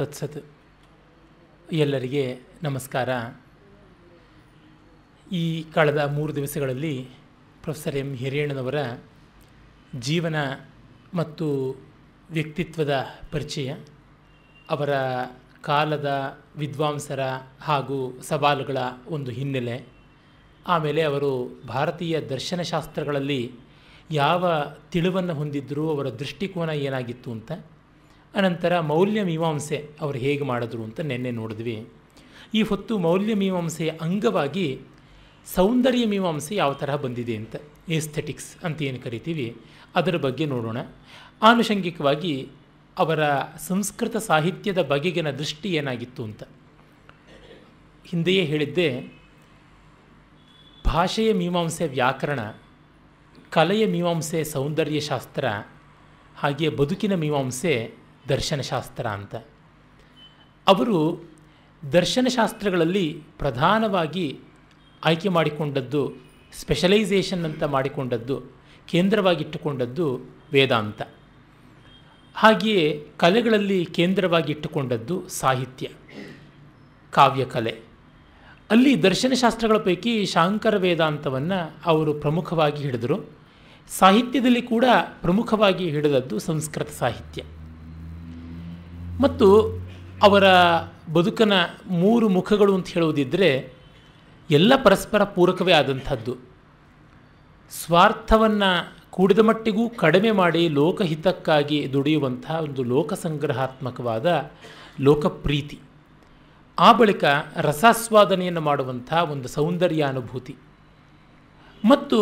ತತ್ಸತ್ ಎಲ್ಲರಿಗೆ ನಮಸ್ಕಾರ ಈ ಕಳೆದ ಮೂರು ದಿವಸಗಳಲ್ಲಿ ಪ್ರೊಫೆಸರ್ ಎಂ ಹಿರೇಣನವರ ಜೀವನ ಮತ್ತು ವ್ಯಕ್ತಿತ್ವದ ಪರಿಚಯ ಅವರ ಕಾಲದ ವಿದ್ವಾಂಸರ ಹಾಗೂ ಸವಾಲುಗಳ ಒಂದು ಹಿನ್ನೆಲೆ ಆಮೇಲೆ ಅವರು ಭಾರತೀಯ ದರ್ಶನಶಾಸ್ತ್ರಗಳಲ್ಲಿ ಯಾವ ತಿಳುವನ್ನು ಹೊಂದಿದ್ದರೂ ಅವರ ದೃಷ್ಟಿಕೋನ ಏನಾಗಿತ್ತು ಅಂತ ಅನಂತರ ಮೌಲ್ಯಮೀಮಾಂಸೆ ಅವರು ಹೇಗೆ ಮಾಡಿದ್ರು ಅಂತ ನಿನ್ನೆ ನೋಡಿದ್ವಿ ಈ ಹೊತ್ತು ಮೌಲ್ಯಮೀಮಾಂಸೆಯ ಅಂಗವಾಗಿ ಸೌಂದರ್ಯ ಮೀಮಾಂಸೆ ಯಾವ ತರಹ ಬಂದಿದೆ ಅಂತ ಏಸ್ಥೆಟಿಕ್ಸ್ ಅಂತ ಏನು ಕರಿತೀವಿ ಅದರ ಬಗ್ಗೆ ನೋಡೋಣ ಆನುಷಂಗಿಕವಾಗಿ ಅವರ ಸಂಸ್ಕೃತ ಸಾಹಿತ್ಯದ ಬಗೆಗಿನ ದೃಷ್ಟಿ ಏನಾಗಿತ್ತು ಅಂತ ಹಿಂದೆಯೇ ಹೇಳಿದ್ದೆ ಭಾಷೆಯ ಮೀಮಾಂಸೆ ವ್ಯಾಕರಣ ಕಲೆಯ ಮೀಮಾಂಸೆ ಸೌಂದರ್ಯಶಾಸ್ತ್ರ ಹಾಗೆಯೇ ಬದುಕಿನ ಮೀಮಾಂಸೆ ದರ್ಶನಶಾಸ್ತ್ರ ಅಂತ ಅವರು ದರ್ಶನಶಾಸ್ತ್ರಗಳಲ್ಲಿ ಪ್ರಧಾನವಾಗಿ ಆಯ್ಕೆ ಮಾಡಿಕೊಂಡದ್ದು ಸ್ಪೆಷಲೈಸೇಷನ್ ಅಂತ ಮಾಡಿಕೊಂಡದ್ದು ಕೇಂದ್ರವಾಗಿಟ್ಟುಕೊಂಡದ್ದು ವೇದಾಂತ ಹಾಗೆಯೇ ಕಲೆಗಳಲ್ಲಿ ಕೇಂದ್ರವಾಗಿಟ್ಟುಕೊಂಡದ್ದು ಸಾಹಿತ್ಯ ಕಾವ್ಯಕಲೆ ಅಲ್ಲಿ ದರ್ಶನಶಾಸ್ತ್ರಗಳ ಪೈಕಿ ಶಾಂಕರ ವೇದಾಂತವನ್ನು ಅವರು ಪ್ರಮುಖವಾಗಿ ಹಿಡಿದರು ಸಾಹಿತ್ಯದಲ್ಲಿ ಕೂಡ ಪ್ರಮುಖವಾಗಿ ಹಿಡಿದದ್ದು ಸಂಸ್ಕೃತ ಸಾಹಿತ್ಯ ಮತ್ತು ಅವರ ಬದುಕನ ಮೂರು ಮುಖಗಳು ಅಂತ ಹೇಳುವುದಿದ್ದರೆ ಎಲ್ಲ ಪರಸ್ಪರ ಪೂರಕವೇ ಆದಂಥದ್ದು ಸ್ವಾರ್ಥವನ್ನು ಕೂಡಿದ ಮಟ್ಟಿಗೂ ಕಡಿಮೆ ಮಾಡಿ ಲೋಕಹಿತಕ್ಕಾಗಿ ದುಡಿಯುವಂಥ ಒಂದು ಲೋಕ ಸಂಗ್ರಹಾತ್ಮಕವಾದ ಲೋಕಪ್ರೀತಿ ಆ ಬಳಿಕ ರಸಾಸ್ವಾದನೆಯನ್ನು ಮಾಡುವಂಥ ಒಂದು ಸೌಂದರ್ಯಾನುಭೂತಿ ಮತ್ತು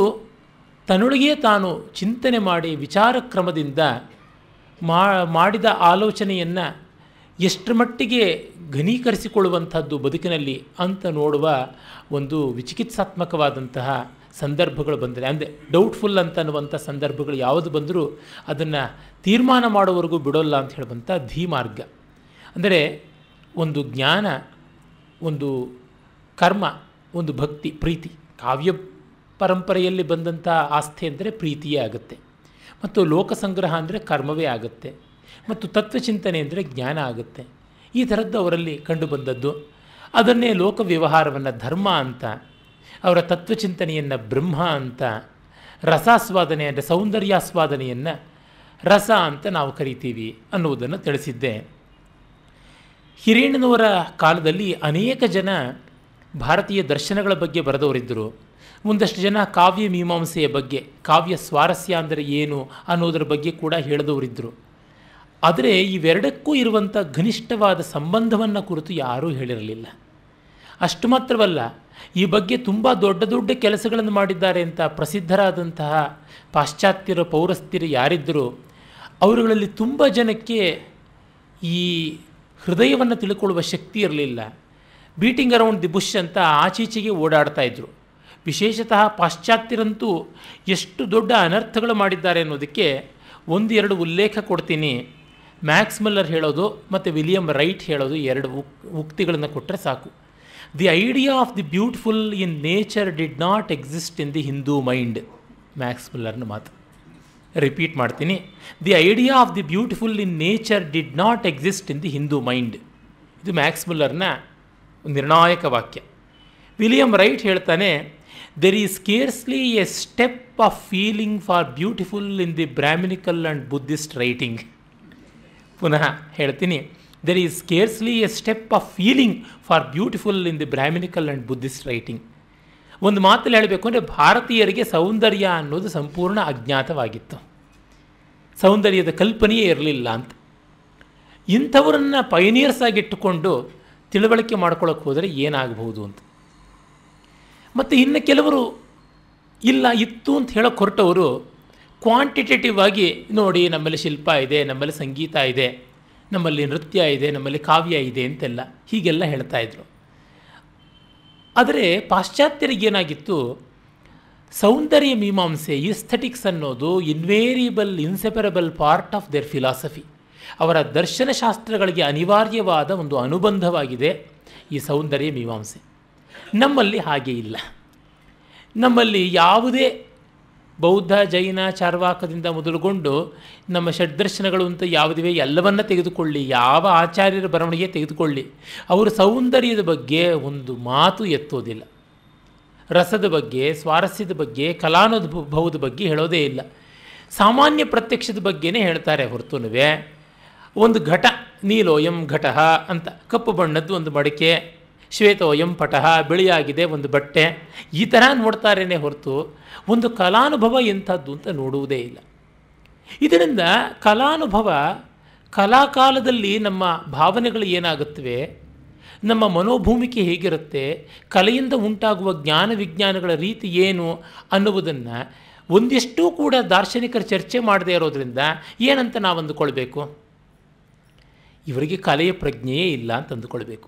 ತನ್ನೊಳಗೇ ತಾನು ಚಿಂತನೆ ಮಾಡಿ ವಿಚಾರ ಕ್ರಮದಿಂದ ಮಾಡಿದ ಆಲೋಚನೆಯನ್ನು ಎಷ್ಟರ ಮಟ್ಟಿಗೆ ಘನೀಕರಿಸಿಕೊಳ್ಳುವಂಥದ್ದು ಬದುಕಿನಲ್ಲಿ ಅಂತ ನೋಡುವ ಒಂದು ವಿಚಿಕಿತ್ಸಾತ್ಮಕವಾದಂತಹ ಸಂದರ್ಭಗಳು ಬಂದರೆ ಅಂದರೆ ಡೌಟ್ಫುಲ್ ಅಂತ ಅನ್ನುವಂಥ ಸಂದರ್ಭಗಳು ಯಾವುದು ಬಂದರೂ ಅದನ್ನು ತೀರ್ಮಾನ ಮಾಡೋವರೆಗೂ ಬಿಡೋಲ್ಲ ಅಂತ ಹೇಳುವಂಥ ಧೀಮಾರ್ಗ ಅಂದರೆ ಒಂದು ಜ್ಞಾನ ಒಂದು ಕರ್ಮ ಒಂದು ಭಕ್ತಿ ಪ್ರೀತಿ ಕಾವ್ಯ ಪರಂಪರೆಯಲ್ಲಿ ಬಂದಂಥ ಆಸ್ಥೆ ಅಂದರೆ ಪ್ರೀತಿಯೇ ಆಗುತ್ತೆ ಮತ್ತು ಲೋಕ ಸಂಗ್ರಹ ಅಂದರೆ ಕರ್ಮವೇ ಆಗುತ್ತೆ ಮತ್ತು ತತ್ವಚಿಂತನೆ ಅಂದರೆ ಜ್ಞಾನ ಆಗುತ್ತೆ ಈ ಥರದ್ದು ಅವರಲ್ಲಿ ಕಂಡುಬಂದದ್ದು ಅದನ್ನೇ ಲೋಕ ವ್ಯವಹಾರವನ್ನು ಧರ್ಮ ಅಂತ ಅವರ ತತ್ವಚಿಂತನೆಯನ್ನು ಬ್ರಹ್ಮ ಅಂತ ರಸಾಸ್ವಾದನೆ ಅಂದರೆ ಸೌಂದರ್ಯಾಸ್ವಾದನೆಯನ್ನು ರಸ ಅಂತ ನಾವು ಕರಿತೀವಿ ಅನ್ನುವುದನ್ನು ತಿಳಿಸಿದ್ದೆ ಹಿರೇಣನವರ ಕಾಲದಲ್ಲಿ ಅನೇಕ ಜನ ಭಾರತೀಯ ದರ್ಶನಗಳ ಬಗ್ಗೆ ಬರೆದವರಿದ್ದರು ಒಂದಷ್ಟು ಜನ ಕಾವ್ಯ ಮೀಮಾಂಸೆಯ ಬಗ್ಗೆ ಕಾವ್ಯ ಸ್ವಾರಸ್ಯ ಅಂದರೆ ಏನು ಅನ್ನೋದರ ಬಗ್ಗೆ ಕೂಡ ಹೇಳಿದವರಿದ್ದರು ಆದರೆ ಇವೆರಡಕ್ಕೂ ಇರುವಂಥ ಘನಿಷ್ಠವಾದ ಸಂಬಂಧವನ್ನು ಕುರಿತು ಯಾರೂ ಹೇಳಿರಲಿಲ್ಲ ಅಷ್ಟು ಮಾತ್ರವಲ್ಲ ಈ ಬಗ್ಗೆ ತುಂಬ ದೊಡ್ಡ ದೊಡ್ಡ ಕೆಲಸಗಳನ್ನು ಮಾಡಿದ್ದಾರೆ ಅಂತ ಪ್ರಸಿದ್ಧರಾದಂತಹ ಪಾಶ್ಚಾತ್ಯರು ಪೌರಸ್ತ್ಯರು ಯಾರಿದ್ದರೂ ಅವರುಗಳಲ್ಲಿ ತುಂಬ ಜನಕ್ಕೆ ಈ ಹೃದಯವನ್ನು ತಿಳ್ಕೊಳ್ಳುವ ಶಕ್ತಿ ಇರಲಿಲ್ಲ ಬೀಟಿಂಗ್ ಅರೌಂಡ್ ದಿ ಬುಷ್ ಅಂತ ಆಚೀಚೆಗೆ ಓಡಾಡ್ತಾ ಇದ್ದರು ವಿಶೇಷತಃ ಪಾಶ್ಚಾತ್ಯರಂತೂ ಎಷ್ಟು ದೊಡ್ಡ ಅನರ್ಥಗಳು ಮಾಡಿದ್ದಾರೆ ಅನ್ನೋದಕ್ಕೆ ಒಂದೆರಡು ಉಲ್ಲೇಖ ಕೊಡ್ತೀನಿ ಮ್ಯಾಕ್ಸ್ ಮಲ್ಲರ್ ಹೇಳೋದು ಮತ್ತು ವಿಲಿಯಂ ರೈಟ್ ಹೇಳೋದು ಎರಡು ಉಕ್ ಉಕ್ತಿಗಳನ್ನು ಕೊಟ್ಟರೆ ಸಾಕು the idea of the beautiful in nature did not exist in the Hindu mind Max ಮುಲ್ಲರ್ನ ಮಾತು ರಿಪೀಟ್ ಮಾಡ್ತೀನಿ the idea of the beautiful in nature did not exist in the Hindu mind ಇದು ಮ್ಯಾಕ್ಸ್ ಮುಲ್ಲರ್ನ ನಿರ್ಣಾಯಕ ವಾಕ್ಯ ವಿಲಿಯಂ ರೈಟ್ ಹೇಳ್ತಾನೆ there is scarcely a step of feeling for beautiful in the Brahminical and Buddhist writing ಪುನಃ ಹೇಳ್ತೀನಿ there is scarcely a step of feeling for beautiful in the Brahminical and Buddhist writing ಒಂದು ಮಾತಲ್ಲಿ ಹೇಳಬೇಕು ಅಂದರೆ ಭಾರತೀಯರಿಗೆ ಸೌಂದರ್ಯ ಅನ್ನೋದು ಸಂಪೂರ್ಣ ಅಜ್ಞಾತವಾಗಿತ್ತು ಸೌಂದರ್ಯದ ಕಲ್ಪನೆಯೇ ಇರಲಿಲ್ಲ ಅಂತ ಇಂಥವರನ್ನು ಪೈನಿಯರ್ಸ್ ಆಗಿಟ್ಟುಕೊಂಡು ತಿಳುವಳಿಕೆ ಮಾಡ್ಕೊಳ್ಳೋಕೆ ಹೋದರೆ ಏನಾಗಬಹುದು ಅಂತ ಮತ್ತು ಇನ್ನು ಕೆಲವರು ಇಲ್ಲ ಇತ್ತು ಅಂತ ಹೇಳೋಕ್ಕೆ ಹೊರಟವರು ಕ್ವಾಂಟಿಟೇಟಿವ್ ಆಗಿ ನೋಡಿ ನಮ್ಮಲ್ಲಿ ಶಿಲ್ಪ ಇದೆ ನಮ್ಮಲ್ಲಿ ಸಂಗೀತ ಇದೆ ನಮ್ಮಲ್ಲಿ ನೃತ್ಯ ಇದೆ ನಮ್ಮಲ್ಲಿ ಕಾವ್ಯ ಇದೆ ಅಂತೆಲ್ಲ ಹೀಗೆಲ್ಲ ಹೇಳ್ತಾ ಇದ್ರು ಆದರೆ ಪಾಶ್ಚಾತ್ಯರಿಗೇನಾಗಿತ್ತು ಸೌಂದರ್ಯ ಮೀಮಾಂಸೆ ಇಸ್ಥೆಟಿಕ್ಸ್ ಅನ್ನೋದು invariable inseparable part of their philosophy ಅವರ ದರ್ಶನಶಾಸ್ತ್ರಗಳಿಗೆ ಅನಿವಾರ್ಯವಾದ ಒಂದು ಅನುಬಂಧವಾಗಿದೆ ಈ ಸೌಂದರ್ಯ ಮೀಮಾಂಸೆ ನಮ್ಮಲ್ಲಿ ಹಾಗೆ ಇಲ್ಲ ನಮ್ಮಲ್ಲಿ ಯಾವುದೇ ಬೌದ್ಧ ಜೈನ ಚಾರ್ವಾಕದಿಂದ ಮೊದಲುಗೊಂಡು ನಮ್ಮ ಷಡ್ದರ್ಶನಗಳು ಅಂತ ಯಾವುದಿವೆ ಎಲ್ಲವನ್ನ ತೆಗೆದುಕೊಳ್ಳಿ ಯಾವ ಆಚಾರ್ಯರ ಬರವಣಿಗೆ ತೆಗೆದುಕೊಳ್ಳಿ ಅವರ ಸೌಂದರ್ಯದ ಬಗ್ಗೆ ಒಂದು ಮಾತು ಎತ್ತೋದಿಲ್ಲ ರಸದ ಬಗ್ಗೆ ಸ್ವಾರಸ್ಯದ ಬಗ್ಗೆ ಕಲಾನುಭವದ ಬಗ್ಗೆ ಹೇಳೋದೇ ಇಲ್ಲ ಸಾಮಾನ್ಯ ಪ್ರತ್ಯಕ್ಷದ ಬಗ್ಗೆನೇ ಹೇಳ್ತಾರೆ ಹೊರತುನುವೆ ಒಂದು ಘಟ ನೀಲೋಯಂ ಘಟಃ ಅಂತ ಕಪ್ಪು ಬಣ್ಣದ್ದು ಒಂದು ಮಡಿಕೆ ಶ್ವೇತೋಯಂ ಪಟಃ ಬಿಳಿಯಾಗಿದೆ ಒಂದು ಬಟ್ಟೆ ಈ ಥರ ನೋಡ್ತಾರೇನೆ ಹೊರತು ಒಂದು ಕಲಾನುಭವ ಎಂಥದ್ದು ಅಂತ ನೋಡುವುದೇ ಇಲ್ಲ ಇದರಿಂದ ಕಲಾನುಭವ ಕಲಾಕಾಲದಲ್ಲಿ ನಮ್ಮ ಭಾವನೆಗಳು ಏನಾಗುತ್ತವೆ ನಮ್ಮ ಮನೋಭೂಮಿಕೆ ಹೇಗಿರುತ್ತೆ ಕಲೆಯಿಂದ ಉಂಟಾಗುವ ಜ್ಞಾನ ವಿಜ್ಞಾನಗಳ ರೀತಿ ಏನು ಅನ್ನುವುದನ್ನು ಒಂದಿಷ್ಟೂ ಕೂಡ ದಾರ್ಶನಿಕರು ಚರ್ಚೆ ಮಾಡದೇ ಇರೋದರಿಂದ ಏನಂತ ನಾವು ಅಂದುಕೊಳ್ಬೇಕು ಇವರಿಗೆ ಕಲೆಯ ಪ್ರಜ್ಞೆಯೇ ಇಲ್ಲ ಅಂತ ಅಂದುಕೊಳ್ಬೇಕು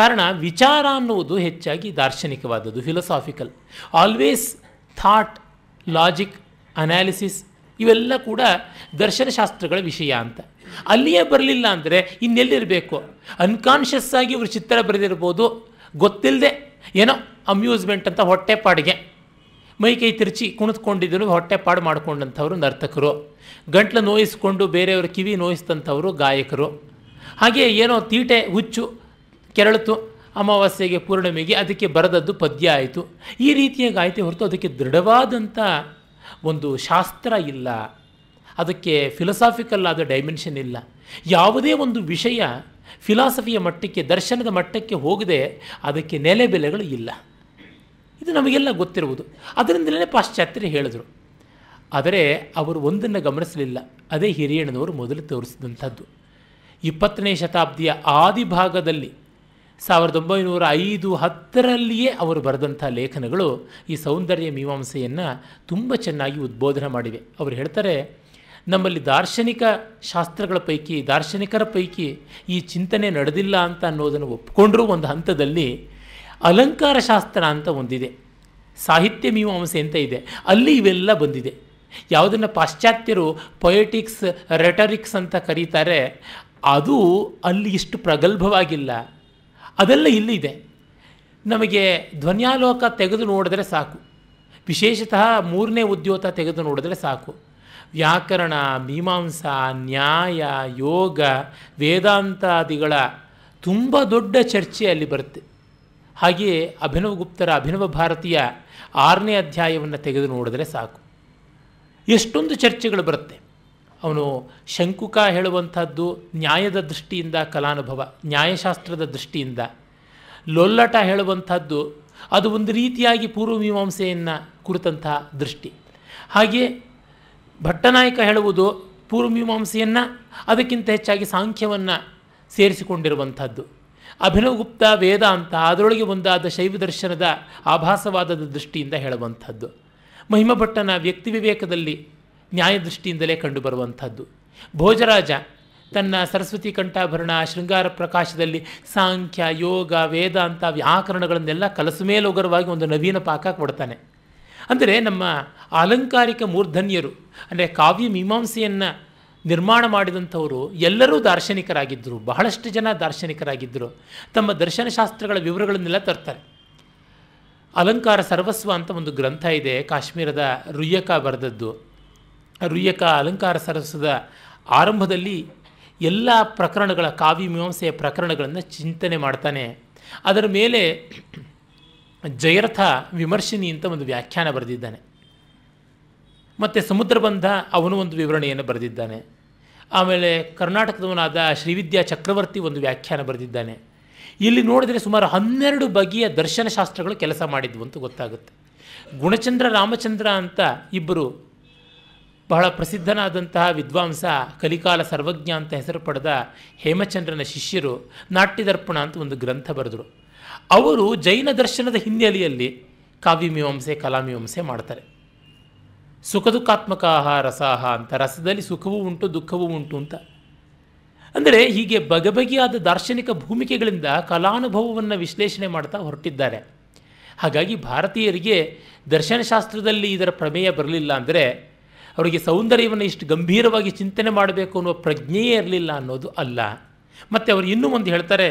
ಕಾರಣ ವಿಚಾರ ಅನ್ನುವುದು ಹೆಚ್ಚಾಗಿ ದಾರ್ಶನಿಕವಾದದ್ದು philosophical always thought logic analysis ಇವೆಲ್ಲ ಕೂಡ ದರ್ಶನಶಾಸ್ತ್ರಗಳ ವಿಷಯ ಅಂತ ಅಲ್ಲಿಯೇ ಬರಲಿಲ್ಲ ಅಂದರೆ ಇನ್ನೆಲ್ಲಿರಬೇಕು ಅನ್ಕಾನ್ಷಿಯಸ್ ಆಗಿ ಇವರು ಚಿತ್ರ ಬರೆದಿರ್ಬೋದು ಗೊತ್ತಿಲ್ಲದೆ ಏನೋ ಅಮ್ಯೂಸ್ಮೆಂಟ್ ಅಂತ ಹೊಟ್ಟೆಪಾಡಿಗೆ ಕೈ ತಿರುಚಿ ಹೊಟ್ಟೆ ಹೊಟ್ಟೆಪಾಡು ಮಾಡ್ಕೊಂಡಂಥವ್ರು ನರ್ತಕರು ಗಂಟ್ಲು ನೋಯಿಸ್ಕೊಂಡು ಬೇರೆಯವರ ಕಿವಿ ನೋಯಿಸ್ದಂಥವ್ರು ಗಾಯಕರು ಹಾಗೆ ಏನೋ ತೀಟೆ ಹುಚ್ಚು ಕೆರಳಿತು ಅಮಾವಾಸ್ಯೆಗೆ ಪೂರ್ಣಿಮೆಗೆ ಅದಕ್ಕೆ ಬರದದ್ದು ಪದ್ಯ ಆಯಿತು ಈ ರೀತಿಯಾಗಿ ಆಯಿತು ಹೊರತು ಅದಕ್ಕೆ ದೃಢವಾದಂಥ ಒಂದು ಶಾಸ್ತ್ರ ಇಲ್ಲ ಅದಕ್ಕೆ ಫಿಲಸಾಫಿಕಲ್ ಆದ ಡೈಮೆನ್ಷನ್ ಇಲ್ಲ ಯಾವುದೇ ಒಂದು ವಿಷಯ ಫಿಲಾಸಫಿಯ ಮಟ್ಟಕ್ಕೆ ದರ್ಶನದ ಮಟ್ಟಕ್ಕೆ ಹೋಗದೆ ಅದಕ್ಕೆ ನೆಲೆ ಬೆಲೆಗಳು ಇಲ್ಲ ಇದು ನಮಗೆಲ್ಲ ಗೊತ್ತಿರುವುದು ಅದರಿಂದಲೇ ಪಾಶ್ಚಾತ್ಯರು ಹೇಳಿದರು ಆದರೆ ಅವರು ಒಂದನ್ನು ಗಮನಿಸಲಿಲ್ಲ ಅದೇ ಹಿರಿಯಣ್ಣನವರು ಮೊದಲು ತೋರಿಸಿದಂಥದ್ದು ಇಪ್ಪತ್ತನೇ ಶತಾಬ್ದಿಯ ಆದಿಭಾಗದಲ್ಲಿ ಸಾವಿರದ ಒಂಬೈನೂರ ಐದು ಹತ್ತರಲ್ಲಿಯೇ ಅವರು ಬರೆದಂಥ ಲೇಖನಗಳು ಈ ಸೌಂದರ್ಯ ಮೀಮಾಂಸೆಯನ್ನು ತುಂಬ ಚೆನ್ನಾಗಿ ಉದ್ಬೋಧನೆ ಮಾಡಿವೆ ಅವರು ಹೇಳ್ತಾರೆ ನಮ್ಮಲ್ಲಿ ದಾರ್ಶನಿಕ ಶಾಸ್ತ್ರಗಳ ಪೈಕಿ ದಾರ್ಶನಿಕರ ಪೈಕಿ ಈ ಚಿಂತನೆ ನಡೆದಿಲ್ಲ ಅಂತ ಅನ್ನೋದನ್ನು ಒಪ್ಪಿಕೊಂಡ್ರೂ ಒಂದು ಹಂತದಲ್ಲಿ ಅಲಂಕಾರ ಶಾಸ್ತ್ರ ಅಂತ ಒಂದಿದೆ ಸಾಹಿತ್ಯ ಮೀಮಾಂಸೆ ಅಂತ ಇದೆ ಅಲ್ಲಿ ಇವೆಲ್ಲ ಬಂದಿದೆ ಯಾವುದನ್ನು ಪಾಶ್ಚಾತ್ಯರು ಪೊಯೆಟಿಕ್ಸ್ ರೆಟರಿಕ್ಸ್ ಅಂತ ಕರೀತಾರೆ ಅದು ಅಲ್ಲಿ ಇಷ್ಟು ಪ್ರಗಲ್ಭವಾಗಿಲ್ಲ ಅದೆಲ್ಲ ಇಲ್ಲಿದೆ ನಮಗೆ ಧ್ವನ್ಯಾಲೋಕ ತೆಗೆದು ನೋಡಿದ್ರೆ ಸಾಕು ವಿಶೇಷತಃ ಮೂರನೇ ಉದ್ಯೋತ ತೆಗೆದು ನೋಡಿದ್ರೆ ಸಾಕು ವ್ಯಾಕರಣ ಮೀಮಾಂಸಾ ನ್ಯಾಯ ಯೋಗ ವೇದಾಂತಾದಿಗಳ ತುಂಬ ದೊಡ್ಡ ಚರ್ಚೆ ಅಲ್ಲಿ ಬರುತ್ತೆ ಹಾಗೆಯೇ ಅಭಿನವಗುಪ್ತರ ಗುಪ್ತರ ಅಭಿನವ ಭಾರತೀಯ ಆರನೇ ಅಧ್ಯಾಯವನ್ನು ತೆಗೆದು ನೋಡಿದ್ರೆ ಸಾಕು ಎಷ್ಟೊಂದು ಚರ್ಚೆಗಳು ಬರುತ್ತೆ ಅವನು ಶಂಕುಕ ಹೇಳುವಂಥದ್ದು ನ್ಯಾಯದ ದೃಷ್ಟಿಯಿಂದ ಕಲಾನುಭವ ನ್ಯಾಯಶಾಸ್ತ್ರದ ದೃಷ್ಟಿಯಿಂದ ಲೊಲ್ಲಟ ಹೇಳುವಂಥದ್ದು ಅದು ಒಂದು ರೀತಿಯಾಗಿ ಪೂರ್ವಮೀಮಾಂಸೆಯನ್ನು ಕುರಿತಂತಹ ದೃಷ್ಟಿ ಹಾಗೆಯೇ ಭಟ್ಟನಾಯಕ ಹೇಳುವುದು ಪೂರ್ವಮೀಮಾಂಸೆಯನ್ನು ಅದಕ್ಕಿಂತ ಹೆಚ್ಚಾಗಿ ಸಾಂಖ್ಯವನ್ನು ಸೇರಿಸಿಕೊಂಡಿರುವಂಥದ್ದು ಅಭಿನವಗುಪ್ತ ವೇದ ಅಂತ ಅದರೊಳಗೆ ಒಂದಾದ ಶೈವ ದರ್ಶನದ ಆಭಾಸವಾದದ ದೃಷ್ಟಿಯಿಂದ ಹೇಳುವಂಥದ್ದು ಮಹಿಮಭಟ್ಟನ ವ್ಯಕ್ತಿ ವಿವೇಕದಲ್ಲಿ ನ್ಯಾಯದೃಷ್ಟಿಯಿಂದಲೇ ಕಂಡುಬರುವಂಥದ್ದು ಭೋಜರಾಜ ತನ್ನ ಸರಸ್ವತಿ ಕಂಠಾಭರಣ ಶೃಂಗಾರ ಪ್ರಕಾಶದಲ್ಲಿ ಸಾಂಖ್ಯ ಯೋಗ ವೇದಾಂತ ವ್ಯಾಕರಣಗಳನ್ನೆಲ್ಲ ಕಲಸುಮೇಲೋಗರವಾಗಿ ಒಂದು ನವೀನ ಪಾಕ ಕೊಡ್ತಾನೆ ಅಂದರೆ ನಮ್ಮ ಅಲಂಕಾರಿಕ ಮೂರ್ಧನ್ಯರು ಅಂದರೆ ಕಾವ್ಯ ಮೀಮಾಂಸೆಯನ್ನು ನಿರ್ಮಾಣ ಮಾಡಿದಂಥವರು ಎಲ್ಲರೂ ದಾರ್ಶನಿಕರಾಗಿದ್ದರು ಬಹಳಷ್ಟು ಜನ ದಾರ್ಶನಿಕರಾಗಿದ್ದರು ತಮ್ಮ ದರ್ಶನಶಾಸ್ತ್ರಗಳ ವಿವರಗಳನ್ನೆಲ್ಲ ತರ್ತಾರೆ ಅಲಂಕಾರ ಸರ್ವಸ್ವ ಅಂತ ಒಂದು ಗ್ರಂಥ ಇದೆ ಕಾಶ್ಮೀರದ ರುಯ್ಯಕ ಬರೆದದ್ದು ರುಯ್ಯಕ ಅಲಂಕಾರ ಸರಸದ ಆರಂಭದಲ್ಲಿ ಎಲ್ಲ ಪ್ರಕರಣಗಳ ಕಾವ್ಯಮೀಮಾಂಸೆಯ ಪ್ರಕರಣಗಳನ್ನು ಚಿಂತನೆ ಮಾಡ್ತಾನೆ ಅದರ ಮೇಲೆ ಜಯರಥ ವಿಮರ್ಶಿನಿ ಅಂತ ಒಂದು ವ್ಯಾಖ್ಯಾನ ಬರೆದಿದ್ದಾನೆ ಮತ್ತು ಸಮುದ್ರಬಂಧ ಅವನು ಒಂದು ವಿವರಣೆಯನ್ನು ಬರೆದಿದ್ದಾನೆ ಆಮೇಲೆ ಕರ್ನಾಟಕದವನಾದ ಶ್ರೀವಿದ್ಯಾ ಚಕ್ರವರ್ತಿ ಒಂದು ವ್ಯಾಖ್ಯಾನ ಬರೆದಿದ್ದಾನೆ ಇಲ್ಲಿ ನೋಡಿದರೆ ಸುಮಾರು ಹನ್ನೆರಡು ಬಗೆಯ ದರ್ಶನಶಾಸ್ತ್ರಗಳು ಕೆಲಸ ಮಾಡಿದ್ವು ಅಂತ ಗೊತ್ತಾಗುತ್ತೆ ಗುಣಚಂದ್ರ ರಾಮಚಂದ್ರ ಅಂತ ಇಬ್ಬರು ಬಹಳ ಪ್ರಸಿದ್ಧನಾದಂತಹ ವಿದ್ವಾಂಸ ಕಲಿಕಾಲ ಸರ್ವಜ್ಞ ಅಂತ ಹೆಸರು ಪಡೆದ ಹೇಮಚಂದ್ರನ ಶಿಷ್ಯರು ನಾಟ್ಯದರ್ಪಣ ಅಂತ ಒಂದು ಗ್ರಂಥ ಬರೆದರು ಅವರು ಜೈನ ದರ್ಶನದ ಹಿನ್ನೆಲೆಯಲ್ಲಿ ಕಾವ್ಯಮೀಮಾಂಸೆ ಕಲಾಮೀಮಾಂಸೆ ಮಾಡ್ತಾರೆ ಸುಖದುಃಖಾತ್ಮಕಾಹ ರಸಾಹ ಅಂತ ರಸದಲ್ಲಿ ಸುಖವೂ ಉಂಟು ದುಃಖವೂ ಉಂಟು ಅಂತ ಅಂದರೆ ಹೀಗೆ ಬಗಬಗಿಯಾದ ದಾರ್ಶನಿಕ ಭೂಮಿಕೆಗಳಿಂದ ಕಲಾನುಭವವನ್ನು ವಿಶ್ಲೇಷಣೆ ಮಾಡ್ತಾ ಹೊರಟಿದ್ದಾರೆ ಹಾಗಾಗಿ ಭಾರತೀಯರಿಗೆ ದರ್ಶನಶಾಸ್ತ್ರದಲ್ಲಿ ಇದರ ಪ್ರಮೇಯ ಬರಲಿಲ್ಲ ಅಂದರೆ ಅವರಿಗೆ ಸೌಂದರ್ಯವನ್ನು ಇಷ್ಟು ಗಂಭೀರವಾಗಿ ಚಿಂತನೆ ಮಾಡಬೇಕು ಅನ್ನೋ ಪ್ರಜ್ಞೆಯೇ ಇರಲಿಲ್ಲ ಅನ್ನೋದು ಅಲ್ಲ ಮತ್ತು ಅವರು ಇನ್ನೂ ಒಂದು ಹೇಳ್ತಾರೆ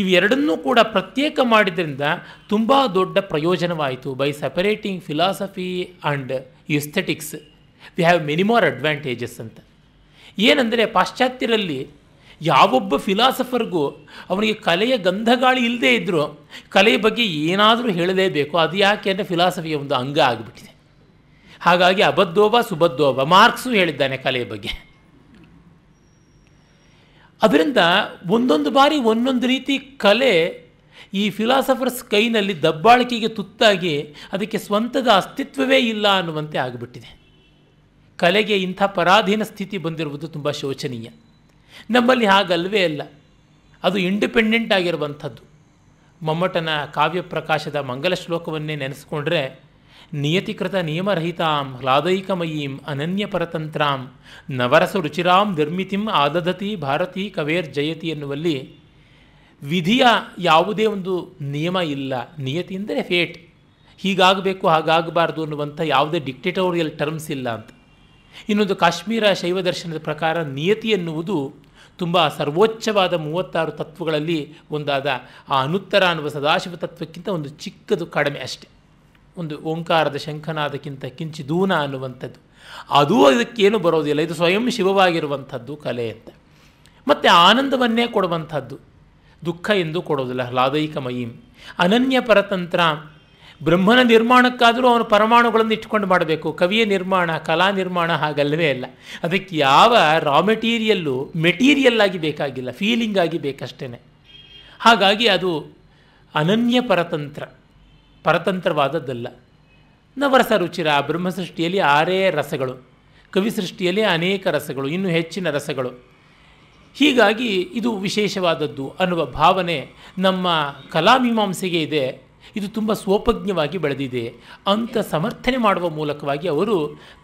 ಇವೆರಡನ್ನೂ ಕೂಡ ಪ್ರತ್ಯೇಕ ಮಾಡಿದ್ರಿಂದ ತುಂಬ ದೊಡ್ಡ ಪ್ರಯೋಜನವಾಯಿತು by separating philosophy and aesthetics we have many more advantages ಅಂತ ಏನಂದರೆ ಪಾಶ್ಚಾತ್ಯರಲ್ಲಿ ಯಾವೊಬ್ಬ ಫಿಲಾಸಫರ್ಗೂ ಅವನಿಗೆ ಕಲೆಯ ಗಂಧಗಾಳಿ ಇಲ್ಲದೇ ಇದ್ದರೂ ಕಲೆಯ ಬಗ್ಗೆ ಏನಾದರೂ ಹೇಳಲೇಬೇಕು ಅದು ಯಾಕೆ ಅಂದರೆ ಫಿಲಾಸಫಿಯ ಒಂದು ಅಂಗ ಆಗಿಬಿಟ್ಟಿದೆ ಹಾಗಾಗಿ ಅಬದ್ಧೋಬ ಸುಬದ್ಧೋಬ ಮಾರ್ಕ್ಸು ಹೇಳಿದ್ದಾನೆ ಕಲೆಯ ಬಗ್ಗೆ ಅದರಿಂದ ಒಂದೊಂದು ಬಾರಿ ಒಂದೊಂದು ರೀತಿ ಕಲೆ ಈ ಫಿಲಾಸಫರ್ಸ್ ಕೈನಲ್ಲಿ ದಬ್ಬಾಳಿಕೆಗೆ ತುತ್ತಾಗಿ ಅದಕ್ಕೆ ಸ್ವಂತದ ಅಸ್ತಿತ್ವವೇ ಇಲ್ಲ ಅನ್ನುವಂತೆ ಆಗಿಬಿಟ್ಟಿದೆ ಕಲೆಗೆ ಇಂಥ ಪರಾಧೀನ ಸ್ಥಿತಿ ಬಂದಿರುವುದು ತುಂಬ ಶೋಚನೀಯ ನಮ್ಮಲ್ಲಿ ಹಾಗಲ್ವೇ ಅಲ್ಲ ಅದು ಇಂಡಿಪೆಂಡೆಂಟ್ ಆಗಿರುವಂಥದ್ದು ಮಮ್ಮಟನ ಕಾವ್ಯ ಪ್ರಕಾಶದ ಮಂಗಲ ಶ್ಲೋಕವನ್ನೇ ನೆನೆಸ್ಕೊಂಡ್ರೆ ನಿಯತಿಕೃತ ನಿಯಮರಹಿತಾಂ ಹ್ಲಾದೈಕಮಯೀಂ ಪರತಂತ್ರಾಂ ನವರಸ ರುಚಿರಾಂ ನಿರ್ಮಿತಿಂ ಆದದತಿ ಭಾರತಿ ಕವೇರ್ ಜಯತಿ ಎನ್ನುವಲ್ಲಿ ವಿಧಿಯ ಯಾವುದೇ ಒಂದು ನಿಯಮ ಇಲ್ಲ ನಿಯತಿ ಅಂದರೆ ಫೇಟ್ ಹೀಗಾಗಬೇಕು ಹಾಗಾಗಬಾರ್ದು ಅನ್ನುವಂಥ ಯಾವುದೇ ಡಿಕ್ಟೇಟೋರಿಯಲ್ ಟರ್ಮ್ಸ್ ಇಲ್ಲ ಅಂತ ಇನ್ನೊಂದು ಕಾಶ್ಮೀರ ಶೈವ ದರ್ಶನದ ಪ್ರಕಾರ ನಿಯತಿ ಎನ್ನುವುದು ತುಂಬ ಸರ್ವೋಚ್ಚವಾದ ಮೂವತ್ತಾರು ತತ್ವಗಳಲ್ಲಿ ಒಂದಾದ ಆ ಅನುತ್ತರ ಅನ್ನುವ ಸದಾಶಿವ ತತ್ವಕ್ಕಿಂತ ಒಂದು ಚಿಕ್ಕದು ಕಡಿಮೆ ಅಷ್ಟೆ ಒಂದು ಓಂಕಾರದ ಶಂಖನಾದಕ್ಕಿಂತ ಕಿಂಚಿದೂನ ಅನ್ನುವಂಥದ್ದು ಅದೂ ಅದಕ್ಕೇನು ಬರೋದಿಲ್ಲ ಇದು ಸ್ವಯಂ ಶಿವವಾಗಿರುವಂಥದ್ದು ಕಲೆ ಅಂತ ಮತ್ತು ಆನಂದವನ್ನೇ ಕೊಡುವಂಥದ್ದು ದುಃಖ ಎಂದು ಕೊಡೋದಿಲ್ಲ ಹ್ಲಾದೈಕಮಯೀಂ ಅನನ್ಯ ಪರತಂತ್ರ ಬ್ರಹ್ಮನ ನಿರ್ಮಾಣಕ್ಕಾದರೂ ಅವನು ಪರಮಾಣುಗಳನ್ನು ಇಟ್ಕೊಂಡು ಮಾಡಬೇಕು ಕವಿಯ ನಿರ್ಮಾಣ ಕಲಾ ನಿರ್ಮಾಣ ಹಾಗಲ್ಲವೇ ಅಲ್ಲ ಅದಕ್ಕೆ ಯಾವ ರಾ ಮೆಟೀರಿಯಲ್ಲು ಮೆಟೀರಿಯಲ್ ಆಗಿ ಬೇಕಾಗಿಲ್ಲ ಫೀಲಿಂಗ್ ಆಗಿ ಬೇಕಷ್ಟೇ ಹಾಗಾಗಿ ಅದು ಅನನ್ಯ ಪರತಂತ್ರ ಪರತಂತ್ರವಾದದ್ದಲ್ಲ ನವರಸ ರುಚಿರ ಬ್ರಹ್ಮಸೃಷ್ಟಿಯಲ್ಲಿ ಆರೇ ರಸಗಳು ಕವಿಸೃಷ್ಟಿಯಲ್ಲಿ ಅನೇಕ ರಸಗಳು ಇನ್ನೂ ಹೆಚ್ಚಿನ ರಸಗಳು ಹೀಗಾಗಿ ಇದು ವಿಶೇಷವಾದದ್ದು ಅನ್ನುವ ಭಾವನೆ ನಮ್ಮ ಕಲಾಮೀಮಾಂಸೆಗೆ ಇದೆ ಇದು ತುಂಬ ಸ್ವೋಪಜ್ಞವಾಗಿ ಬೆಳೆದಿದೆ ಅಂತ ಸಮರ್ಥನೆ ಮಾಡುವ ಮೂಲಕವಾಗಿ ಅವರು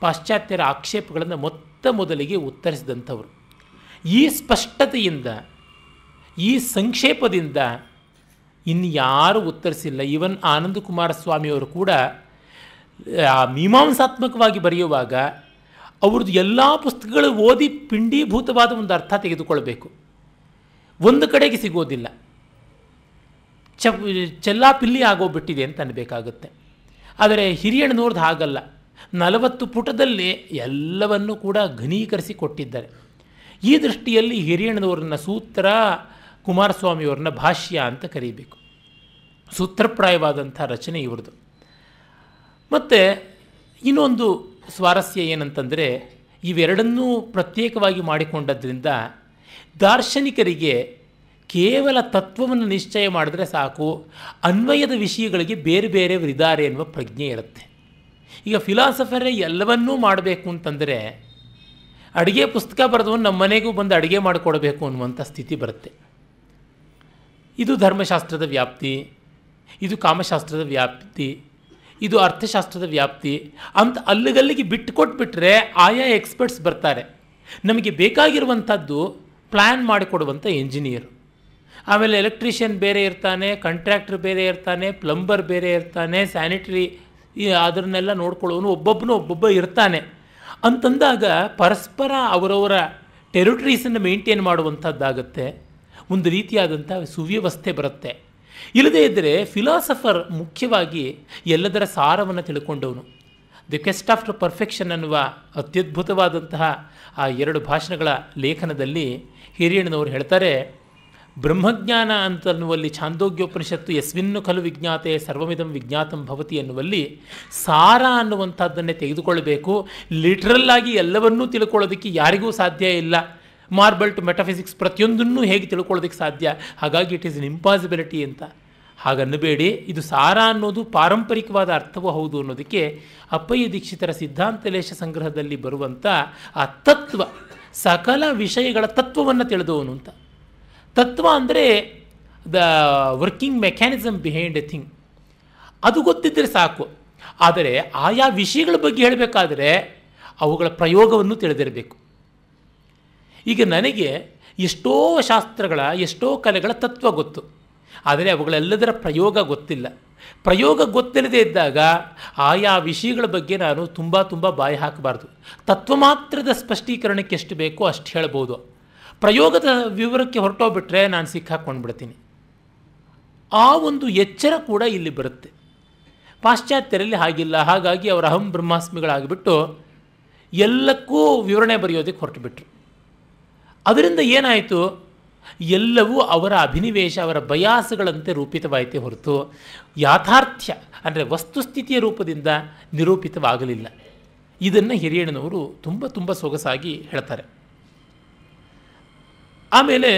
ಪಾಶ್ಚಾತ್ಯರ ಆಕ್ಷೇಪಗಳನ್ನು ಮೊತ್ತ ಮೊದಲಿಗೆ ಉತ್ತರಿಸಿದಂಥವರು ಈ ಸ್ಪಷ್ಟತೆಯಿಂದ ಈ ಸಂಕ್ಷೇಪದಿಂದ ಇನ್ನು ಯಾರೂ ಉತ್ತರಿಸಿಲ್ಲ ಈವನ್ ಆನಂದ ಕುಮಾರಸ್ವಾಮಿಯವರು ಕೂಡ ಮೀಮಾಂಸಾತ್ಮಕವಾಗಿ ಬರೆಯುವಾಗ ಅವ್ರದ್ದು ಎಲ್ಲ ಪುಸ್ತಕಗಳು ಓದಿ ಪಿಂಡೀಭೂತವಾದ ಒಂದು ಅರ್ಥ ತೆಗೆದುಕೊಳ್ಬೇಕು ಒಂದು ಕಡೆಗೆ ಸಿಗೋದಿಲ್ಲ ಚ ಚೆಲ್ಲಾಪಿಲ್ಲಿ ಆಗೋಗ್ಬಿಟ್ಟಿದೆ ಅಂತ ಅನ್ಬೇಕಾಗುತ್ತೆ ಆದರೆ ಹಿರಿಯಣ್ಣನವ್ರದ್ದು ಹಾಗಲ್ಲ ನಲವತ್ತು ಪುಟದಲ್ಲಿ ಎಲ್ಲವನ್ನೂ ಕೂಡ ಘನೀಕರಿಸಿ ಕೊಟ್ಟಿದ್ದಾರೆ ಈ ದೃಷ್ಟಿಯಲ್ಲಿ ಹಿರಿಯಣ್ಣನವ್ರನ್ನ ಸೂತ್ರ ಕುಮಾರಸ್ವಾಮಿಯವ್ರನ್ನ ಭಾಷ್ಯ ಅಂತ ಕರೀಬೇಕು ಸೂತ್ರಪ್ರಾಯವಾದಂಥ ರಚನೆ ಇವ್ರದ್ದು ಮತ್ತು ಇನ್ನೊಂದು ಸ್ವಾರಸ್ಯ ಏನಂತಂದರೆ ಇವೆರಡನ್ನೂ ಪ್ರತ್ಯೇಕವಾಗಿ ಮಾಡಿಕೊಂಡದ್ರಿಂದ ದಾರ್ಶನಿಕರಿಗೆ ಕೇವಲ ತತ್ವವನ್ನು ನಿಶ್ಚಯ ಮಾಡಿದ್ರೆ ಸಾಕು ಅನ್ವಯದ ವಿಷಯಗಳಿಗೆ ಬೇರೆ ಬೇರೆಯವರಿದ್ದಾರೆ ಎನ್ನುವ ಪ್ರಜ್ಞೆ ಇರುತ್ತೆ ಈಗ ಫಿಲಾಸಫರೇ ಎಲ್ಲವನ್ನೂ ಮಾಡಬೇಕು ಅಂತಂದರೆ ಅಡುಗೆ ಪುಸ್ತಕ ಬರೆದವನು ನಮ್ಮ ಮನೆಗೂ ಬಂದು ಅಡುಗೆ ಮಾಡಿಕೊಡಬೇಕು ಅನ್ನುವಂಥ ಸ್ಥಿತಿ ಬರುತ್ತೆ ಇದು ಧರ್ಮಶಾಸ್ತ್ರದ ವ್ಯಾಪ್ತಿ ಇದು ಕಾಮಶಾಸ್ತ್ರದ ವ್ಯಾಪ್ತಿ ಇದು ಅರ್ಥಶಾಸ್ತ್ರದ ವ್ಯಾಪ್ತಿ ಅಂತ ಅಲ್ಲಿಗಲ್ಲಿಗೆ ಬಿಟ್ಟು ಕೊಟ್ಬಿಟ್ರೆ ಆಯಾ ಎಕ್ಸ್ಪರ್ಟ್ಸ್ ಬರ್ತಾರೆ ನಮಗೆ ಬೇಕಾಗಿರುವಂಥದ್ದು ಪ್ಲ್ಯಾನ್ ಮಾಡಿಕೊಡುವಂಥ ಇಂಜಿನಿಯರು ಆಮೇಲೆ ಎಲೆಕ್ಟ್ರಿಷಿಯನ್ ಬೇರೆ ಇರ್ತಾನೆ ಕಂಟ್ರಾಕ್ಟ್ರ್ ಬೇರೆ ಇರ್ತಾನೆ ಪ್ಲಂಬರ್ ಬೇರೆ ಇರ್ತಾನೆ ಸ್ಯಾನಿಟರಿ ಅದನ್ನೆಲ್ಲ ನೋಡ್ಕೊಳ್ಳೋನು ಒಬ್ಬೊಬ್ಬನು ಒಬ್ಬೊಬ್ಬ ಇರ್ತಾನೆ ಅಂತಂದಾಗ ಪರಸ್ಪರ ಅವರವರ ಟೆರಿಟರೀಸನ್ನು ಮೇಂಟೈನ್ ಮಾಡುವಂಥದ್ದಾಗತ್ತೆ ಒಂದು ರೀತಿಯಾದಂಥ ಸುವ್ಯವಸ್ಥೆ ಬರುತ್ತೆ ಇಲ್ಲದೇ ಇದ್ದರೆ ಫಿಲಾಸಫರ್ ಮುಖ್ಯವಾಗಿ ಎಲ್ಲದರ ಸಾರವನ್ನು ತಿಳ್ಕೊಂಡವನು ದಿ ಕೆಸ್ಟ್ ಆಫ್ಟರ್ ಪರ್ಫೆಕ್ಷನ್ ಅನ್ನುವ ಅತ್ಯದ್ಭುತವಾದಂತಹ ಆ ಎರಡು ಭಾಷಣಗಳ ಲೇಖನದಲ್ಲಿ ಹಿರಿಯಣ್ಣನವರು ಹೇಳ್ತಾರೆ ಬ್ರಹ್ಮಜ್ಞಾನ ಅಂತನ್ನುವಲ್ಲಿ ಛಾಂದೋಗ್ಯೋಪನಿಷತ್ತು ಯಸ್ವಿನ್ನು ಖಲು ವಿಜ್ಞಾತೆ ಸರ್ವಮಿದಂ ವಿಜ್ಞಾತಂ ಭವತಿ ಅನ್ನುವಲ್ಲಿ ಸಾರ ಅನ್ನುವಂಥದ್ದನ್ನೇ ತೆಗೆದುಕೊಳ್ಳಬೇಕು ಲಿಟ್ರಲ್ಲಾಗಿ ಎಲ್ಲವನ್ನೂ ತಿಳ್ಕೊಳ್ಳೋದಕ್ಕೆ ಯಾರಿಗೂ ಸಾಧ್ಯ ಇಲ್ಲ ಮಾರ್ಬಲ್ ಟು ಮೆಟಫಿಸಿಕ್ಸ್ ಪ್ರತಿಯೊಂದನ್ನು ಹೇಗೆ ತಿಳ್ಕೊಳ್ಳೋದಕ್ಕೆ ಸಾಧ್ಯ ಹಾಗಾಗಿ ಇಟ್ ಈಸ್ ಇನ್ ಇಂಪಾಸಿಬಿಲಿಟಿ ಅಂತ ಹಾಗನ್ನಬೇಡಿ ಇದು ಸಾರ ಅನ್ನೋದು ಪಾರಂಪರಿಕವಾದ ಅರ್ಥವೂ ಹೌದು ಅನ್ನೋದಕ್ಕೆ ಅಪ್ಪಯ್ಯ ದೀಕ್ಷಿತರ ಲೇಷ ಸಂಗ್ರಹದಲ್ಲಿ ಬರುವಂಥ ಆ ತತ್ವ ಸಕಲ ವಿಷಯಗಳ ತತ್ವವನ್ನು ತಿಳಿದವನು ಅಂತ ತತ್ವ ಅಂದರೆ the working mechanism behind a thing ಅದು ಗೊತ್ತಿದ್ದರೆ ಸಾಕು ಆದರೆ ಆಯಾ ವಿಷಯಗಳ ಬಗ್ಗೆ ಹೇಳಬೇಕಾದ್ರೆ ಅವುಗಳ ಪ್ರಯೋಗವನ್ನು ತಿಳಿದಿರಬೇಕು ಈಗ ನನಗೆ ಎಷ್ಟೋ ಶಾಸ್ತ್ರಗಳ ಎಷ್ಟೋ ಕಲೆಗಳ ತತ್ವ ಗೊತ್ತು ಆದರೆ ಅವುಗಳೆಲ್ಲದರ ಪ್ರಯೋಗ ಗೊತ್ತಿಲ್ಲ ಪ್ರಯೋಗ ಗೊತ್ತಿಲ್ಲದೆ ಇದ್ದಾಗ ಆಯಾ ವಿಷಯಗಳ ಬಗ್ಗೆ ನಾನು ತುಂಬ ತುಂಬ ಬಾಯಿ ಹಾಕಬಾರ್ದು ತತ್ವ ಮಾತ್ರದ ಸ್ಪಷ್ಟೀಕರಣಕ್ಕೆ ಎಷ್ಟು ಬೇಕೋ ಅಷ್ಟು ಹೇಳ್ಬೋದು ಪ್ರಯೋಗದ ವಿವರಕ್ಕೆ ಹೊರಟೋಗ್ಬಿಟ್ರೆ ನಾನು ಸಿಕ್ಕಾಕ್ಕೊಂಡ್ಬಿಡ್ತೀನಿ ಆ ಒಂದು ಎಚ್ಚರ ಕೂಡ ಇಲ್ಲಿ ಬರುತ್ತೆ ಪಾಶ್ಚಾತ್ಯರಲ್ಲಿ ಹಾಗಿಲ್ಲ ಹಾಗಾಗಿ ಅವರ ಅಹಂ ಬ್ರಹ್ಮಾಸ್ಮಿಗಳಾಗಿಬಿಟ್ಟು ಎಲ್ಲಕ್ಕೂ ವಿವರಣೆ ಬರೆಯೋದಕ್ಕೆ ಹೊರಟುಬಿಟ್ರು ಅದರಿಂದ ಏನಾಯಿತು ಎಲ್ಲವೂ ಅವರ ಅಭಿನಿವೇಶ ಅವರ ಬಯಾಸಗಳಂತೆ ರೂಪಿತವಾಯಿತೇ ಹೊರತು ಯಾಥಾರ್ಥ್ಯ ಅಂದರೆ ವಸ್ತುಸ್ಥಿತಿಯ ರೂಪದಿಂದ ನಿರೂಪಿತವಾಗಲಿಲ್ಲ ಇದನ್ನು ಹಿರಿಯಣ್ಣನವರು ತುಂಬ ತುಂಬ ಸೊಗಸಾಗಿ ಹೇಳ್ತಾರೆ ಆಮೇಲೆ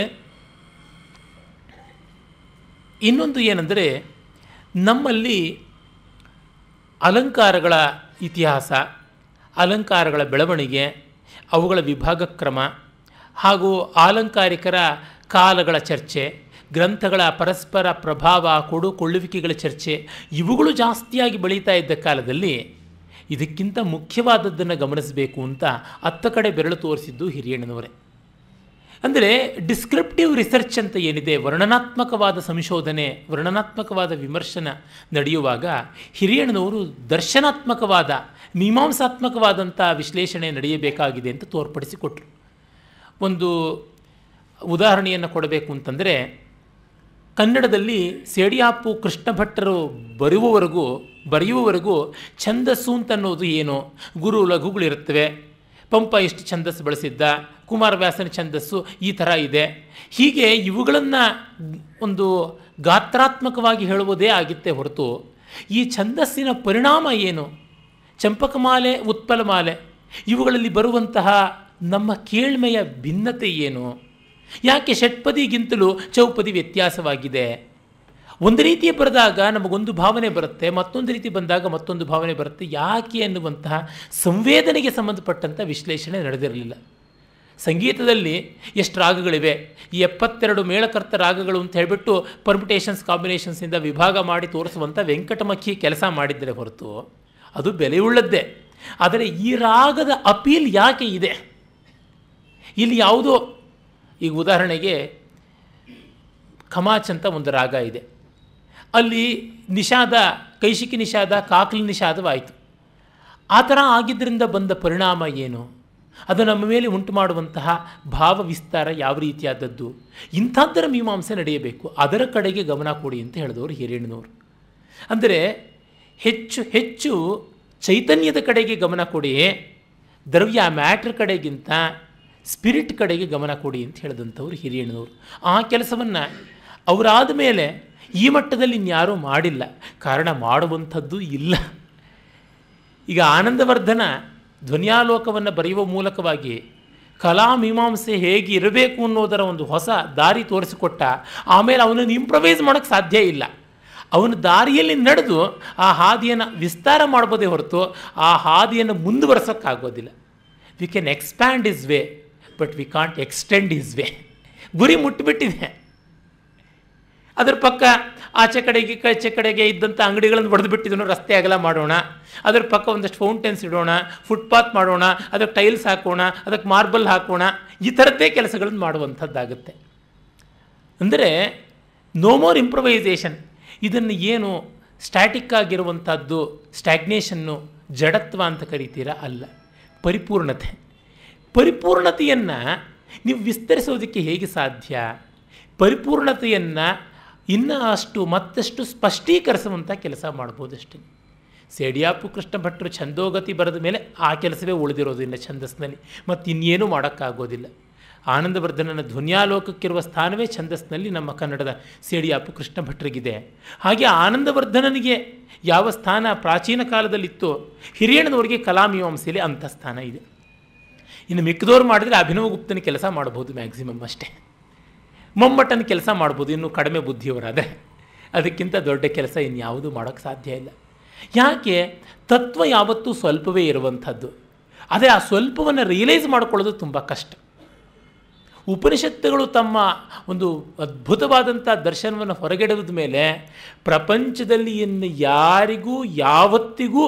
ಇನ್ನೊಂದು ಏನೆಂದರೆ ನಮ್ಮಲ್ಲಿ ಅಲಂಕಾರಗಳ ಇತಿಹಾಸ ಅಲಂಕಾರಗಳ ಬೆಳವಣಿಗೆ ಅವುಗಳ ವಿಭಾಗಕ್ರಮ ಹಾಗೂ ಆಲಂಕಾರಿಕರ ಕಾಲಗಳ ಚರ್ಚೆ ಗ್ರಂಥಗಳ ಪರಸ್ಪರ ಪ್ರಭಾವ ಕೊಡುಕೊಳ್ಳುವಿಕೆಗಳ ಚರ್ಚೆ ಇವುಗಳು ಜಾಸ್ತಿಯಾಗಿ ಬೆಳೀತಾ ಇದ್ದ ಕಾಲದಲ್ಲಿ ಇದಕ್ಕಿಂತ ಮುಖ್ಯವಾದದ್ದನ್ನು ಗಮನಿಸಬೇಕು ಅಂತ ಹತ್ತ ಕಡೆ ಬೆರಳು ತೋರಿಸಿದ್ದು ಹಿರಿಯಣ್ಣನವರೇ ಅಂದರೆ ಡಿಸ್ಕ್ರಿಪ್ಟಿವ್ ರಿಸರ್ಚ್ ಅಂತ ಏನಿದೆ ವರ್ಣನಾತ್ಮಕವಾದ ಸಂಶೋಧನೆ ವರ್ಣನಾತ್ಮಕವಾದ ವಿಮರ್ಶನ ನಡೆಯುವಾಗ ಹಿರಿಯಣ್ಣನವರು ದರ್ಶನಾತ್ಮಕವಾದ ಮೀಮಾಂಸಾತ್ಮಕವಾದಂಥ ವಿಶ್ಲೇಷಣೆ ನಡೆಯಬೇಕಾಗಿದೆ ಅಂತ ತೋರ್ಪಡಿಸಿಕೊಟ್ರು ಒಂದು ಉದಾಹರಣೆಯನ್ನು ಕೊಡಬೇಕು ಅಂತಂದರೆ ಕನ್ನಡದಲ್ಲಿ ಸೇಡಿಯಾಪು ಕೃಷ್ಣ ಭಟ್ಟರು ಬರುವವರೆಗೂ ಬರೆಯುವವರೆಗೂ ಛಂದಸ್ಸು ಅನ್ನೋದು ಏನು ಗುರು ಲಘುಗಳಿರುತ್ತವೆ ಪಂಪ ಎಷ್ಟು ಛಂದಸ್ಸು ಬಳಸಿದ್ದ ಕುಮಾರವ್ಯಾಸನ ಛಂದಸ್ಸು ಈ ಥರ ಇದೆ ಹೀಗೆ ಇವುಗಳನ್ನು ಒಂದು ಗಾತ್ರಾತ್ಮಕವಾಗಿ ಹೇಳುವುದೇ ಆಗಿತ್ತೆ ಹೊರತು ಈ ಛಂದಸ್ಸಿನ ಪರಿಣಾಮ ಏನು ಚಂಪಕಮಾಲೆ ಉತ್ಪಲಮಾಲೆ ಇವುಗಳಲ್ಲಿ ಬರುವಂತಹ ನಮ್ಮ ಕೇಳ್ಮೆಯ ಭಿನ್ನತೆ ಏನು ಯಾಕೆ ಷಟ್ಪದಿಗಿಂತಲೂ ಚೌಪದಿ ವ್ಯತ್ಯಾಸವಾಗಿದೆ ಒಂದು ರೀತಿ ಬರೆದಾಗ ನಮಗೊಂದು ಭಾವನೆ ಬರುತ್ತೆ ಮತ್ತೊಂದು ರೀತಿ ಬಂದಾಗ ಮತ್ತೊಂದು ಭಾವನೆ ಬರುತ್ತೆ ಯಾಕೆ ಎನ್ನುವಂತಹ ಸಂವೇದನೆಗೆ ಸಂಬಂಧಪಟ್ಟಂಥ ವಿಶ್ಲೇಷಣೆ ನಡೆದಿರಲಿಲ್ಲ ಸಂಗೀತದಲ್ಲಿ ಎಷ್ಟು ರಾಗಗಳಿವೆ ಈ ಎಪ್ಪತ್ತೆರಡು ಮೇಳಕರ್ತ ರಾಗಗಳು ಅಂತ ಹೇಳಿಬಿಟ್ಟು ಪರ್ಮಿಟೇಷನ್ಸ್ ಕಾಂಬಿನೇಷನ್ಸಿಂದ ವಿಭಾಗ ಮಾಡಿ ತೋರಿಸುವಂಥ ವೆಂಕಟಮಖಿ ಕೆಲಸ ಮಾಡಿದ್ದರೆ ಹೊರತು ಅದು ಬೆಲೆಯುಳ್ಳದ್ದೇ ಆದರೆ ಈ ರಾಗದ ಅಪೀಲ್ ಯಾಕೆ ಇದೆ ಇಲ್ಲಿ ಯಾವುದೋ ಈಗ ಉದಾಹರಣೆಗೆ ಖಮಾಚ್ ಅಂತ ಒಂದು ರಾಗ ಇದೆ ಅಲ್ಲಿ ನಿಷಾದ ಕೈಶಿಕಿ ನಿಷಾದ ಕಾಕಲಿ ನಿಷಾದವಾಯಿತು ಆ ಥರ ಆಗಿದ್ದರಿಂದ ಬಂದ ಪರಿಣಾಮ ಏನು ಅದು ನಮ್ಮ ಮೇಲೆ ಉಂಟು ಮಾಡುವಂತಹ ಭಾವ ವಿಸ್ತಾರ ಯಾವ ರೀತಿಯಾದದ್ದು ಇಂಥದ್ದರ ಮೀಮಾಂಸೆ ನಡೆಯಬೇಕು ಅದರ ಕಡೆಗೆ ಗಮನ ಕೊಡಿ ಅಂತ ಹೇಳಿದವರು ಹಿರೇಣ್ಣನವರು ಅಂದರೆ ಹೆಚ್ಚು ಹೆಚ್ಚು ಚೈತನ್ಯದ ಕಡೆಗೆ ಗಮನ ಕೊಡಿ ದ್ರವ್ಯ ಮ್ಯಾಟ್ರ್ ಕಡೆಗಿಂತ ಸ್ಪಿರಿಟ್ ಕಡೆಗೆ ಗಮನ ಕೊಡಿ ಅಂತ ಹೇಳಿದಂಥವ್ರು ಹಿರಿಯಣ್ಣನವರು ಆ ಕೆಲಸವನ್ನು ಅವರಾದ ಮೇಲೆ ಈ ಮಟ್ಟದಲ್ಲಿ ಇನ್ಯಾರೂ ಮಾಡಿಲ್ಲ ಕಾರಣ ಮಾಡುವಂಥದ್ದು ಇಲ್ಲ ಈಗ ಆನಂದವರ್ಧನ ಧ್ವನಿಯಾಲೋಕವನ್ನು ಬರೆಯುವ ಮೂಲಕವಾಗಿ ಮೀಮಾಂಸೆ ಹೇಗೆ ಇರಬೇಕು ಅನ್ನೋದರ ಒಂದು ಹೊಸ ದಾರಿ ತೋರಿಸಿಕೊಟ್ಟ ಆಮೇಲೆ ಅವನನ್ನು ಇಂಪ್ರವೈಸ್ ಮಾಡೋಕ್ಕೆ ಸಾಧ್ಯ ಇಲ್ಲ ಅವನ ದಾರಿಯಲ್ಲಿ ನಡೆದು ಆ ಹಾದಿಯನ್ನು ವಿಸ್ತಾರ ಮಾಡ್ಬೋದೇ ಹೊರತು ಆ ಹಾದಿಯನ್ನು ಮುಂದುವರೆಸೋಕ್ಕಾಗೋದಿಲ್ಲ we can expand his way but we can't extend his way ಗುರಿ ಮುಟ್ಟಿಬಿಟ್ಟಿದೆ ಅದ್ರ ಪಕ್ಕ ಆಚೆ ಕಡೆಗೆ ಕಚೆ ಕಡೆಗೆ ಇದ್ದಂಥ ಅಂಗಡಿಗಳನ್ನು ಹೊಡೆದು ಬಿಟ್ಟಿದ್ದನ್ನು ರಸ್ತೆ ಅಗಲ ಮಾಡೋಣ ಅದ್ರ ಪಕ್ಕ ಒಂದಷ್ಟು ಫೌಂಟೇನ್ಸ್ ಇಡೋಣ ಫುಟ್ಪಾತ್ ಮಾಡೋಣ ಅದಕ್ಕೆ ಟೈಲ್ಸ್ ಹಾಕೋಣ ಅದಕ್ಕೆ ಮಾರ್ಬಲ್ ಹಾಕೋಣ ಈ ಥರದ್ದೇ ಕೆಲಸಗಳನ್ನು ಮಾಡುವಂಥದ್ದಾಗುತ್ತೆ ಅಂದರೆ ನೋ ಮೋರ್ ಇಂಪ್ರೊವೈಸೇಷನ್ ಇದನ್ನು ಏನು ಸ್ಟ್ಯಾಟಿಕ್ ಆಗಿರುವಂಥದ್ದು ಸ್ಟ್ಯಾಗ್ನೇಷನ್ನು ಜಡತ್ವ ಅಂತ ಕರಿತೀರಾ ಅಲ್ಲ ಪರಿಪೂರ್ಣತೆ ಪರಿಪೂರ್ಣತೆಯನ್ನು ನೀವು ವಿಸ್ತರಿಸೋದಕ್ಕೆ ಹೇಗೆ ಸಾಧ್ಯ ಪರಿಪೂರ್ಣತೆಯನ್ನು ಇನ್ನೂ ಅಷ್ಟು ಮತ್ತಷ್ಟು ಸ್ಪಷ್ಟೀಕರಿಸುವಂಥ ಕೆಲಸ ಮಾಡ್ಬೋದಷ್ಟೇ ಸೇಡಿಯಾಪು ಕೃಷ್ಣ ಭಟ್ರು ಛಂದೋಗತಿ ಬರೆದ ಮೇಲೆ ಆ ಕೆಲಸವೇ ಉಳಿದಿರೋದಿಲ್ಲ ಛಂದಸ್ನಲ್ಲಿ ಮತ್ತು ಇನ್ನೇನೂ ಮಾಡೋಕ್ಕಾಗೋದಿಲ್ಲ ಆನಂದವರ್ಧನನ ಧ್ವನ್ಯಾಲೋಕಕ್ಕಿರುವ ಸ್ಥಾನವೇ ಛಂದಸ್ನಲ್ಲಿ ನಮ್ಮ ಕನ್ನಡದ ಸೇಡಿಯಾಪು ಕೃಷ್ಣ ಭಟ್ರಿಗಿದೆ ಹಾಗೆ ಆನಂದವರ್ಧನನಿಗೆ ಯಾವ ಸ್ಥಾನ ಪ್ರಾಚೀನ ಕಾಲದಲ್ಲಿತ್ತು ಹಿರಿಯಣ್ಣನವರಿಗೆ ಕಲಾಮೀಮಾಂಸೆಯಲ್ಲಿ ಅಂಥ ಸ್ಥಾನ ಇದೆ ಇನ್ನು ಮಿಕ್ಕದವ್ರು ಮಾಡಿದರೆ ಅಭಿನವ ಕೆಲಸ ಮಾಡ್ಬೋದು ಮ್ಯಾಕ್ಸಿಮಮ್ ಅಷ್ಟೇ ಮೊಮ್ಮಟ್ಟನ ಕೆಲಸ ಮಾಡ್ಬೋದು ಇನ್ನು ಕಡಿಮೆ ಬುದ್ಧಿಯವರಾದರೆ ಅದಕ್ಕಿಂತ ದೊಡ್ಡ ಕೆಲಸ ಇನ್ಯಾವುದೂ ಮಾಡೋಕ್ಕೆ ಸಾಧ್ಯ ಇಲ್ಲ ಯಾಕೆ ತತ್ವ ಯಾವತ್ತೂ ಸ್ವಲ್ಪವೇ ಇರುವಂಥದ್ದು ಅದೇ ಆ ಸ್ವಲ್ಪವನ್ನು ರಿಯಲೈಸ್ ಮಾಡಿಕೊಳ್ಳೋದು ತುಂಬ ಕಷ್ಟ ಉಪನಿಷತ್ತುಗಳು ತಮ್ಮ ಒಂದು ಅದ್ಭುತವಾದಂಥ ದರ್ಶನವನ್ನು ಹೊರಗೆಡುವುದ ಮೇಲೆ ಪ್ರಪಂಚದಲ್ಲಿ ಇನ್ನು ಯಾರಿಗೂ ಯಾವತ್ತಿಗೂ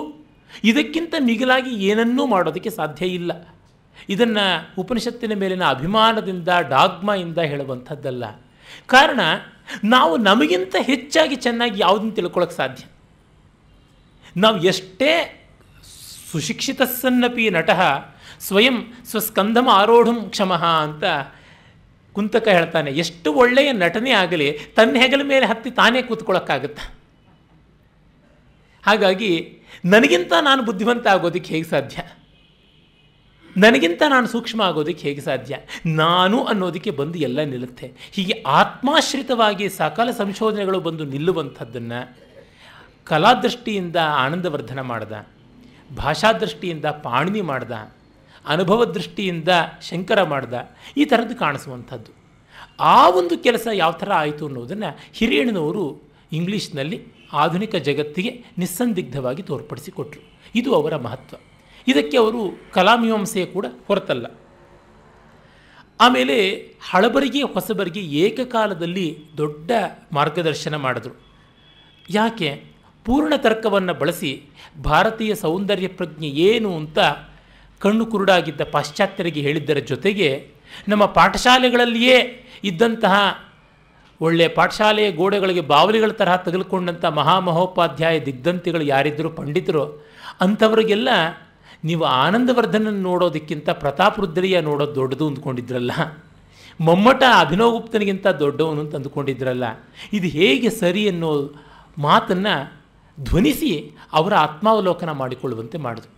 ಇದಕ್ಕಿಂತ ಮಿಗಿಲಾಗಿ ಏನನ್ನೂ ಮಾಡೋದಕ್ಕೆ ಸಾಧ್ಯ ಇಲ್ಲ ಇದನ್ನು ಉಪನಿಷತ್ತಿನ ಮೇಲಿನ ಅಭಿಮಾನದಿಂದ ಡಾಗ್ಮಾಯಿಂದ ಹೇಳುವಂಥದ್ದಲ್ಲ ಕಾರಣ ನಾವು ನಮಗಿಂತ ಹೆಚ್ಚಾಗಿ ಚೆನ್ನಾಗಿ ಯಾವುದನ್ನು ತಿಳ್ಕೊಳ್ಳೋಕ್ಕೆ ಸಾಧ್ಯ ನಾವು ಎಷ್ಟೇ ಸುಶಿಕ್ಷಿತಸ್ಸನ್ನಪಿ ನಟ ಸ್ವಯಂ ಸ್ವಸ್ಕಂಧಮ ಆರೋಢಂ ಕ್ಷಮಃ ಅಂತ ಕುಂತಕ ಹೇಳ್ತಾನೆ ಎಷ್ಟು ಒಳ್ಳೆಯ ನಟನೆ ಆಗಲಿ ತನ್ನ ಹೆಗಲ ಮೇಲೆ ಹತ್ತಿ ತಾನೇ ಕೂತ್ಕೊಳ್ಳೋಕ್ಕಾಗತ್ತ ಹಾಗಾಗಿ ನನಗಿಂತ ನಾನು ಬುದ್ಧಿವಂತ ಆಗೋದಕ್ಕೆ ಹೇಗೆ ಸಾಧ್ಯ ನನಗಿಂತ ನಾನು ಸೂಕ್ಷ್ಮ ಆಗೋದಕ್ಕೆ ಹೇಗೆ ಸಾಧ್ಯ ನಾನು ಅನ್ನೋದಕ್ಕೆ ಬಂದು ಎಲ್ಲ ನಿಲ್ಲುತ್ತೆ ಹೀಗೆ ಆತ್ಮಾಶ್ರಿತವಾಗಿ ಸಕಲ ಸಂಶೋಧನೆಗಳು ಬಂದು ನಿಲ್ಲುವಂಥದ್ದನ್ನು ಕಲಾದೃಷ್ಟಿಯಿಂದ ಆನಂದವರ್ಧನ ಮಾಡ್ದ ಭಾಷಾದೃಷ್ಟಿಯಿಂದ ಪಾಣಿನಿ ಮಾಡ್ದ ಅನುಭವ ದೃಷ್ಟಿಯಿಂದ ಶಂಕರ ಮಾಡ್ದ ಈ ಥರದ್ದು ಕಾಣಿಸುವಂಥದ್ದು ಆ ಒಂದು ಕೆಲಸ ಯಾವ ಥರ ಆಯಿತು ಅನ್ನೋದನ್ನು ಹಿರಿಯಣ್ಣನವರು ಇಂಗ್ಲೀಷ್ನಲ್ಲಿ ಆಧುನಿಕ ಜಗತ್ತಿಗೆ ನಿಸ್ಸಂದಿಗ್ಧವಾಗಿ ತೋರ್ಪಡಿಸಿಕೊಟ್ರು ಇದು ಅವರ ಮಹತ್ವ ಇದಕ್ಕೆ ಅವರು ಕಲಾಮೀಮಾಂಸೆ ಕೂಡ ಹೊರತಲ್ಲ ಆಮೇಲೆ ಹಳಬರಿಗೆ ಹೊಸಬರಿಗೆ ಏಕಕಾಲದಲ್ಲಿ ದೊಡ್ಡ ಮಾರ್ಗದರ್ಶನ ಮಾಡಿದ್ರು ಯಾಕೆ ಪೂರ್ಣ ತರ್ಕವನ್ನು ಬಳಸಿ ಭಾರತೀಯ ಸೌಂದರ್ಯ ಪ್ರಜ್ಞೆ ಏನು ಅಂತ ಕಣ್ಣು ಕುರುಡಾಗಿದ್ದ ಪಾಶ್ಚಾತ್ಯರಿಗೆ ಹೇಳಿದ್ದರ ಜೊತೆಗೆ ನಮ್ಮ ಪಾಠಶಾಲೆಗಳಲ್ಲಿಯೇ ಇದ್ದಂತಹ ಒಳ್ಳೆಯ ಪಾಠಶಾಲೆಯ ಗೋಡೆಗಳಿಗೆ ಬಾವಲಿಗಳ ತರಹ ತೆಗೆದುಕೊಂಡಂಥ ಮಹಾಮಹೋಪಾಧ್ಯಾಯ ದಿಗ್ಗಂತಿಗಳು ಯಾರಿದ್ದರೂ ಪಂಡಿತರು ಅಂಥವರಿಗೆಲ್ಲ ನೀವು ಆನಂದವರ್ಧನ ನೋಡೋದಕ್ಕಿಂತ ಪ್ರತಾಪರುದ್ರಿಯ ನೋಡೋದು ದೊಡ್ಡದು ಅಂದ್ಕೊಂಡಿದ್ರಲ್ಲ ಮಮ್ಮಟ ಅಭಿನವಗುಪ್ತನಿಗಿಂತ ದೊಡ್ಡವನು ಅಂತ ಅಂದುಕೊಂಡಿದ್ರಲ್ಲ ಇದು ಹೇಗೆ ಸರಿ ಅನ್ನೋ ಮಾತನ್ನು ಧ್ವನಿಸಿ ಅವರ ಆತ್ಮಾವಲೋಕನ ಮಾಡಿಕೊಳ್ಳುವಂತೆ ಮಾಡಿದ್ರು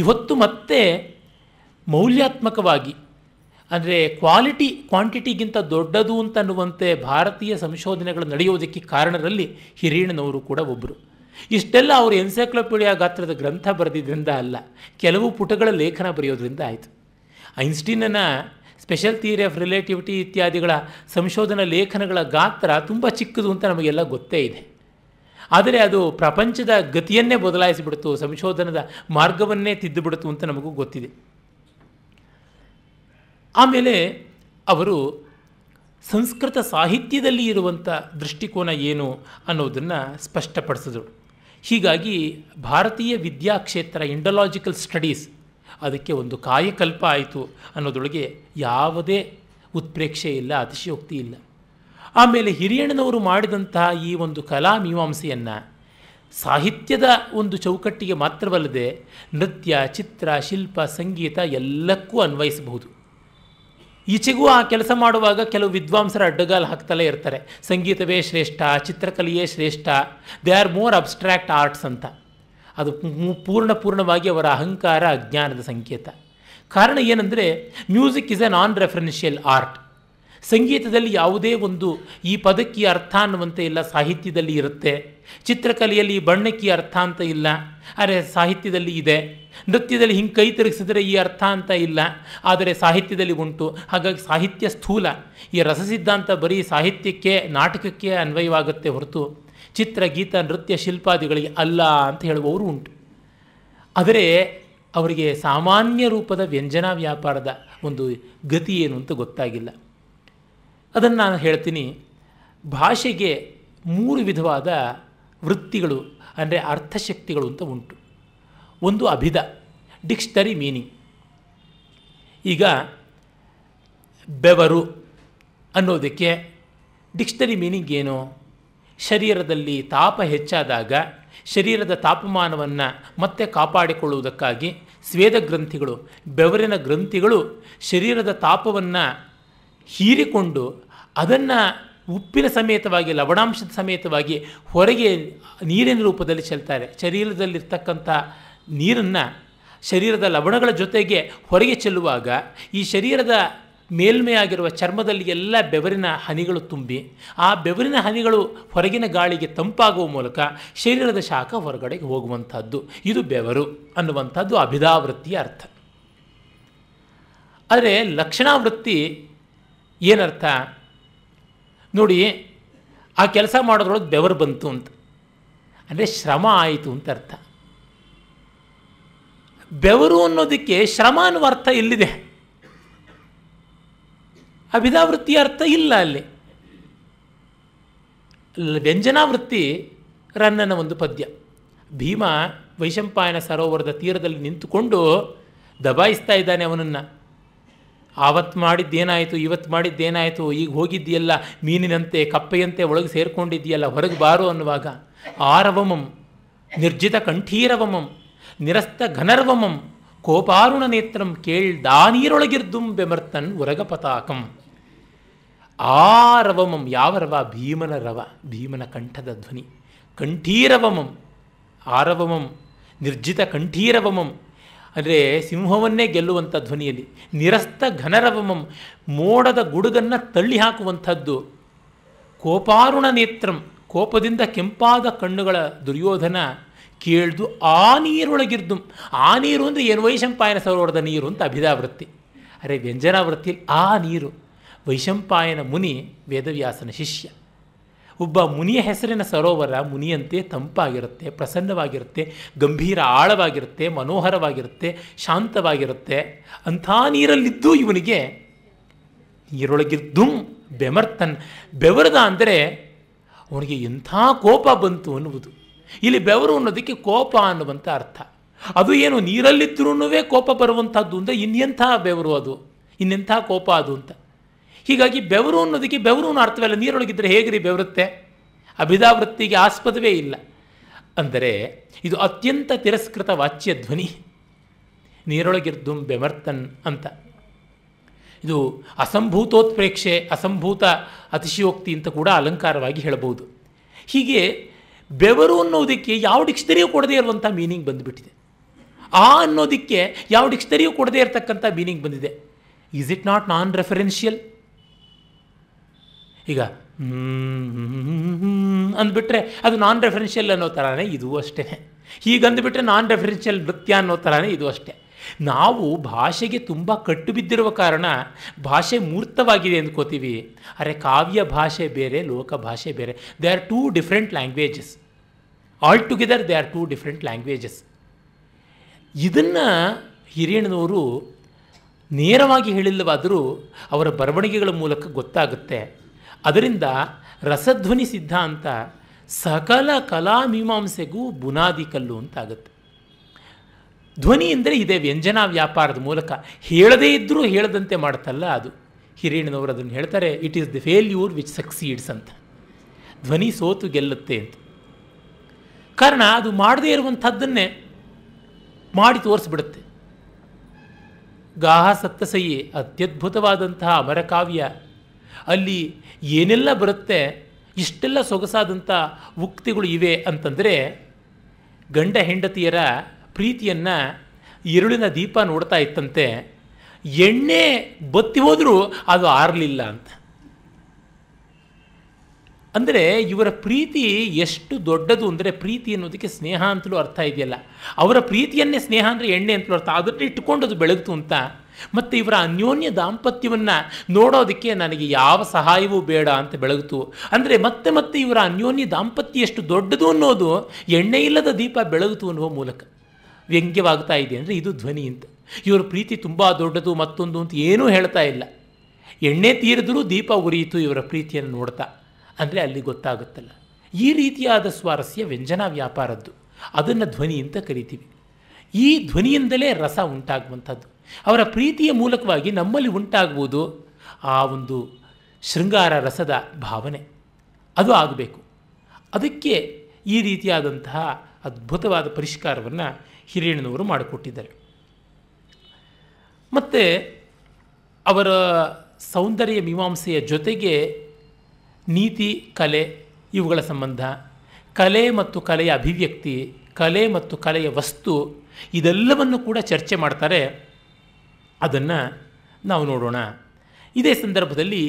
ಇವತ್ತು ಮತ್ತೆ ಮೌಲ್ಯಾತ್ಮಕವಾಗಿ ಅಂದರೆ ಕ್ವಾಲಿಟಿ ಕ್ವಾಂಟಿಟಿಗಿಂತ ದೊಡ್ಡದು ಅಂತನ್ನುವಂತೆ ಭಾರತೀಯ ಸಂಶೋಧನೆಗಳು ನಡೆಯೋದಕ್ಕೆ ಕಾರಣರಲ್ಲಿ ಹಿರಿಯಣ್ಣನವರು ಕೂಡ ಒಬ್ಬರು ಇಷ್ಟೆಲ್ಲ ಅವರು ಎನ್ಸೈಕ್ಲೋಪೀಡಿಯಾ ಗಾತ್ರದ ಗ್ರಂಥ ಬರೆದಿದ್ದರಿಂದ ಅಲ್ಲ ಕೆಲವು ಪುಟಗಳ ಲೇಖನ ಬರೆಯೋದ್ರಿಂದ ಆಯಿತು ಐನ್ಸ್ಟೀನನ ಸ್ಪೆಷಲ್ ಥಿಯರಿ ಆಫ್ ರಿಲೇಟಿವಿಟಿ ಇತ್ಯಾದಿಗಳ ಸಂಶೋಧನಾ ಲೇಖನಗಳ ಗಾತ್ರ ತುಂಬ ಚಿಕ್ಕದು ಅಂತ ನಮಗೆಲ್ಲ ಗೊತ್ತೇ ಇದೆ ಆದರೆ ಅದು ಪ್ರಪಂಚದ ಗತಿಯನ್ನೇ ಬದಲಾಯಿಸಿಬಿಡ್ತು ಸಂಶೋಧನದ ಮಾರ್ಗವನ್ನೇ ತಿದ್ದುಬಿಡ್ತು ಅಂತ ನಮಗೂ ಗೊತ್ತಿದೆ ಆಮೇಲೆ ಅವರು ಸಂಸ್ಕೃತ ಸಾಹಿತ್ಯದಲ್ಲಿ ಇರುವಂಥ ದೃಷ್ಟಿಕೋನ ಏನು ಅನ್ನೋದನ್ನು ಸ್ಪಷ್ಟಪಡಿಸಿದ್ರು ಹೀಗಾಗಿ ಭಾರತೀಯ ವಿದ್ಯಾಕ್ಷೇತ್ರ ಇಂಡಲಾಜಿಕಲ್ ಸ್ಟಡೀಸ್ ಅದಕ್ಕೆ ಒಂದು ಕಾಯಕಲ್ಪ ಆಯಿತು ಅನ್ನೋದೊಳಗೆ ಯಾವುದೇ ಉತ್ಪ್ರೇಕ್ಷೆ ಇಲ್ಲ ಅತಿಶಯೋಕ್ತಿ ಇಲ್ಲ ಆಮೇಲೆ ಹಿರಿಯಣ್ಣನವರು ಮಾಡಿದಂತಹ ಈ ಒಂದು ಕಲಾ ಮೀಮಾಂಸೆಯನ್ನು ಸಾಹಿತ್ಯದ ಒಂದು ಚೌಕಟ್ಟಿಗೆ ಮಾತ್ರವಲ್ಲದೆ ನೃತ್ಯ ಚಿತ್ರ ಶಿಲ್ಪ ಸಂಗೀತ ಎಲ್ಲಕ್ಕೂ ಅನ್ವಯಿಸಬಹುದು ಈಚೆಗೂ ಆ ಕೆಲಸ ಮಾಡುವಾಗ ಕೆಲವು ವಿದ್ವಾಂಸರ ಅಡ್ಡಗಾಲು ಹಾಕ್ತಲೇ ಇರ್ತಾರೆ ಸಂಗೀತವೇ ಶ್ರೇಷ್ಠ ಚಿತ್ರಕಲೆಯೇ ಶ್ರೇಷ್ಠ they are more abstract arts ಅಂತ ಅದು ಪೂರ್ಣ ಪೂರ್ಣವಾಗಿ ಅವರ ಅಹಂಕಾರ ಅಜ್ಞಾನದ ಸಂಕೇತ ಕಾರಣ ಏನಂದರೆ music is a non referential art ಸಂಗೀತದಲ್ಲಿ ಯಾವುದೇ ಒಂದು ಈ ಪದಕ್ಕೆ ಅರ್ಥ ಅನ್ನುವಂತೆ ಇಲ್ಲ ಸಾಹಿತ್ಯದಲ್ಲಿ ಇರುತ್ತೆ ಚಿತ್ರಕಲೆಯಲ್ಲಿ ಬಣ್ಣಕ್ಕೆ ಅರ್ಥ ಅಂತ ಇಲ್ಲ ಅರೆ ಸಾಹಿತ್ಯದಲ್ಲಿ ಇದೆ ನೃತ್ಯದಲ್ಲಿ ಹಿಂಗೆ ಕೈ ತಿರುಗಿಸಿದ್ರೆ ಈ ಅರ್ಥ ಅಂತ ಇಲ್ಲ ಆದರೆ ಸಾಹಿತ್ಯದಲ್ಲಿ ಉಂಟು ಹಾಗಾಗಿ ಸಾಹಿತ್ಯ ಸ್ಥೂಲ ಈ ರಸಸಿದ್ಧಾಂತ ಬರೀ ಸಾಹಿತ್ಯಕ್ಕೆ ನಾಟಕಕ್ಕೆ ಅನ್ವಯವಾಗುತ್ತೆ ಹೊರತು ಚಿತ್ರ ಗೀತ ನೃತ್ಯ ಶಿಲ್ಪಾದಿಗಳಿಗೆ ಅಲ್ಲ ಅಂತ ಹೇಳುವವರು ಉಂಟು ಆದರೆ ಅವರಿಗೆ ಸಾಮಾನ್ಯ ರೂಪದ ವ್ಯಂಜನ ವ್ಯಾಪಾರದ ಒಂದು ಗತಿ ಏನು ಅಂತ ಗೊತ್ತಾಗಿಲ್ಲ ಅದನ್ನು ನಾನು ಹೇಳ್ತೀನಿ ಭಾಷೆಗೆ ಮೂರು ವಿಧವಾದ ವೃತ್ತಿಗಳು ಅಂದರೆ ಅರ್ಥಶಕ್ತಿಗಳು ಅಂತ ಉಂಟು ಒಂದು ಅಭಿದ ಡಿಕ್ಷನರಿ ಮೀನಿಂಗ್ ಈಗ ಬೆವರು ಅನ್ನೋದಕ್ಕೆ ಡಿಕ್ಷನರಿ ಮೀನಿಂಗ್ ಏನು ಶರೀರದಲ್ಲಿ ತಾಪ ಹೆಚ್ಚಾದಾಗ ಶರೀರದ ತಾಪಮಾನವನ್ನು ಮತ್ತೆ ಕಾಪಾಡಿಕೊಳ್ಳುವುದಕ್ಕಾಗಿ ಸ್ವೇದ ಗ್ರಂಥಿಗಳು ಬೆವರಿನ ಗ್ರಂಥಿಗಳು ಶರೀರದ ತಾಪವನ್ನು ಹೀರಿಕೊಂಡು ಅದನ್ನು ಉಪ್ಪಿನ ಸಮೇತವಾಗಿ ಲವಣಾಂಶದ ಸಮೇತವಾಗಿ ಹೊರಗೆ ನೀರಿನ ರೂಪದಲ್ಲಿ ಚೆಲ್ತಾರೆ ಶರೀರದಲ್ಲಿರ್ತಕ್ಕಂಥ ನೀರನ್ನು ಶರೀರದ ಲವಣಗಳ ಜೊತೆಗೆ ಹೊರಗೆ ಚೆಲ್ಲುವಾಗ ಈ ಶರೀರದ ಮೇಲ್ಮೆಯಾಗಿರುವ ಚರ್ಮದಲ್ಲಿ ಎಲ್ಲ ಬೆವರಿನ ಹನಿಗಳು ತುಂಬಿ ಆ ಬೆವರಿನ ಹನಿಗಳು ಹೊರಗಿನ ಗಾಳಿಗೆ ತಂಪಾಗುವ ಮೂಲಕ ಶರೀರದ ಶಾಖ ಹೊರಗಡೆಗೆ ಹೋಗುವಂಥದ್ದು ಇದು ಬೆವರು ಅನ್ನುವಂಥದ್ದು ಅಭಿದಾವೃತ್ತಿಯ ಅರ್ಥ ಆದರೆ ಲಕ್ಷಣಾವೃತ್ತಿ ಏನರ್ಥ ನೋಡಿ ಆ ಕೆಲಸ ಮಾಡೋದ್ರೊಳಗೆ ಬೆವರು ಬಂತು ಅಂತ ಅಂದರೆ ಶ್ರಮ ಆಯಿತು ಅಂತ ಅರ್ಥ ಬೆವರು ಅನ್ನೋದಕ್ಕೆ ಶ್ರಮ ಅನ್ನುವ ಅರ್ಥ ಇಲ್ಲಿದೆ ಅಭಿಧಾವೃತ್ತಿಯ ಅರ್ಥ ಇಲ್ಲ ಅಲ್ಲಿ ವ್ಯಂಜನಾವೃತ್ತಿ ರನ್ನನ ಒಂದು ಪದ್ಯ ಭೀಮ ವೈಶಂಪಾಯನ ಸರೋವರದ ತೀರದಲ್ಲಿ ನಿಂತುಕೊಂಡು ದಬಾಯಿಸ್ತಾ ಇದ್ದಾನೆ ಅವನನ್ನು ಆವತ್ತು ಮಾಡಿದ್ದೇನಾಯಿತು ಇವತ್ತು ಮಾಡಿದ್ದೇನಾಯಿತು ಈಗ ಹೋಗಿದ್ದೀಯಲ್ಲ ಮೀನಿನಂತೆ ಕಪ್ಪೆಯಂತೆ ಒಳಗೆ ಸೇರಿಕೊಂಡಿದ್ದೀಯಲ್ಲ ಹೊರಗೆ ಬಾರು ಅನ್ನುವಾಗ ಆರವಮಂ ನಿರ್ಜಿತ ಕಂಠೀರವಮಂ ನಿರಸ್ತ ಘನರ್ವಮಂ ಕೋಪಾರುಣ ನೇತ್ರಂ ದಾನೀರೊಳಗಿರ್ದುಂ ಬೆಮರ್ತನ್ ಉರಗ ಪತಾಕಂ ಆ ರವಮಂ ಯಾವ ರವ ಭೀಮನ ರವ ಭೀಮನ ಕಂಠದ ಧ್ವನಿ ಕಂಠೀರವಮಂ ಆರವಮಂ ನಿರ್ಜಿತ ಕಂಠೀರವಮಂ ಅಂದರೆ ಸಿಂಹವನ್ನೇ ಗೆಲ್ಲುವಂಥ ಧ್ವನಿಯಲ್ಲಿ ನಿರಸ್ತ ಘನರವಮಂ ಮೋಡದ ಗುಡುಗನ್ನು ತಳ್ಳಿ ಹಾಕುವಂಥದ್ದು ಕೋಪಾರುಣ ನೇತ್ರಂ ಕೋಪದಿಂದ ಕೆಂಪಾದ ಕಣ್ಣುಗಳ ದುರ್ಯೋಧನ ಕೇಳ್ದು ಆ ನೀರೊಳಗಿರ್ದು ಆ ನೀರು ಅಂದರೆ ಏನು ವೈಶಂಪಾಯನ ಸರೋವರದ ನೀರು ಅಂತ ಅಭಿದಾವೃತ್ತಿ ಅರೆ ವ್ಯಂಜನಾವೃತ್ತಿ ಆ ನೀರು ವೈಶಂಪಾಯನ ಮುನಿ ವೇದವ್ಯಾಸನ ಶಿಷ್ಯ ಒಬ್ಬ ಮುನಿಯ ಹೆಸರಿನ ಸರೋವರ ಮುನಿಯಂತೆ ತಂಪಾಗಿರುತ್ತೆ ಪ್ರಸನ್ನವಾಗಿರುತ್ತೆ ಗಂಭೀರ ಆಳವಾಗಿರುತ್ತೆ ಮನೋಹರವಾಗಿರುತ್ತೆ ಶಾಂತವಾಗಿರುತ್ತೆ ಅಂಥ ನೀರಲ್ಲಿದ್ದು ಇವನಿಗೆ ನೀರೊಳಗಿದ್ದು ಬೆಮರ್ತನ್ ಬೆವರದ ಅಂದರೆ ಅವನಿಗೆ ಎಂಥ ಕೋಪ ಬಂತು ಅನ್ನುವುದು ಇಲ್ಲಿ ಬೆವರು ಅನ್ನೋದಕ್ಕೆ ಕೋಪ ಅನ್ನುವಂಥ ಅರ್ಥ ಅದು ಏನು ನೀರಲ್ಲಿದ್ದರೂ ಕೋಪ ಬರುವಂಥದ್ದು ಅಂದರೆ ಇನ್ನೆಂಥ ಬೆವರು ಅದು ಇನ್ನೆಂಥ ಕೋಪ ಅದು ಅಂತ ಹೀಗಾಗಿ ಬೆವರು ಅನ್ನೋದಕ್ಕೆ ಬೆವರು ಅರ್ಥವಲ್ಲ ನೀರೊಳಗಿದ್ದರೆ ಹೇಗ್ರಿ ಬೆವರುತ್ತೆ ಅಭಿದಾವೃತ್ತಿಗೆ ಆಸ್ಪದವೇ ಇಲ್ಲ ಅಂದರೆ ಇದು ಅತ್ಯಂತ ತಿರಸ್ಕೃತ ವಾಚ್ಯ ಧ್ವನಿ ನೀರೊಳಗಿರ್ದು ಬೆಮರ್ತನ್ ಅಂತ ಇದು ಅಸಂಭೂತೋತ್ಪ್ರೇಕ್ಷೆ ಅಸಂಭೂತ ಅತಿಶಯೋಕ್ತಿ ಅಂತ ಕೂಡ ಅಲಂಕಾರವಾಗಿ ಹೇಳಬಹುದು ಹೀಗೆ ಬೆವರು ಅನ್ನೋದಕ್ಕೆ ಯಾವ ಡಿಕ್ಷನರಿಯೂ ಕೊಡದೇ ಇರುವಂಥ ಮೀನಿಂಗ್ ಬಂದುಬಿಟ್ಟಿದೆ ಆ ಅನ್ನೋದಕ್ಕೆ ಯಾವ ಡಿಕ್ಷನರಿಯೂ ಕೊಡದೇ ಇರತಕ್ಕಂಥ ಮೀನಿಂಗ್ ಬಂದಿದೆ is it not non referential ಈಗ ಅಂದ್ಬಿಟ್ರೆ ಅದು ನಾನ್ ರೆಫರೆನ್ಷಿಯಲ್ ಅನ್ನೋ ಥರನೇ ಇದು ಅಷ್ಟೇ ಹೀಗಂದುಬಿಟ್ರೆ ನಾನ್ ರೆಫರೆನ್ಷಿಯಲ್ ನೃತ್ಯ ಅನ್ನೋ ಥರನೇ ಇದು ಅಷ್ಟೇ ನಾವು ಭಾಷೆಗೆ ತುಂಬ ಕಟ್ಟು ಬಿದ್ದಿರುವ ಕಾರಣ ಭಾಷೆ ಮೂರ್ತವಾಗಿದೆ ಅಂದ್ಕೋತೀವಿ ಅರೆ ಕಾವ್ಯ ಭಾಷೆ ಬೇರೆ ಲೋಕ ಭಾಷೆ ಬೇರೆ they are two different languages altogether they are two different languages ಇದನ್ನು ಹಿರಿಯಣ್ಣನವರು ನೇರವಾಗಿ ಹೇಳಿಲ್ಲವಾದರೂ ಅವರ ಬರವಣಿಗೆಗಳ ಮೂಲಕ ಗೊತ್ತಾಗುತ್ತೆ ಅದರಿಂದ ರಸಧ್ವನಿ ಸಿದ್ಧಾಂತ ಸಕಲ ಕಲಾ ಮೀಮಾಂಸೆಗೂ ಬುನಾದಿ ಕಲ್ಲು ಅಂತಾಗುತ್ತೆ ಧ್ವನಿ ಅಂದರೆ ಇದೇ ವ್ಯಂಜನ ವ್ಯಾಪಾರದ ಮೂಲಕ ಹೇಳದೇ ಇದ್ದರೂ ಹೇಳದಂತೆ ಮಾಡುತ್ತಲ್ಲ ಅದು ಹಿರಿಯಣ್ಣನವರು ಅದನ್ನು ಹೇಳ್ತಾರೆ it is the failure which succeeds ಅಂತ ಧ್ವನಿ ಸೋತು ಗೆಲ್ಲುತ್ತೆ ಅಂತ ಕಾರಣ ಅದು ಮಾಡದೇ ಇರುವಂಥದ್ದನ್ನೇ ಮಾಡಿ ತೋರಿಸ್ಬಿಡುತ್ತೆ ಗಾಹ ಸತ್ತಸೈ ಅತ್ಯದ್ಭುತವಾದಂತಹ ಅಮರಕಾವ್ಯ ಅಲ್ಲಿ ಏನೆಲ್ಲ ಬರುತ್ತೆ ಇಷ್ಟೆಲ್ಲ ಸೊಗಸಾದಂಥ ಉಕ್ತಿಗಳು ಇವೆ ಅಂತಂದರೆ ಗಂಡ ಹೆಂಡತಿಯರ ಪ್ರೀತಿಯನ್ನು ಇರುಳಿನ ದೀಪ ನೋಡ್ತಾ ಇತ್ತಂತೆ ಎಣ್ಣೆ ಬತ್ತಿ ಹೋದರೂ ಅದು ಆರಲಿಲ್ಲ ಅಂತ ಅಂದರೆ ಇವರ ಪ್ರೀತಿ ಎಷ್ಟು ದೊಡ್ಡದು ಅಂದರೆ ಪ್ರೀತಿ ಅನ್ನೋದಕ್ಕೆ ಸ್ನೇಹ ಅಂತಲೂ ಅರ್ಥ ಇದೆಯಲ್ಲ ಅವರ ಪ್ರೀತಿಯನ್ನೇ ಸ್ನೇಹ ಅಂದರೆ ಎಣ್ಣೆ ಅಂತಲೂ ಅರ್ಥ ಅದನ್ನು ಇಟ್ಟುಕೊಂಡು ಅದು ಬೆಳಗ್ತು ಅಂತ ಮತ್ತು ಇವರ ಅನ್ಯೋನ್ಯ ದಾಂಪತ್ಯವನ್ನು ನೋಡೋದಕ್ಕೆ ನನಗೆ ಯಾವ ಸಹಾಯವೂ ಬೇಡ ಅಂತ ಬೆಳಗ್ತು ಅಂದರೆ ಮತ್ತೆ ಮತ್ತೆ ಇವರ ಅನ್ಯೋನ್ಯ ದಾಂಪತ್ಯ ಎಷ್ಟು ದೊಡ್ಡದು ಅನ್ನೋದು ಎಣ್ಣೆ ಇಲ್ಲದ ದೀಪ ಬೆಳಗ್ತು ಅನ್ನುವ ಮೂಲಕ ವ್ಯಂಗ್ಯವಾಗ್ತಾ ಇದೆ ಅಂದರೆ ಇದು ಧ್ವನಿ ಅಂತ ಇವರ ಪ್ರೀತಿ ತುಂಬ ದೊಡ್ಡದು ಮತ್ತೊಂದು ಅಂತ ಏನೂ ಹೇಳ್ತಾ ಇಲ್ಲ ಎಣ್ಣೆ ತೀರಿದ್ರೂ ದೀಪ ಉರಿಯಿತು ಇವರ ಪ್ರೀತಿಯನ್ನು ನೋಡ್ತಾ ಅಂದರೆ ಅಲ್ಲಿ ಗೊತ್ತಾಗುತ್ತಲ್ಲ ಈ ರೀತಿಯಾದ ಸ್ವಾರಸ್ಯ ವ್ಯಂಜನ ವ್ಯಾಪಾರದ್ದು ಅದನ್ನು ಧ್ವನಿ ಅಂತ ಕರಿತೀವಿ ಈ ಧ್ವನಿಯಿಂದಲೇ ರಸ ಉಂಟಾಗುವಂಥದ್ದು ಅವರ ಪ್ರೀತಿಯ ಮೂಲಕವಾಗಿ ನಮ್ಮಲ್ಲಿ ಉಂಟಾಗುವುದು ಆ ಒಂದು ಶೃಂಗಾರ ರಸದ ಭಾವನೆ ಅದು ಆಗಬೇಕು ಅದಕ್ಕೆ ಈ ರೀತಿಯಾದಂತಹ ಅದ್ಭುತವಾದ ಪರಿಷ್ಕಾರವನ್ನು ಹಿರಿಯಣ್ಣನವರು ಮಾಡಿಕೊಟ್ಟಿದ್ದಾರೆ ಮತ್ತು ಅವರ ಸೌಂದರ್ಯ ಮೀಮಾಂಸೆಯ ಜೊತೆಗೆ ನೀತಿ ಕಲೆ ಇವುಗಳ ಸಂಬಂಧ ಕಲೆ ಮತ್ತು ಕಲೆಯ ಅಭಿವ್ಯಕ್ತಿ ಕಲೆ ಮತ್ತು ಕಲೆಯ ವಸ್ತು ಇದೆಲ್ಲವನ್ನು ಕೂಡ ಚರ್ಚೆ ಮಾಡ್ತಾರೆ ಅದನ್ನು ನಾವು ನೋಡೋಣ ಇದೇ ಸಂದರ್ಭದಲ್ಲಿ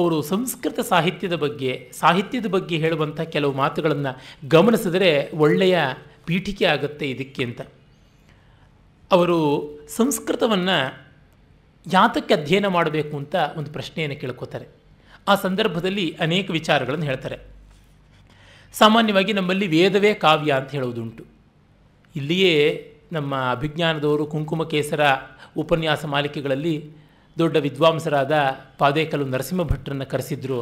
ಅವರು ಸಂಸ್ಕೃತ ಸಾಹಿತ್ಯದ ಬಗ್ಗೆ ಸಾಹಿತ್ಯದ ಬಗ್ಗೆ ಹೇಳುವಂಥ ಕೆಲವು ಮಾತುಗಳನ್ನು ಗಮನಿಸಿದರೆ ಒಳ್ಳೆಯ ಪೀಠಿಕೆ ಆಗುತ್ತೆ ಇದಕ್ಕೆ ಅಂತ ಅವರು ಸಂಸ್ಕೃತವನ್ನು ಯಾತಕ್ಕೆ ಅಧ್ಯಯನ ಮಾಡಬೇಕು ಅಂತ ಒಂದು ಪ್ರಶ್ನೆಯನ್ನು ಕೇಳ್ಕೋತಾರೆ ಆ ಸಂದರ್ಭದಲ್ಲಿ ಅನೇಕ ವಿಚಾರಗಳನ್ನು ಹೇಳ್ತಾರೆ ಸಾಮಾನ್ಯವಾಗಿ ನಮ್ಮಲ್ಲಿ ವೇದವೇ ಕಾವ್ಯ ಅಂತ ಹೇಳುವುದುಂಟು ಇಲ್ಲಿಯೇ ನಮ್ಮ ಅಭಿಜ್ಞಾನದವರು ಕುಂಕುಮ ಕೇಸರ ಉಪನ್ಯಾಸ ಮಾಲಿಕೆಗಳಲ್ಲಿ ದೊಡ್ಡ ವಿದ್ವಾಂಸರಾದ ಪಾದೇಕಲು ನರಸಿಂಹ ಭಟ್ರನ್ನು ಕರೆಸಿದ್ರು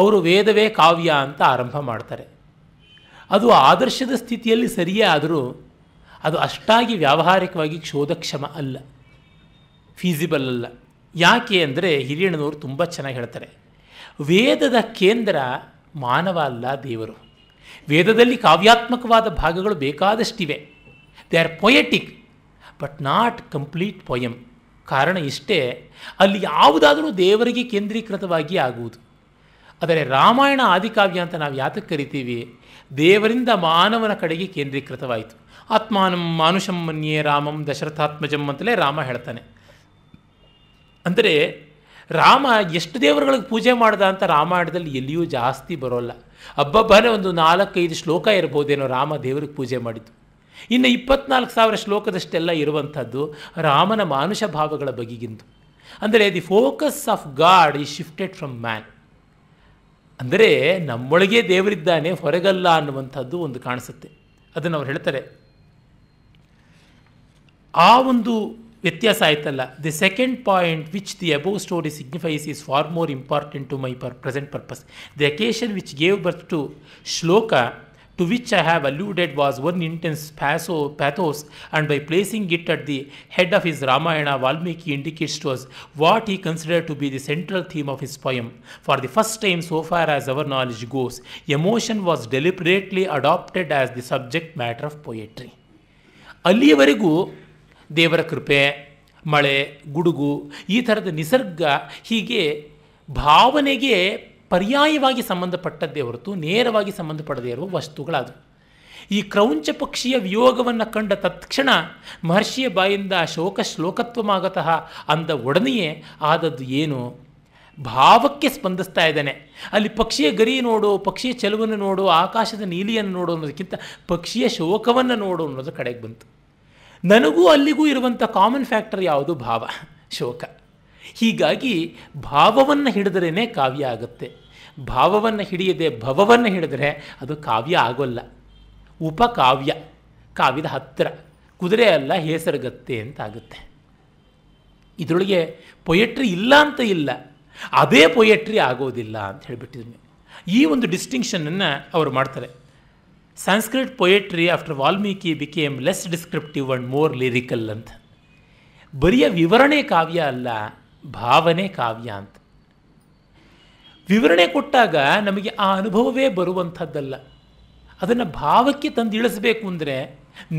ಅವರು ವೇದವೇ ಕಾವ್ಯ ಅಂತ ಆರಂಭ ಮಾಡ್ತಾರೆ ಅದು ಆದರ್ಶದ ಸ್ಥಿತಿಯಲ್ಲಿ ಸರಿಯೇ ಆದರೂ ಅದು ಅಷ್ಟಾಗಿ ವ್ಯಾವಹಾರಿಕವಾಗಿ ಕ್ಷೋಧಕ್ಷಮ ಅಲ್ಲ ಫೀಸಿಬಲ್ ಅಲ್ಲ ಯಾಕೆ ಅಂದರೆ ಹಿರಿಯಣ್ಣನವರು ತುಂಬ ಚೆನ್ನಾಗಿ ಹೇಳ್ತಾರೆ ವೇದದ ಕೇಂದ್ರ ಮಾನವ ಅಲ್ಲ ದೇವರು ವೇದದಲ್ಲಿ ಕಾವ್ಯಾತ್ಮಕವಾದ ಭಾಗಗಳು ಬೇಕಾದಷ್ಟಿವೆ they are poetic but not complete poem ಕಾರಣ ಇಷ್ಟೇ ಅಲ್ಲಿ ಯಾವುದಾದರೂ ದೇವರಿಗೆ ಕೇಂದ್ರೀಕೃತವಾಗಿ ಆಗುವುದು ಆದರೆ ರಾಮಾಯಣ ಆದಿಕಾವ್ಯ ಅಂತ ನಾವು ಯಾತಕ್ಕೆ ಕರಿತೀವಿ ದೇವರಿಂದ ಮಾನವನ ಕಡೆಗೆ ಕೇಂದ್ರೀಕೃತವಾಯಿತು ಆತ್ಮಾನಂ ಮಾನುಷಂ ರಾಮಂ ದಶರಥಾತ್ಮಜಂ ಅಂತಲೇ ರಾಮ ಹೇಳ್ತಾನೆ ಅಂದರೆ ರಾಮ ಎಷ್ಟು ದೇವರುಗಳಿಗೆ ಪೂಜೆ ಮಾಡ್ದ ಅಂತ ರಾಮಾಯಣದಲ್ಲಿ ಎಲ್ಲಿಯೂ ಜಾಸ್ತಿ ಬರೋಲ್ಲ ಹಬ್ಬಬ್ಬನೇ ಒಂದು ನಾಲ್ಕೈದು ಶ್ಲೋಕ ಇರ್ಬೋದೇನೋ ರಾಮ ದೇವರಿಗೆ ಪೂಜೆ ಮಾಡಿದ್ದು ಇನ್ನು ಇಪ್ಪತ್ನಾಲ್ಕು ಸಾವಿರ ಶ್ಲೋಕದಷ್ಟೆಲ್ಲ ಇರುವಂಥದ್ದು ರಾಮನ ಮಾನುಷ ಭಾವಗಳ ಬಗೆಗಿಂದು ಅಂದರೆ the focus of God is shifted from man ಅಂದರೆ ನಮ್ಮೊಳಗೆ ದೇವರಿದ್ದಾನೆ ಹೊರಗಲ್ಲ ಅನ್ನುವಂಥದ್ದು ಒಂದು ಕಾಣಿಸುತ್ತೆ ಅದನ್ನು ಅವ್ರು ಹೇಳ್ತಾರೆ ಆ ಒಂದು ವ್ಯತ್ಯಾಸ ಆಯ್ತಲ್ಲ The second point which the above story signifies is far more important to my present purpose. The occasion which gave birth to shloka, to which I have alluded was one intense pathos, and by placing it at the head of his Ramayana, Valmiki indicates to us what he considered to be the central theme of his poem. For the first time, so far as our knowledge goes, emotion was deliberately adopted as the subject matter of poetry. ಅಲ್ಲಿಯವರೆಗೂ ದೇವರ ಕೃಪೆ ಮಳೆ ಗುಡುಗು ಈ ಥರದ ನಿಸರ್ಗ ಹೀಗೆ ಭಾವನೆಗೆ ಪರ್ಯಾಯವಾಗಿ ಸಂಬಂಧಪಟ್ಟದ್ದೇ ಹೊರತು ನೇರವಾಗಿ ಸಂಬಂಧಪಡದೇ ಇರುವ ವಸ್ತುಗಳಾದವು ಈ ಕ್ರೌಂಚ ಪಕ್ಷಿಯ ವಿಯೋಗವನ್ನು ಕಂಡ ತತ್ಕ್ಷಣ ಮಹರ್ಷಿಯ ಬಾಯಿಂದ ಶೋಕ ಶ್ಲೋಕತ್ವಮಾಗತಃ ಅಂದ ಒಡನೆಯೇ ಆದದ್ದು ಏನು ಭಾವಕ್ಕೆ ಸ್ಪಂದಿಸ್ತಾ ಇದ್ದಾನೆ ಅಲ್ಲಿ ಪಕ್ಷಿಯ ಗರಿ ನೋಡು ಪಕ್ಷಿಯ ಚೆಲುವನ್ನು ನೋಡು ಆಕಾಶದ ನೀಲಿಯನ್ನು ನೋಡು ಅನ್ನೋದಕ್ಕಿಂತ ಪಕ್ಷಿಯ ಶೋಕವನ್ನು ನೋಡು ಅನ್ನೋದು ಕಡೆಗೆ ಬಂತು ನನಗೂ ಅಲ್ಲಿಗೂ ಇರುವಂಥ ಕಾಮನ್ ಫ್ಯಾಕ್ಟರ್ ಯಾವುದು ಭಾವ ಶೋಕ ಹೀಗಾಗಿ ಭಾವವನ್ನು ಹಿಡಿದ್ರೇ ಕಾವ್ಯ ಆಗುತ್ತೆ ಭಾವವನ್ನು ಹಿಡಿಯದೆ ಭವವನ್ನು ಹಿಡಿದ್ರೆ ಅದು ಕಾವ್ಯ ಆಗೋಲ್ಲ ಉಪಕಾವ್ಯ ಕಾವ್ಯದ ಹತ್ತಿರ ಕುದುರೆ ಅಲ್ಲ ಹೇಸರಗತ್ತೆ ಅಂತ ಆಗುತ್ತೆ ಇದರೊಳಗೆ ಪೊಯೆಟ್ರಿ ಇಲ್ಲ ಅಂತ ಇಲ್ಲ ಅದೇ ಪೊಯೆಟ್ರಿ ಆಗೋದಿಲ್ಲ ಅಂತ ಹೇಳಿಬಿಟ್ಟಿದ್ವಿ ಈ ಒಂದು ಡಿಸ್ಟಿಂಕ್ಷನನ್ನು ಅವರು ಮಾಡ್ತಾರೆ Sanskrit poetry after Valmiki became less descriptive and more lyrical ಅಂತ ಬರಿಯ ವಿವರಣೆ ಕಾವ್ಯ ಅಲ್ಲ ಭಾವನೆ ಕಾವ್ಯ ಅಂತ ವಿವರಣೆ ಕೊಟ್ಟಾಗ ನಮಗೆ ಆ ಅನುಭವವೇ ಬರುವಂಥದ್ದಲ್ಲ ಅದನ್ನು ಭಾವಕ್ಕೆ ತಂದಿಳಿಸಬೇಕು ಅಂದರೆ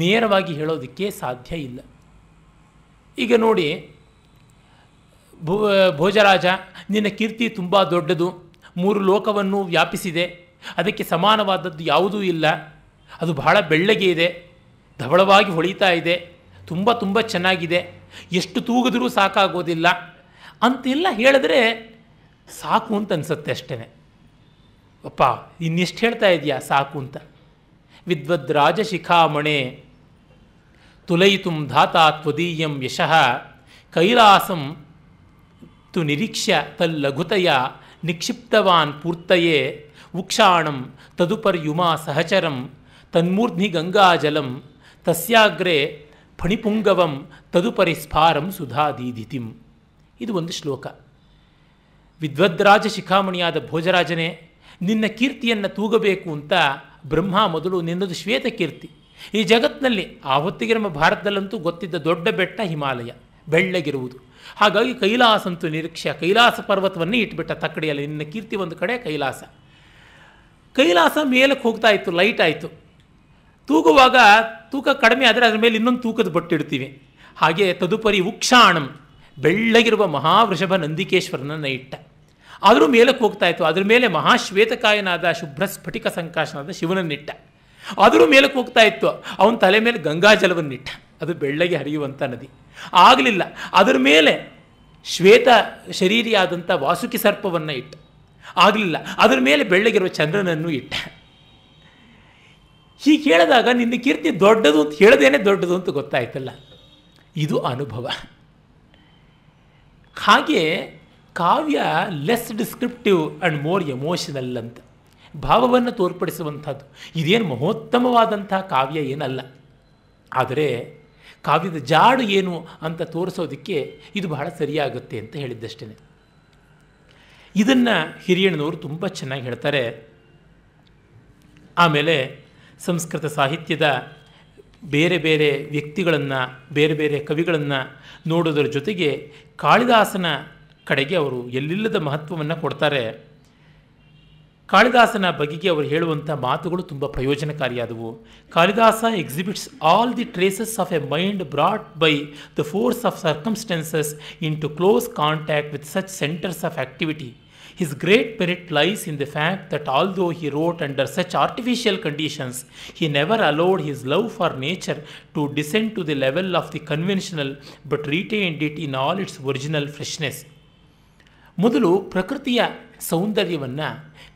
ನೇರವಾಗಿ ಹೇಳೋದಕ್ಕೆ ಸಾಧ್ಯ ಇಲ್ಲ ಈಗ ನೋಡಿ ಭೋ ಭೋಜರಾಜ ನಿನ್ನ ಕೀರ್ತಿ ತುಂಬ ದೊಡ್ಡದು ಮೂರು ಲೋಕವನ್ನು ವ್ಯಾಪಿಸಿದೆ ಅದಕ್ಕೆ ಸಮಾನವಾದದ್ದು ಯಾವುದೂ ಇಲ್ಲ ಅದು ಬಹಳ ಬೆಳ್ಳಗೆ ಇದೆ ಧವಳವಾಗಿ ಹೊಳಿತಾ ಇದೆ ತುಂಬ ತುಂಬ ಚೆನ್ನಾಗಿದೆ ಎಷ್ಟು ತೂಗಿದ್ರೂ ಸಾಕಾಗೋದಿಲ್ಲ ಅಂತೆಲ್ಲ ಹೇಳಿದ್ರೆ ಸಾಕು ಅಂತ ಅನಿಸುತ್ತೆ ಅಷ್ಟೇ ಅಪ್ಪ ಇನ್ನೆಷ್ಟು ಹೇಳ್ತಾ ಇದೆಯಾ ಸಾಕು ಅಂತ ವಿದ್ವದ್ ರಾಜಶಿಖಾಮಣೆ ತುಲಯಿತು ಧಾತಾ ತ್ವದೀಯಂ ಯಶಃ ಕೈಲಾಸಂ ತು ನಿರೀಕ್ಷ್ಯ ತಲ್ಲಘುತಯ ನಿಕ್ಷಿಪ್ತವಾನ್ ಪೂರ್ತಯೇ ಉಕ್ಷಾಣಂ ಯುಮಾ ಸಹಚರಂ ತನ್ಮೂರ್ಧ್ನಿ ಗಂಗಾಜಲಂ ತಸ್ಯಾಗ್ರೆ ಫಣಿಪುಂಗವಂ ತದುಪರಿ ಸ್ಫಾರಂ ಸುಧಾದೀಧಿತಿಂ ಇದು ಒಂದು ಶ್ಲೋಕ ವಿದ್ವದ್ರಾಜ ಶಿಖಾಮಣಿಯಾದ ಭೋಜರಾಜನೇ ನಿನ್ನ ಕೀರ್ತಿಯನ್ನು ತೂಗಬೇಕು ಅಂತ ಬ್ರಹ್ಮ ಮೊದಲು ನಿನ್ನದು ಶ್ವೇತ ಕೀರ್ತಿ ಈ ಜಗತ್ತಿನಲ್ಲಿ ಆ ನಮ್ಮ ಭಾರತದಲ್ಲಂತೂ ಗೊತ್ತಿದ್ದ ದೊಡ್ಡ ಬೆಟ್ಟ ಹಿಮಾಲಯ ಬೆಳ್ಳಗಿರುವುದು ಹಾಗಾಗಿ ಕೈಲಾಸಂತೂ ಅಂತೂ ನಿರೀಕ್ಷೆ ಕೈಲಾಸ ಪರ್ವತವನ್ನೇ ಇಟ್ಬಿಟ್ಟ ತಕ್ಕಡಿಯಲ್ಲಿ ನಿನ್ನ ಕೀರ್ತಿ ಒಂದು ಕಡೆ ಕೈಲಾಸ ಕೈಲಾಸ ಮೇಲಕ್ಕೆ ಹೋಗ್ತಾ ಇತ್ತು ಲೈಟ್ ಆಯಿತು ತೂಗುವಾಗ ತೂಕ ಕಡಿಮೆ ಆದರೆ ಅದರ ಮೇಲೆ ಇನ್ನೊಂದು ತೂಕದ ಬಟ್ಟಿಡ್ತೀವಿ ಹಾಗೆ ತದುಪರಿ ಉಕ್ಷಾಣಂ ಬೆಳ್ಳಗಿರುವ ಮಹಾವೃಷಭ ನಂದಿಕೇಶ್ವರನನ್ನು ಇಟ್ಟ ಆದರೂ ಮೇಲಕ್ಕೆ ಹೋಗ್ತಾ ಇತ್ತು ಅದರ ಮೇಲೆ ಮಹಾಶ್ವೇತಕಾಯನಾದ ಶುಭ್ರ ಸ್ಫಟಿಕ ಸಂಕಾಶನಾದ ಶಿವನನ್ನಿಟ್ಟ ಆದರೂ ಮೇಲಕ್ಕೆ ಹೋಗ್ತಾ ಇತ್ತು ಅವನ ತಲೆ ಮೇಲೆ ಗಂಗಾಜಲವನ್ನಿಟ್ಟ ಅದು ಬೆಳ್ಳಗೆ ಹರಿಯುವಂಥ ನದಿ ಆಗಲಿಲ್ಲ ಅದರ ಮೇಲೆ ಶ್ವೇತ ಶರೀರಿಯಾದಂಥ ವಾಸುಕಿ ಸರ್ಪವನ್ನು ಇಟ್ಟ ಆಗಲಿಲ್ಲ ಅದರ ಮೇಲೆ ಬೆಳ್ಳಗಿರುವ ಚಂದ್ರನನ್ನು ಇಟ್ಟ ಹೀಗೆ ಹೇಳಿದಾಗ ನಿನ್ನ ಕೀರ್ತಿ ದೊಡ್ಡದು ಅಂತ ಹೇಳದೇನೆ ದೊಡ್ಡದು ಅಂತ ಗೊತ್ತಾಯ್ತಲ್ಲ ಇದು ಅನುಭವ ಹಾಗೆ ಕಾವ್ಯ less descriptive and more emotional ಅಂತ ಭಾವವನ್ನು ತೋರ್ಪಡಿಸುವಂಥದ್ದು ಇದೇನು ಮಹೋತ್ತಮವಾದಂಥ ಕಾವ್ಯ ಏನಲ್ಲ ಆದರೆ ಕಾವ್ಯದ ಜಾಡು ಏನು ಅಂತ ತೋರಿಸೋದಕ್ಕೆ ಇದು ಬಹಳ ಸರಿಯಾಗುತ್ತೆ ಅಂತ ಹೇಳಿದ್ದಷ್ಟೇ ಇದನ್ನು ಹಿರಿಯಣ್ಣನವರು ತುಂಬ ಚೆನ್ನಾಗಿ ಹೇಳ್ತಾರೆ ಆಮೇಲೆ ಸಂಸ್ಕೃತ ಸಾಹಿತ್ಯದ ಬೇರೆ ಬೇರೆ ವ್ಯಕ್ತಿಗಳನ್ನು ಬೇರೆ ಬೇರೆ ಕವಿಗಳನ್ನು ನೋಡೋದರ ಜೊತೆಗೆ ಕಾಳಿದಾಸನ ಕಡೆಗೆ ಅವರು ಎಲ್ಲಿಲ್ಲದ ಮಹತ್ವವನ್ನು ಕೊಡ್ತಾರೆ ಕಾಳಿದಾಸನ ಬಗೆಗೆ ಅವರು ಹೇಳುವಂಥ ಮಾತುಗಳು ತುಂಬ ಪ್ರಯೋಜನಕಾರಿಯಾದವು Kalidasa exhibits all the traces of a mind brought by the force of circumstances into close contact with such centres of activity His great merit lies in the fact that although he wrote under such artificial conditions, he never allowed his love for nature to descend to the level of the conventional but retained it in all its original freshness. ಮೊದಲು ಪ್ರಕೃತಿಯ ಸೌಂದರ್ಯವನ್ನು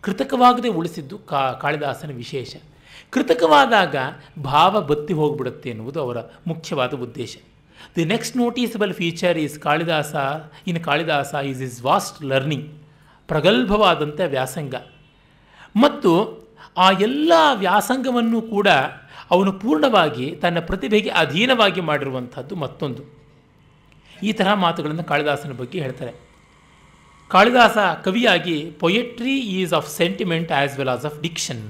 ಕೃತಕವಾಗದೆ ಉಳಿಸಿದ್ದು ಕಾ ಕಾಳಿದಾಸನ ವಿಶೇಷ ಕೃತಕವಾದಾಗ ಭಾವ ಬತ್ತಿ ಹೋಗಿಬಿಡುತ್ತೆ ಎನ್ನುವುದು ಅವರ ಮುಖ್ಯವಾದ ಉದ್ದೇಶ the next noticeable feature is Kalidasa in Kalidasa is his vast learning ಪ್ರಗಲ್ಭವಾದಂಥ ವ್ಯಾಸಂಗ ಮತ್ತು ಆ ಎಲ್ಲ ವ್ಯಾಸಂಗವನ್ನು ಕೂಡ ಅವನು ಪೂರ್ಣವಾಗಿ ತನ್ನ ಪ್ರತಿಭೆಗೆ ಅಧೀನವಾಗಿ ಮಾಡಿರುವಂಥದ್ದು ಮತ್ತೊಂದು ಈ ತರಹ ಮಾತುಗಳನ್ನು ಕಾಳಿದಾಸನ ಬಗ್ಗೆ ಹೇಳ್ತಾರೆ ಕಾಳಿದಾಸ ಕವಿಯಾಗಿ poetry is of sentiment as well as of diction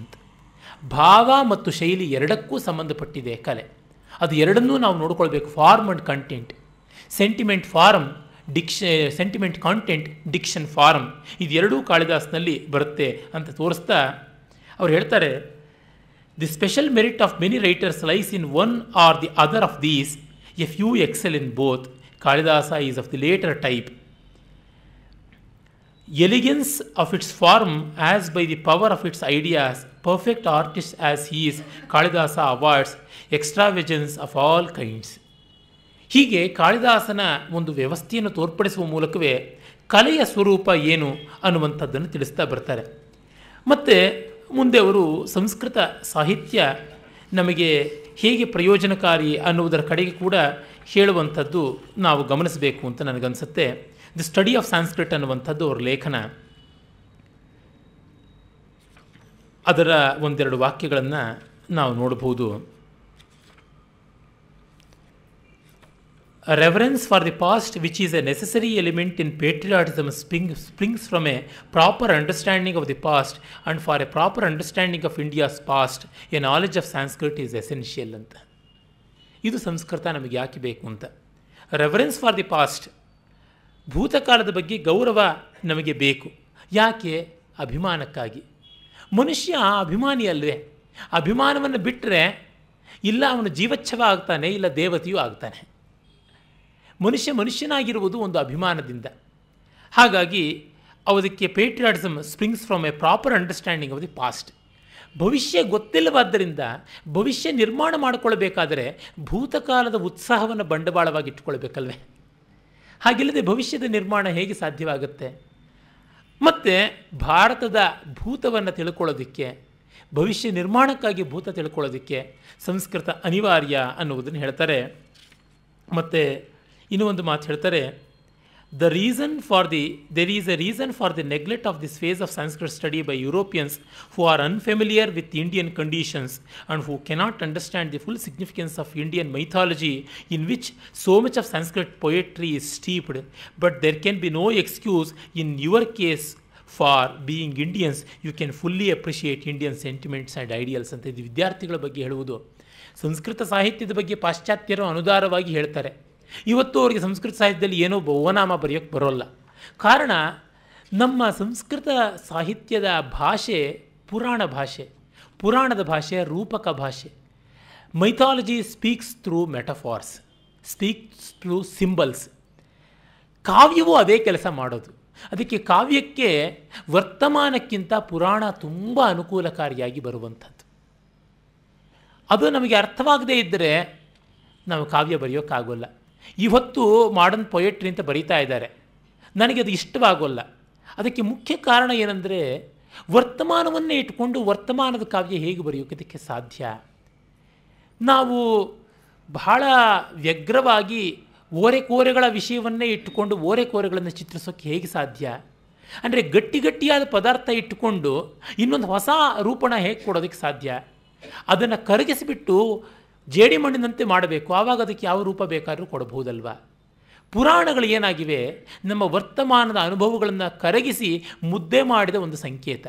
ಭಾವ ಮತ್ತು ಶೈಲಿ ಎರಡಕ್ಕೂ ಸಂಬಂಧಪಟ್ಟಿದೆ ಕಲೆ ಅದು ಎರಡನ್ನೂ ನಾವು ನೋಡ್ಕೊಳ್ಬೇಕು form and content sentiment form diction sentiment content diction form ಇದೆರಡೂ ಕಾಳಿದಾಸ್ನಲ್ಲಿ ಬರುತ್ತೆ ಅಂತ ತೋರಿಸ್ತಾ ಅವ್ರು ಹೇಳ್ತಾರೆ the special merit of many writers lies in one or the other of these if you excel in both Kalidasa is of the latter type elegance of its form as by the power of its ideas perfect artist as he's Kalidasa avoids extravagance of all kinds ಹೀಗೆ ಕಾಳಿದಾಸನ ಒಂದು ವ್ಯವಸ್ಥೆಯನ್ನು ತೋರ್ಪಡಿಸುವ ಮೂಲಕವೇ ಕಲೆಯ ಸ್ವರೂಪ ಏನು ಅನ್ನುವಂಥದ್ದನ್ನು ತಿಳಿಸ್ತಾ ಬರ್ತಾರೆ ಮತ್ತು ಮುಂದೆ ಅವರು ಸಂಸ್ಕೃತ ಸಾಹಿತ್ಯ ನಮಗೆ ಹೇಗೆ ಪ್ರಯೋಜನಕಾರಿ ಅನ್ನುವುದರ ಕಡೆಗೆ ಕೂಡ ಹೇಳುವಂಥದ್ದು ನಾವು ಗಮನಿಸಬೇಕು ಅಂತ ನನಗನ್ಸುತ್ತೆ ದಿ ಸ್ಟಡಿ ಆಫ್ ಸಾನ್ಸ್ಕ್ರಿಟ್ ಅನ್ನುವಂಥದ್ದು ಅವ್ರ ಲೇಖನ ಅದರ ಒಂದೆರಡು ವಾಕ್ಯಗಳನ್ನು ನಾವು ನೋಡಬಹುದು reference for the past which is a necessary element in patriotism spring springs from a proper understanding of the past and for a proper understanding of India's past a knowledge of Sanskrit is essential ಅಂತ ಇದು ಸಂಸ್ಕೃತ ನಮಗೆ ಯಾಕೆ ಬೇಕು ಅಂತ reference for the past ಭೂತಕಾಲದ ಬಗ್ಗೆ ಗೌರವ ನಮಗೆ ಬೇಕು ಯಾಕೆ ಅಭಿಮಾನಕ್ಕಾಗಿ ಮನುಷ್ಯ ಅಭಿಮಾನಿ ಅಲ್ವೇ ಅಭಿಮಾನವನ್ನು ಬಿಟ್ಟರೆ ಇಲ್ಲ ಅವನು ಜೀವಚ್ಛವ ಆಗ್ತಾನೆ ಇಲ್ಲ ದೇವತೆಯೂ ಆಗ್ತಾನೆ ಮನುಷ್ಯ ಮನುಷ್ಯನಾಗಿರುವುದು ಒಂದು ಅಭಿಮಾನದಿಂದ ಹಾಗಾಗಿ ಅದಕ್ಕೆ patriotism springs from a proper understanding of the past ಭವಿಷ್ಯ ಗೊತ್ತಿಲ್ಲವಾದ್ದರಿಂದ ಭವಿಷ್ಯ ನಿರ್ಮಾಣ ಮಾಡಿಕೊಳ್ಬೇಕಾದರೆ ಭೂತಕಾಲದ ಉತ್ಸಾಹವನ್ನು ಬಂಡವಾಳವಾಗಿ ಹಾಗಿಲ್ಲದೆ ಭವಿಷ್ಯದ ನಿರ್ಮಾಣ ಹೇಗೆ ಸಾಧ್ಯವಾಗುತ್ತೆ ಮತ್ತು ಭಾರತದ ಭೂತವನ್ನು ತಿಳ್ಕೊಳ್ಳೋದಕ್ಕೆ ಭವಿಷ್ಯ ನಿರ್ಮಾಣಕ್ಕಾಗಿ ಭೂತ ತಿಳ್ಕೊಳ್ಳೋದಕ್ಕೆ ಸಂಸ್ಕೃತ ಅನಿವಾರ್ಯ ಅನ್ನುವುದನ್ನು ಹೇಳ್ತಾರೆ ಮತ್ತು ಇನ್ನೂ ಒಂದು ಮಾತು ಹೇಳ್ತಾರೆ The reason for the there is a reason for the neglect of this phase of Sanskrit study by Europeans who are unfamiliar with Indian conditions and who cannot understand the full significance of Indian mythology in which so much of Sanskrit poetry is steeped. But there can be no excuse in your case for being Indians you can fully appreciate Indian sentiments and ideals ಅಂತ ಇದು ವಿದ್ಯಾರ್ಥಿಗಳ ಬಗ್ಗೆ ಹೇಳುವುದು ಸಂಸ್ಕೃತ ಸಾಹಿತ್ಯದ ಬಗ್ಗೆ ಪಾಶ್ಚಾತ್ಯರು ಅನುದಾರವಾಗಿ ಹೇಳ್ತಾರೆ ಇವತ್ತು ಅವರಿಗೆ ಸಂಸ್ಕೃತ ಸಾಹಿತ್ಯದಲ್ಲಿ ಏನೋ ಬಹುನಾಮ ಬರೆಯೋಕ್ಕೆ ಬರೋಲ್ಲ ಕಾರಣ ನಮ್ಮ ಸಂಸ್ಕೃತ ಸಾಹಿತ್ಯದ ಭಾಷೆ ಪುರಾಣ ಭಾಷೆ ಪುರಾಣದ ಭಾಷೆ ರೂಪಕ ಭಾಷೆ mythology speaks through metaphors speaks through symbols ಕಾವ್ಯವೂ ಅದೇ ಕೆಲಸ ಮಾಡೋದು ಅದಕ್ಕೆ ಕಾವ್ಯಕ್ಕೆ ವರ್ತಮಾನಕ್ಕಿಂತ ಪುರಾಣ ತುಂಬ ಅನುಕೂಲಕಾರಿಯಾಗಿ ಬರುವಂಥದ್ದು ಅದು ನಮಗೆ ಅರ್ಥವಾಗದೇ ಇದ್ದರೆ ನಾವು ಕಾವ್ಯ ಬರೆಯೋಕ್ಕಾಗೋಲ್ಲ ಇವತ್ತು ಮಾಡರ್ನ್ ಪೊಯೆಟ್ರಿ ಅಂತ ಬರೀತಾ ಇದ್ದಾರೆ ನನಗೆ ಅದು ಇಷ್ಟವಾಗೋಲ್ಲ ಅದಕ್ಕೆ ಮುಖ್ಯ ಕಾರಣ ಏನಂದರೆ ವರ್ತಮಾನವನ್ನೇ ಇಟ್ಕೊಂಡು ವರ್ತಮಾನದ ಕಾವ್ಯ ಹೇಗೆ ಬರೆಯೋಕ್ಕೋದಕ್ಕೆ ಸಾಧ್ಯ ನಾವು ಬಹಳ ವ್ಯಗ್ರವಾಗಿ ಓರೆಕೋರೆಗಳ ವಿಷಯವನ್ನೇ ಇಟ್ಟುಕೊಂಡು ಓರೆಕೋರೆಗಳನ್ನು ಚಿತ್ರಿಸೋಕ್ಕೆ ಹೇಗೆ ಸಾಧ್ಯ ಅಂದರೆ ಗಟ್ಟಿಗಟ್ಟಿಯಾದ ಪದಾರ್ಥ ಇಟ್ಟುಕೊಂಡು ಇನ್ನೊಂದು ಹೊಸ ರೂಪಣ ಹೇಗೆ ಕೊಡೋದಕ್ಕೆ ಸಾಧ್ಯ ಅದನ್ನು ಕರಗಿಸಿಬಿಟ್ಟು ಜೇಡಿ ಮಣ್ಣಿನಂತೆ ಮಾಡಬೇಕು ಆವಾಗ ಅದಕ್ಕೆ ಯಾವ ರೂಪ ಬೇಕಾದರೂ ಕೊಡಬಹುದಲ್ವ ಪುರಾಣಗಳು ಏನಾಗಿವೆ ನಮ್ಮ ವರ್ತಮಾನದ ಅನುಭವಗಳನ್ನು ಕರಗಿಸಿ ಮುದ್ದೆ ಮಾಡಿದ ಒಂದು ಸಂಕೇತ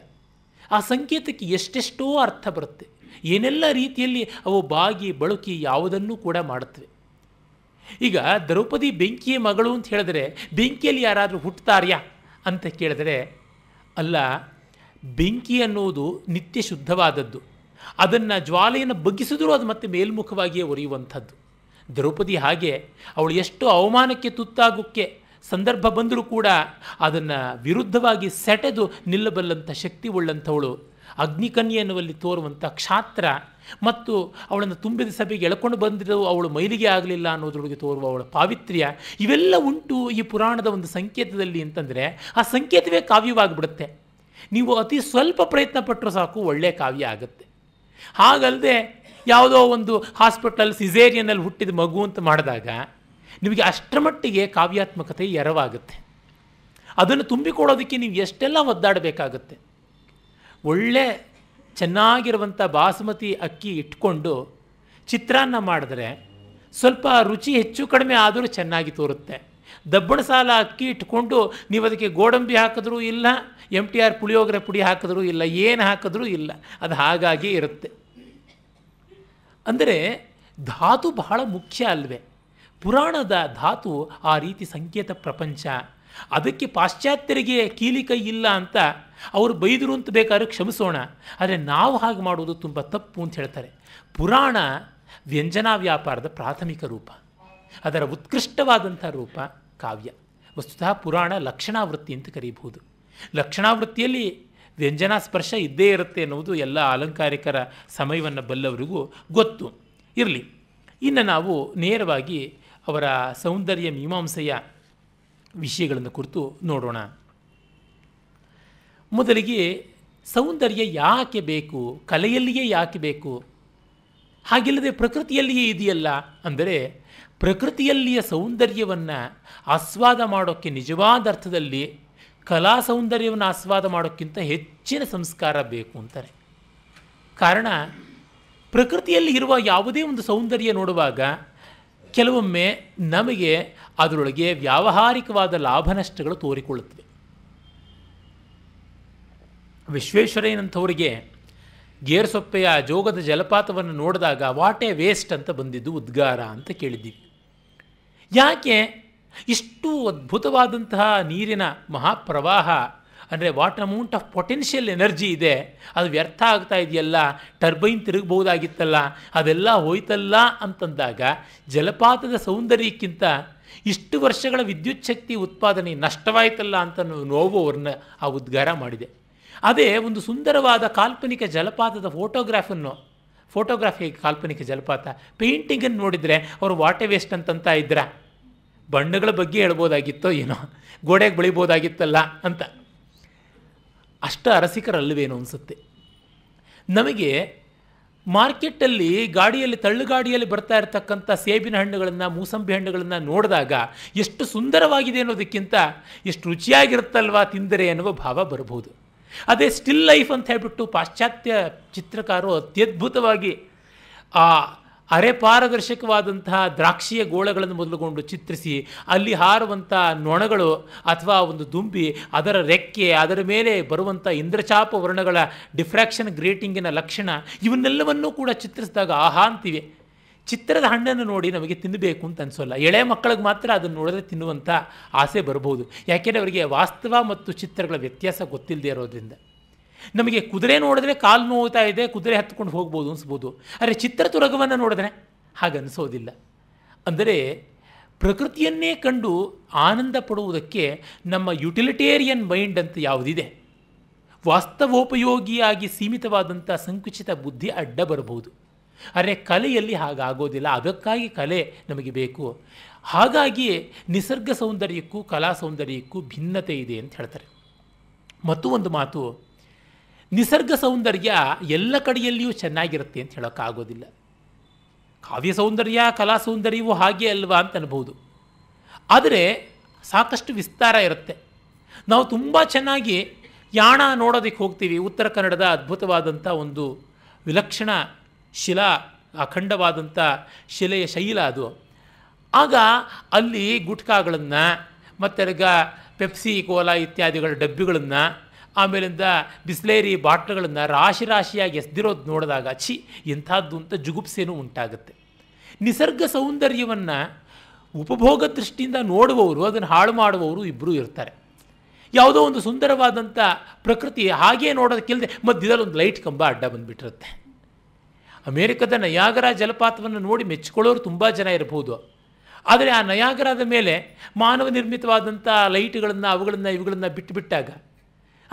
ಆ ಸಂಕೇತಕ್ಕೆ ಎಷ್ಟೆಷ್ಟೋ ಅರ್ಥ ಬರುತ್ತೆ ಏನೆಲ್ಲ ರೀತಿಯಲ್ಲಿ ಅವು ಬಾಗಿ ಬಳುಕಿ ಯಾವುದನ್ನೂ ಕೂಡ ಮಾಡುತ್ತವೆ ಈಗ ದ್ರೌಪದಿ ಬೆಂಕಿಯ ಮಗಳು ಅಂತ ಹೇಳಿದ್ರೆ ಬೆಂಕಿಯಲ್ಲಿ ಯಾರಾದರೂ ಹುಟ್ಟುತ್ತಾರ್ಯಾ ಅಂತ ಕೇಳಿದರೆ ಅಲ್ಲ ಬೆಂಕಿ ಅನ್ನುವುದು ನಿತ್ಯ ಶುದ್ಧವಾದದ್ದು ಅದನ್ನು ಜ್ವಾಲೆಯನ್ನು ಬಗ್ಗಿಸಿದರೂ ಅದು ಮತ್ತೆ ಮೇಲ್ಮುಖವಾಗಿಯೇ ಒರೆಯುವಂಥದ್ದು ದ್ರೌಪದಿ ಹಾಗೆ ಅವಳು ಎಷ್ಟು ಅವಮಾನಕ್ಕೆ ತುತ್ತಾಗೋಕ್ಕೆ ಸಂದರ್ಭ ಬಂದರೂ ಕೂಡ ಅದನ್ನು ವಿರುದ್ಧವಾಗಿ ಸೆಟೆದು ನಿಲ್ಲಬಲ್ಲಂಥ ಶಕ್ತಿ ಉಳ್ಳಂಥವಳು ಅಗ್ನಿಕನ್ಯೆ ಎನ್ನುವಲ್ಲಿ ತೋರುವಂಥ ಕ್ಷಾತ್ರ ಮತ್ತು ಅವಳನ್ನು ತುಂಬಿದ ಸಭೆಗೆ ಎಳ್ಕೊಂಡು ಬಂದಿರೋ ಅವಳು ಮೈಲಿಗೆ ಆಗಲಿಲ್ಲ ಅನ್ನೋದ್ರೊಳಗೆ ತೋರುವ ಅವಳ ಪಾವಿತ್ರ್ಯ ಇವೆಲ್ಲ ಉಂಟು ಈ ಪುರಾಣದ ಒಂದು ಸಂಕೇತದಲ್ಲಿ ಅಂತಂದರೆ ಆ ಸಂಕೇತವೇ ಕಾವ್ಯವಾಗಿಬಿಡುತ್ತೆ ನೀವು ಅತಿ ಸ್ವಲ್ಪ ಪ್ರಯತ್ನ ಪಟ್ಟರೂ ಸಾಕು ಒಳ್ಳೆಯ ಕಾವ್ಯ ಆಗುತ್ತೆ ಹಾಗಲ್ಲದೆ ಯಾವುದೋ ಒಂದು ಹಾಸ್ಪಿಟಲ್ ಸಿಸೇರಿಯನಲ್ಲಿ ಹುಟ್ಟಿದ ಮಗು ಅಂತ ಮಾಡಿದಾಗ ನಿಮಗೆ ಅಷ್ಟರ ಮಟ್ಟಿಗೆ ಕಾವ್ಯಾತ್ಮಕತೆ ಎರವಾಗುತ್ತೆ ಅದನ್ನು ತುಂಬಿಕೊಡೋದಕ್ಕೆ ನೀವು ಎಷ್ಟೆಲ್ಲ ಒದ್ದಾಡಬೇಕಾಗುತ್ತೆ ಒಳ್ಳೆ ಚೆನ್ನಾಗಿರುವಂಥ ಬಾಸುಮತಿ ಅಕ್ಕಿ ಇಟ್ಕೊಂಡು ಚಿತ್ರಾನ್ನ ಮಾಡಿದ್ರೆ ಸ್ವಲ್ಪ ರುಚಿ ಹೆಚ್ಚು ಕಡಿಮೆ ಆದರೂ ಚೆನ್ನಾಗಿ ತೋರುತ್ತೆ ದಬ್ಬಣ ಸಾಲ ಅಕ್ಕಿ ಇಟ್ಕೊಂಡು ನೀವು ಅದಕ್ಕೆ ಗೋಡಂಬಿ ಹಾಕಿದ್ರೂ ಇಲ್ಲ ಎಮ್ ಟಿ ಆರ್ ಪುಳಿಯೋಗರೆ ಪುಡಿ ಹಾಕಿದ್ರೂ ಇಲ್ಲ ಏನು ಹಾಕಿದ್ರೂ ಇಲ್ಲ ಅದು ಹಾಗಾಗಿ ಇರುತ್ತೆ ಅಂದರೆ ಧಾತು ಬಹಳ ಮುಖ್ಯ ಅಲ್ವೇ ಪುರಾಣದ ಧಾತು ಆ ರೀತಿ ಸಂಕೇತ ಪ್ರಪಂಚ ಅದಕ್ಕೆ ಪಾಶ್ಚಾತ್ಯರಿಗೆ ಕೀಲಿ ಕೈ ಇಲ್ಲ ಅಂತ ಅವರು ಬೈದರು ಅಂತ ಬೇಕಾದ್ರೆ ಕ್ಷಮಿಸೋಣ ಆದರೆ ನಾವು ಹಾಗೆ ಮಾಡೋದು ತುಂಬ ತಪ್ಪು ಅಂತ ಹೇಳ್ತಾರೆ ಪುರಾಣ ವ್ಯಂಜನಾ ವ್ಯಾಪಾರದ ಪ್ರಾಥಮಿಕ ರೂಪ ಅದರ ಉತ್ಕೃಷ್ಟವಾದಂಥ ರೂಪ ಕಾವ್ಯ ವಸ್ತುತಃ ಪುರಾಣ ಲಕ್ಷಣಾವೃತ್ತಿ ಅಂತ ಕರೀಬಹುದು ಲಕ್ಷಣಾವೃತ್ತಿಯಲ್ಲಿ ವ್ಯಂಜನಾ ಸ್ಪರ್ಶ ಇದ್ದೇ ಇರುತ್ತೆ ಅನ್ನುವುದು ಎಲ್ಲ ಅಲಂಕಾರಿಕರ ಸಮಯವನ್ನು ಬಲ್ಲವರಿಗೂ ಗೊತ್ತು ಇರಲಿ ಇನ್ನು ನಾವು ನೇರವಾಗಿ ಅವರ ಸೌಂದರ್ಯ ಮೀಮಾಂಸೆಯ ವಿಷಯಗಳನ್ನು ಕುರಿತು ನೋಡೋಣ ಮೊದಲಿಗೆ ಸೌಂದರ್ಯ ಯಾಕೆ ಬೇಕು ಕಲೆಯಲ್ಲಿಯೇ ಯಾಕೆ ಬೇಕು ಹಾಗಿಲ್ಲದೆ ಪ್ರಕೃತಿಯಲ್ಲಿಯೇ ಇದೆಯಲ್ಲ ಅಂದರೆ ಪ್ರಕೃತಿಯಲ್ಲಿಯ ಸೌಂದರ್ಯವನ್ನು ಆಸ್ವಾದ ಮಾಡೋಕ್ಕೆ ನಿಜವಾದ ಅರ್ಥದಲ್ಲಿ ಕಲಾ ಸೌಂದರ್ಯವನ್ನು ಆಸ್ವಾದ ಮಾಡೋಕ್ಕಿಂತ ಹೆಚ್ಚಿನ ಸಂಸ್ಕಾರ ಬೇಕು ಅಂತಾರೆ ಕಾರಣ ಪ್ರಕೃತಿಯಲ್ಲಿ ಇರುವ ಯಾವುದೇ ಒಂದು ಸೌಂದರ್ಯ ನೋಡುವಾಗ ಕೆಲವೊಮ್ಮೆ ನಮಗೆ ಅದರೊಳಗೆ ವ್ಯಾವಹಾರಿಕವಾದ ಲಾಭ ನಷ್ಟಗಳು ತೋರಿಕೊಳ್ಳುತ್ತವೆ ವಿಶ್ವೇಶ್ವರಯ್ಯನಂಥವರಿಗೆ ಗೇರ್ಸೊಪ್ಪೆಯ ಜೋಗದ ಜಲಪಾತವನ್ನು ನೋಡಿದಾಗ ವಾಟ್ ಎ ವೇಸ್ಟ್ ಅಂತ ಬಂದಿದ್ದು ಉದ್ಗಾರ ಅಂತ ಕೇಳಿದ್ದೀವಿ ಯಾಕೆ ಇಷ್ಟು ಅದ್ಭುತವಾದಂತಹ ನೀರಿನ ಮಹಾಪ್ರವಾಹ ಅಂದರೆ what amount of potential energy ಇದೆ ಅದು ವ್ಯರ್ಥ ಆಗ್ತಾ ಇದೆಯಲ್ಲ ಟರ್ಬೈನ್ ತಿರುಗಬಹುದಾಗಿತ್ತಲ್ಲ ಅದೆಲ್ಲ ಹೋಯ್ತಲ್ಲ ಅಂತಂದಾಗ ಜಲಪಾತದ ಸೌಂದರ್ಯಕ್ಕಿಂತ ಇಷ್ಟು ವರ್ಷಗಳ ವಿದ್ಯುತ್ ಶಕ್ತಿ ಉತ್ಪಾದನೆ ನಷ್ಟವಾಯಿತಲ್ಲ ಅಂತ ನೋವು ಅವ್ರನ್ನ ಆ ಉದ್ಗಾರ ಮಾಡಿದೆ ಅದೇ ಒಂದು ಸುಂದರವಾದ ಕಾಲ್ಪನಿಕ ಜಲಪಾತದ ಫೋಟೋಗ್ರಾಫನ್ನು ಫೋಟೋಗ್ರಾಫಿ ಕಾಲ್ಪನಿಕ ಜಲಪಾತ ಪೇಂಟಿಂಗನ್ನು ನೋಡಿದರೆ ಅವರು ವಾಟೆ ವೇಸ್ಟ್ ಅಂತಂತ ಇದ್ರ ಬಣ್ಣಗಳ ಬಗ್ಗೆ ಹೇಳ್ಬೋದಾಗಿತ್ತೋ ಏನೋ ಗೋಡೆಗೆ ಬೆಳಿಬೋದಾಗಿತ್ತಲ್ಲ ಅಂತ ಅಷ್ಟು ಅರಸಿಕರಲ್ಲವೇನೋ ಅನಿಸುತ್ತೆ ನಮಗೆ ಮಾರ್ಕೆಟಲ್ಲಿ ಗಾಡಿಯಲ್ಲಿ ಗಾಡಿಯಲ್ಲಿ ಬರ್ತಾ ಇರತಕ್ಕಂಥ ಸೇಬಿನ ಹಣ್ಣುಗಳನ್ನು ಮೂಸಂಬಿ ಹಣ್ಣುಗಳನ್ನು ನೋಡಿದಾಗ ಎಷ್ಟು ಸುಂದರವಾಗಿದೆ ಅನ್ನೋದಕ್ಕಿಂತ ಎಷ್ಟು ರುಚಿಯಾಗಿರುತ್ತಲ್ವಾ ತಿಂದರೆ ಅನ್ನುವ ಭಾವ ಬರಬಹುದು ಅದೇ ಸ್ಟಿಲ್ ಲೈಫ್ ಅಂತ ಹೇಳ್ಬಿಟ್ಟು ಪಾಶ್ಚಾತ್ಯ ಚಿತ್ರಕಾರರು ಅತ್ಯದ್ಭುತವಾಗಿ ಆ ಅರೆ ಪಾರದರ್ಶಕವಾದಂತಹ ದ್ರಾಕ್ಷಿಯ ಗೋಳಗಳನ್ನು ಮೊದಲುಗೊಂಡು ಚಿತ್ರಿಸಿ ಅಲ್ಲಿ ಹಾರುವಂಥ ನೊಣಗಳು ಅಥವಾ ಒಂದು ದುಂಬಿ ಅದರ ರೆಕ್ಕೆ ಅದರ ಮೇಲೆ ಬರುವಂಥ ಇಂದ್ರಚಾಪ ವರ್ಣಗಳ ಡಿಫ್ರಾಕ್ಷನ್ ಗ್ರೇಟಿಂಗಿನ ಲಕ್ಷಣ ಇವನ್ನೆಲ್ಲವನ್ನೂ ಕೂಡ ಚಿತ್ರಿಸಿದಾಗ ಆಹಾ ಅಂತಿವೆ ಚಿತ್ರದ ಹಣ್ಣನ್ನು ನೋಡಿ ನಮಗೆ ತಿನ್ನಬೇಕು ಅಂತ ಅನಿಸೋಲ್ಲ ಎಳೆ ಮಕ್ಕಳಿಗೆ ಮಾತ್ರ ಅದನ್ನು ನೋಡಿದ್ರೆ ತಿನ್ನುವಂಥ ಆಸೆ ಬರ್ಬೋದು ಯಾಕೆಂದರೆ ಅವರಿಗೆ ವಾಸ್ತವ ಮತ್ತು ಚಿತ್ರಗಳ ವ್ಯತ್ಯಾಸ ಗೊತ್ತಿಲ್ಲದೆ ಇರೋದ್ರಿಂದ ನಮಗೆ ಕುದುರೆ ನೋಡಿದ್ರೆ ಕಾಲು ನೋವುತ್ತಾ ಇದೆ ಕುದುರೆ ಹತ್ಕೊಂಡು ಹೋಗ್ಬೋದು ಅನಿಸ್ಬೋದು ಆದರೆ ಚಿತ್ರ ತುರಗವನ್ನು ನೋಡಿದ್ರೆ ಹಾಗನ್ನಿಸೋದಿಲ್ಲ ಅಂದರೆ ಪ್ರಕೃತಿಯನ್ನೇ ಕಂಡು ಆನಂದ ಪಡುವುದಕ್ಕೆ ನಮ್ಮ ಯುಟಿಲಿಟೇರಿಯನ್ ಮೈಂಡ್ ಅಂತ ಯಾವುದಿದೆ ವಾಸ್ತವೋಪಯೋಗಿಯಾಗಿ ಸೀಮಿತವಾದಂಥ ಸಂಕುಚಿತ ಬುದ್ಧಿ ಅಡ್ಡ ಬರಬಹುದು ಆದರೆ ಕಲೆಯಲ್ಲಿ ಹಾಗಾಗೋದಿಲ್ಲ ಅದಕ್ಕಾಗಿ ಕಲೆ ನಮಗೆ ಬೇಕು ಹಾಗಾಗಿ ನಿಸರ್ಗ ಸೌಂದರ್ಯಕ್ಕೂ ಕಲಾ ಸೌಂದರ್ಯಕ್ಕೂ ಭಿನ್ನತೆ ಇದೆ ಅಂತ ಹೇಳ್ತಾರೆ ಮತ್ತು ಒಂದು ಮಾತು ನಿಸರ್ಗ ಸೌಂದರ್ಯ ಎಲ್ಲ ಕಡೆಯಲ್ಲಿಯೂ ಚೆನ್ನಾಗಿರುತ್ತೆ ಅಂತ ಹೇಳೋಕ್ಕಾಗೋದಿಲ್ಲ ಕಾವ್ಯ ಸೌಂದರ್ಯ ಕಲಾ ಸೌಂದರ್ಯವೂ ಹಾಗೆ ಅಲ್ವಾ ಅಂತ ಅನ್ಬೋದು ಆದರೆ ಸಾಕಷ್ಟು ವಿಸ್ತಾರ ಇರುತ್ತೆ ನಾವು ತುಂಬ ಚೆನ್ನಾಗಿ ಯಾಣ ನೋಡೋದಕ್ಕೆ ಹೋಗ್ತೀವಿ ಉತ್ತರ ಕನ್ನಡದ ಅದ್ಭುತವಾದಂಥ ಒಂದು ವಿಲಕ್ಷಣ ಶಿಲಾ ಅಖಂಡವಾದಂಥ ಶಿಲೆಯ ಶೈಲ ಅದು ಆಗ ಅಲ್ಲಿ ಗುಟ್ಕಾಗಳನ್ನು ಮತ್ತೆರ್ಗ ಪೆಪ್ಸಿ ಕೋಲಾ ಇತ್ಯಾದಿಗಳ ಡಬ್ಬಿಗಳನ್ನು ಆಮೇಲಿಂದ ಬಿಸ್ಲೇರಿ ಬಾಟ್ಲುಗಳನ್ನು ರಾಶಿ ರಾಶಿಯಾಗಿ ಎಸ್ದಿರೋದು ನೋಡಿದಾಗ ಛಿ ಇಂಥದ್ದು ಅಂತ ಜುಗುಪ್ಸೆಯೂ ಉಂಟಾಗುತ್ತೆ ನಿಸರ್ಗ ಸೌಂದರ್ಯವನ್ನು ಉಪಭೋಗ ದೃಷ್ಟಿಯಿಂದ ನೋಡುವವರು ಅದನ್ನು ಹಾಳು ಮಾಡುವವರು ಇಬ್ಬರೂ ಇರ್ತಾರೆ ಯಾವುದೋ ಒಂದು ಸುಂದರವಾದಂಥ ಪ್ರಕೃತಿ ಹಾಗೇ ನೋಡೋದಕ್ಕಿಲ್ಲದೆ ಮಧ್ಯದಲ್ಲಿ ಒಂದು ಲೈಟ್ ಕಂಬ ಅಡ್ಡ ಬಂದುಬಿಟ್ಟಿರುತ್ತೆ ಅಮೇರಿಕದ ನಯಾಗರ ಜಲಪಾತವನ್ನು ನೋಡಿ ಮೆಚ್ಚಿಕೊಳ್ಳೋರು ತುಂಬ ಜನ ಇರಬಹುದು ಆದರೆ ಆ ನಯಾಗರದ ಮೇಲೆ ಮಾನವ ನಿರ್ಮಿತವಾದಂಥ ಲೈಟ್ಗಳನ್ನು ಅವುಗಳನ್ನು ಇವುಗಳನ್ನು ಬಿಟ್ಟುಬಿಟ್ಟಾಗ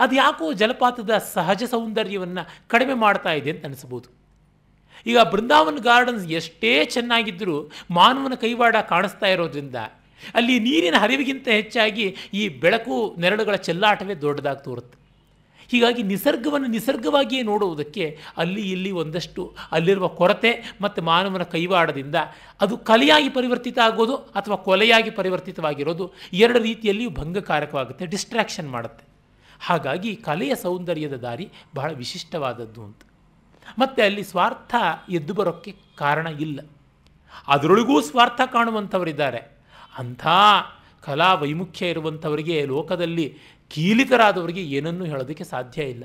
ಅದು ಯಾಕೋ ಜಲಪಾತದ ಸಹಜ ಸೌಂದರ್ಯವನ್ನು ಕಡಿಮೆ ಮಾಡ್ತಾ ಇದೆ ಅಂತ ಅನಿಸ್ಬೋದು ಈಗ ಬೃಂದಾವನ್ ಗಾರ್ಡನ್ಸ್ ಎಷ್ಟೇ ಚೆನ್ನಾಗಿದ್ದರೂ ಮಾನವನ ಕೈವಾಡ ಕಾಣಿಸ್ತಾ ಇರೋದ್ರಿಂದ ಅಲ್ಲಿ ನೀರಿನ ಹರಿವಿಗಿಂತ ಹೆಚ್ಚಾಗಿ ಈ ಬೆಳಕು ನೆರಳುಗಳ ಚೆಲ್ಲಾಟವೇ ದೊಡ್ಡದಾಗಿ ತೋರುತ್ತೆ ಹೀಗಾಗಿ ನಿಸರ್ಗವನ್ನು ನಿಸರ್ಗವಾಗಿಯೇ ನೋಡುವುದಕ್ಕೆ ಅಲ್ಲಿ ಇಲ್ಲಿ ಒಂದಷ್ಟು ಅಲ್ಲಿರುವ ಕೊರತೆ ಮತ್ತು ಮಾನವನ ಕೈವಾಡದಿಂದ ಅದು ಕಲೆಯಾಗಿ ಪರಿವರ್ತಿತ ಆಗೋದು ಅಥವಾ ಕೊಲೆಯಾಗಿ ಪರಿವರ್ತಿತವಾಗಿರೋದು ಎರಡು ರೀತಿಯಲ್ಲಿಯೂ ಭಂಗಕಾರಕವಾಗುತ್ತೆ ಡಿಸ್ಟ್ರಾಕ್ಷನ್ ಮಾಡುತ್ತೆ ಹಾಗಾಗಿ ಕಲೆಯ ಸೌಂದರ್ಯದ ದಾರಿ ಬಹಳ ವಿಶಿಷ್ಟವಾದದ್ದು ಅಂತ ಮತ್ತು ಅಲ್ಲಿ ಸ್ವಾರ್ಥ ಎದ್ದು ಬರೋಕ್ಕೆ ಕಾರಣ ಇಲ್ಲ ಅದರೊಳಗೂ ಸ್ವಾರ್ಥ ಕಾಣುವಂಥವರಿದ್ದಾರೆ ಅಂಥ ಕಲಾ ವೈಮುಖ್ಯ ಇರುವಂಥವರಿಗೆ ಲೋಕದಲ್ಲಿ ಕೀಲಿತರಾದವರಿಗೆ ಏನನ್ನೂ ಹೇಳೋದಕ್ಕೆ ಸಾಧ್ಯ ಇಲ್ಲ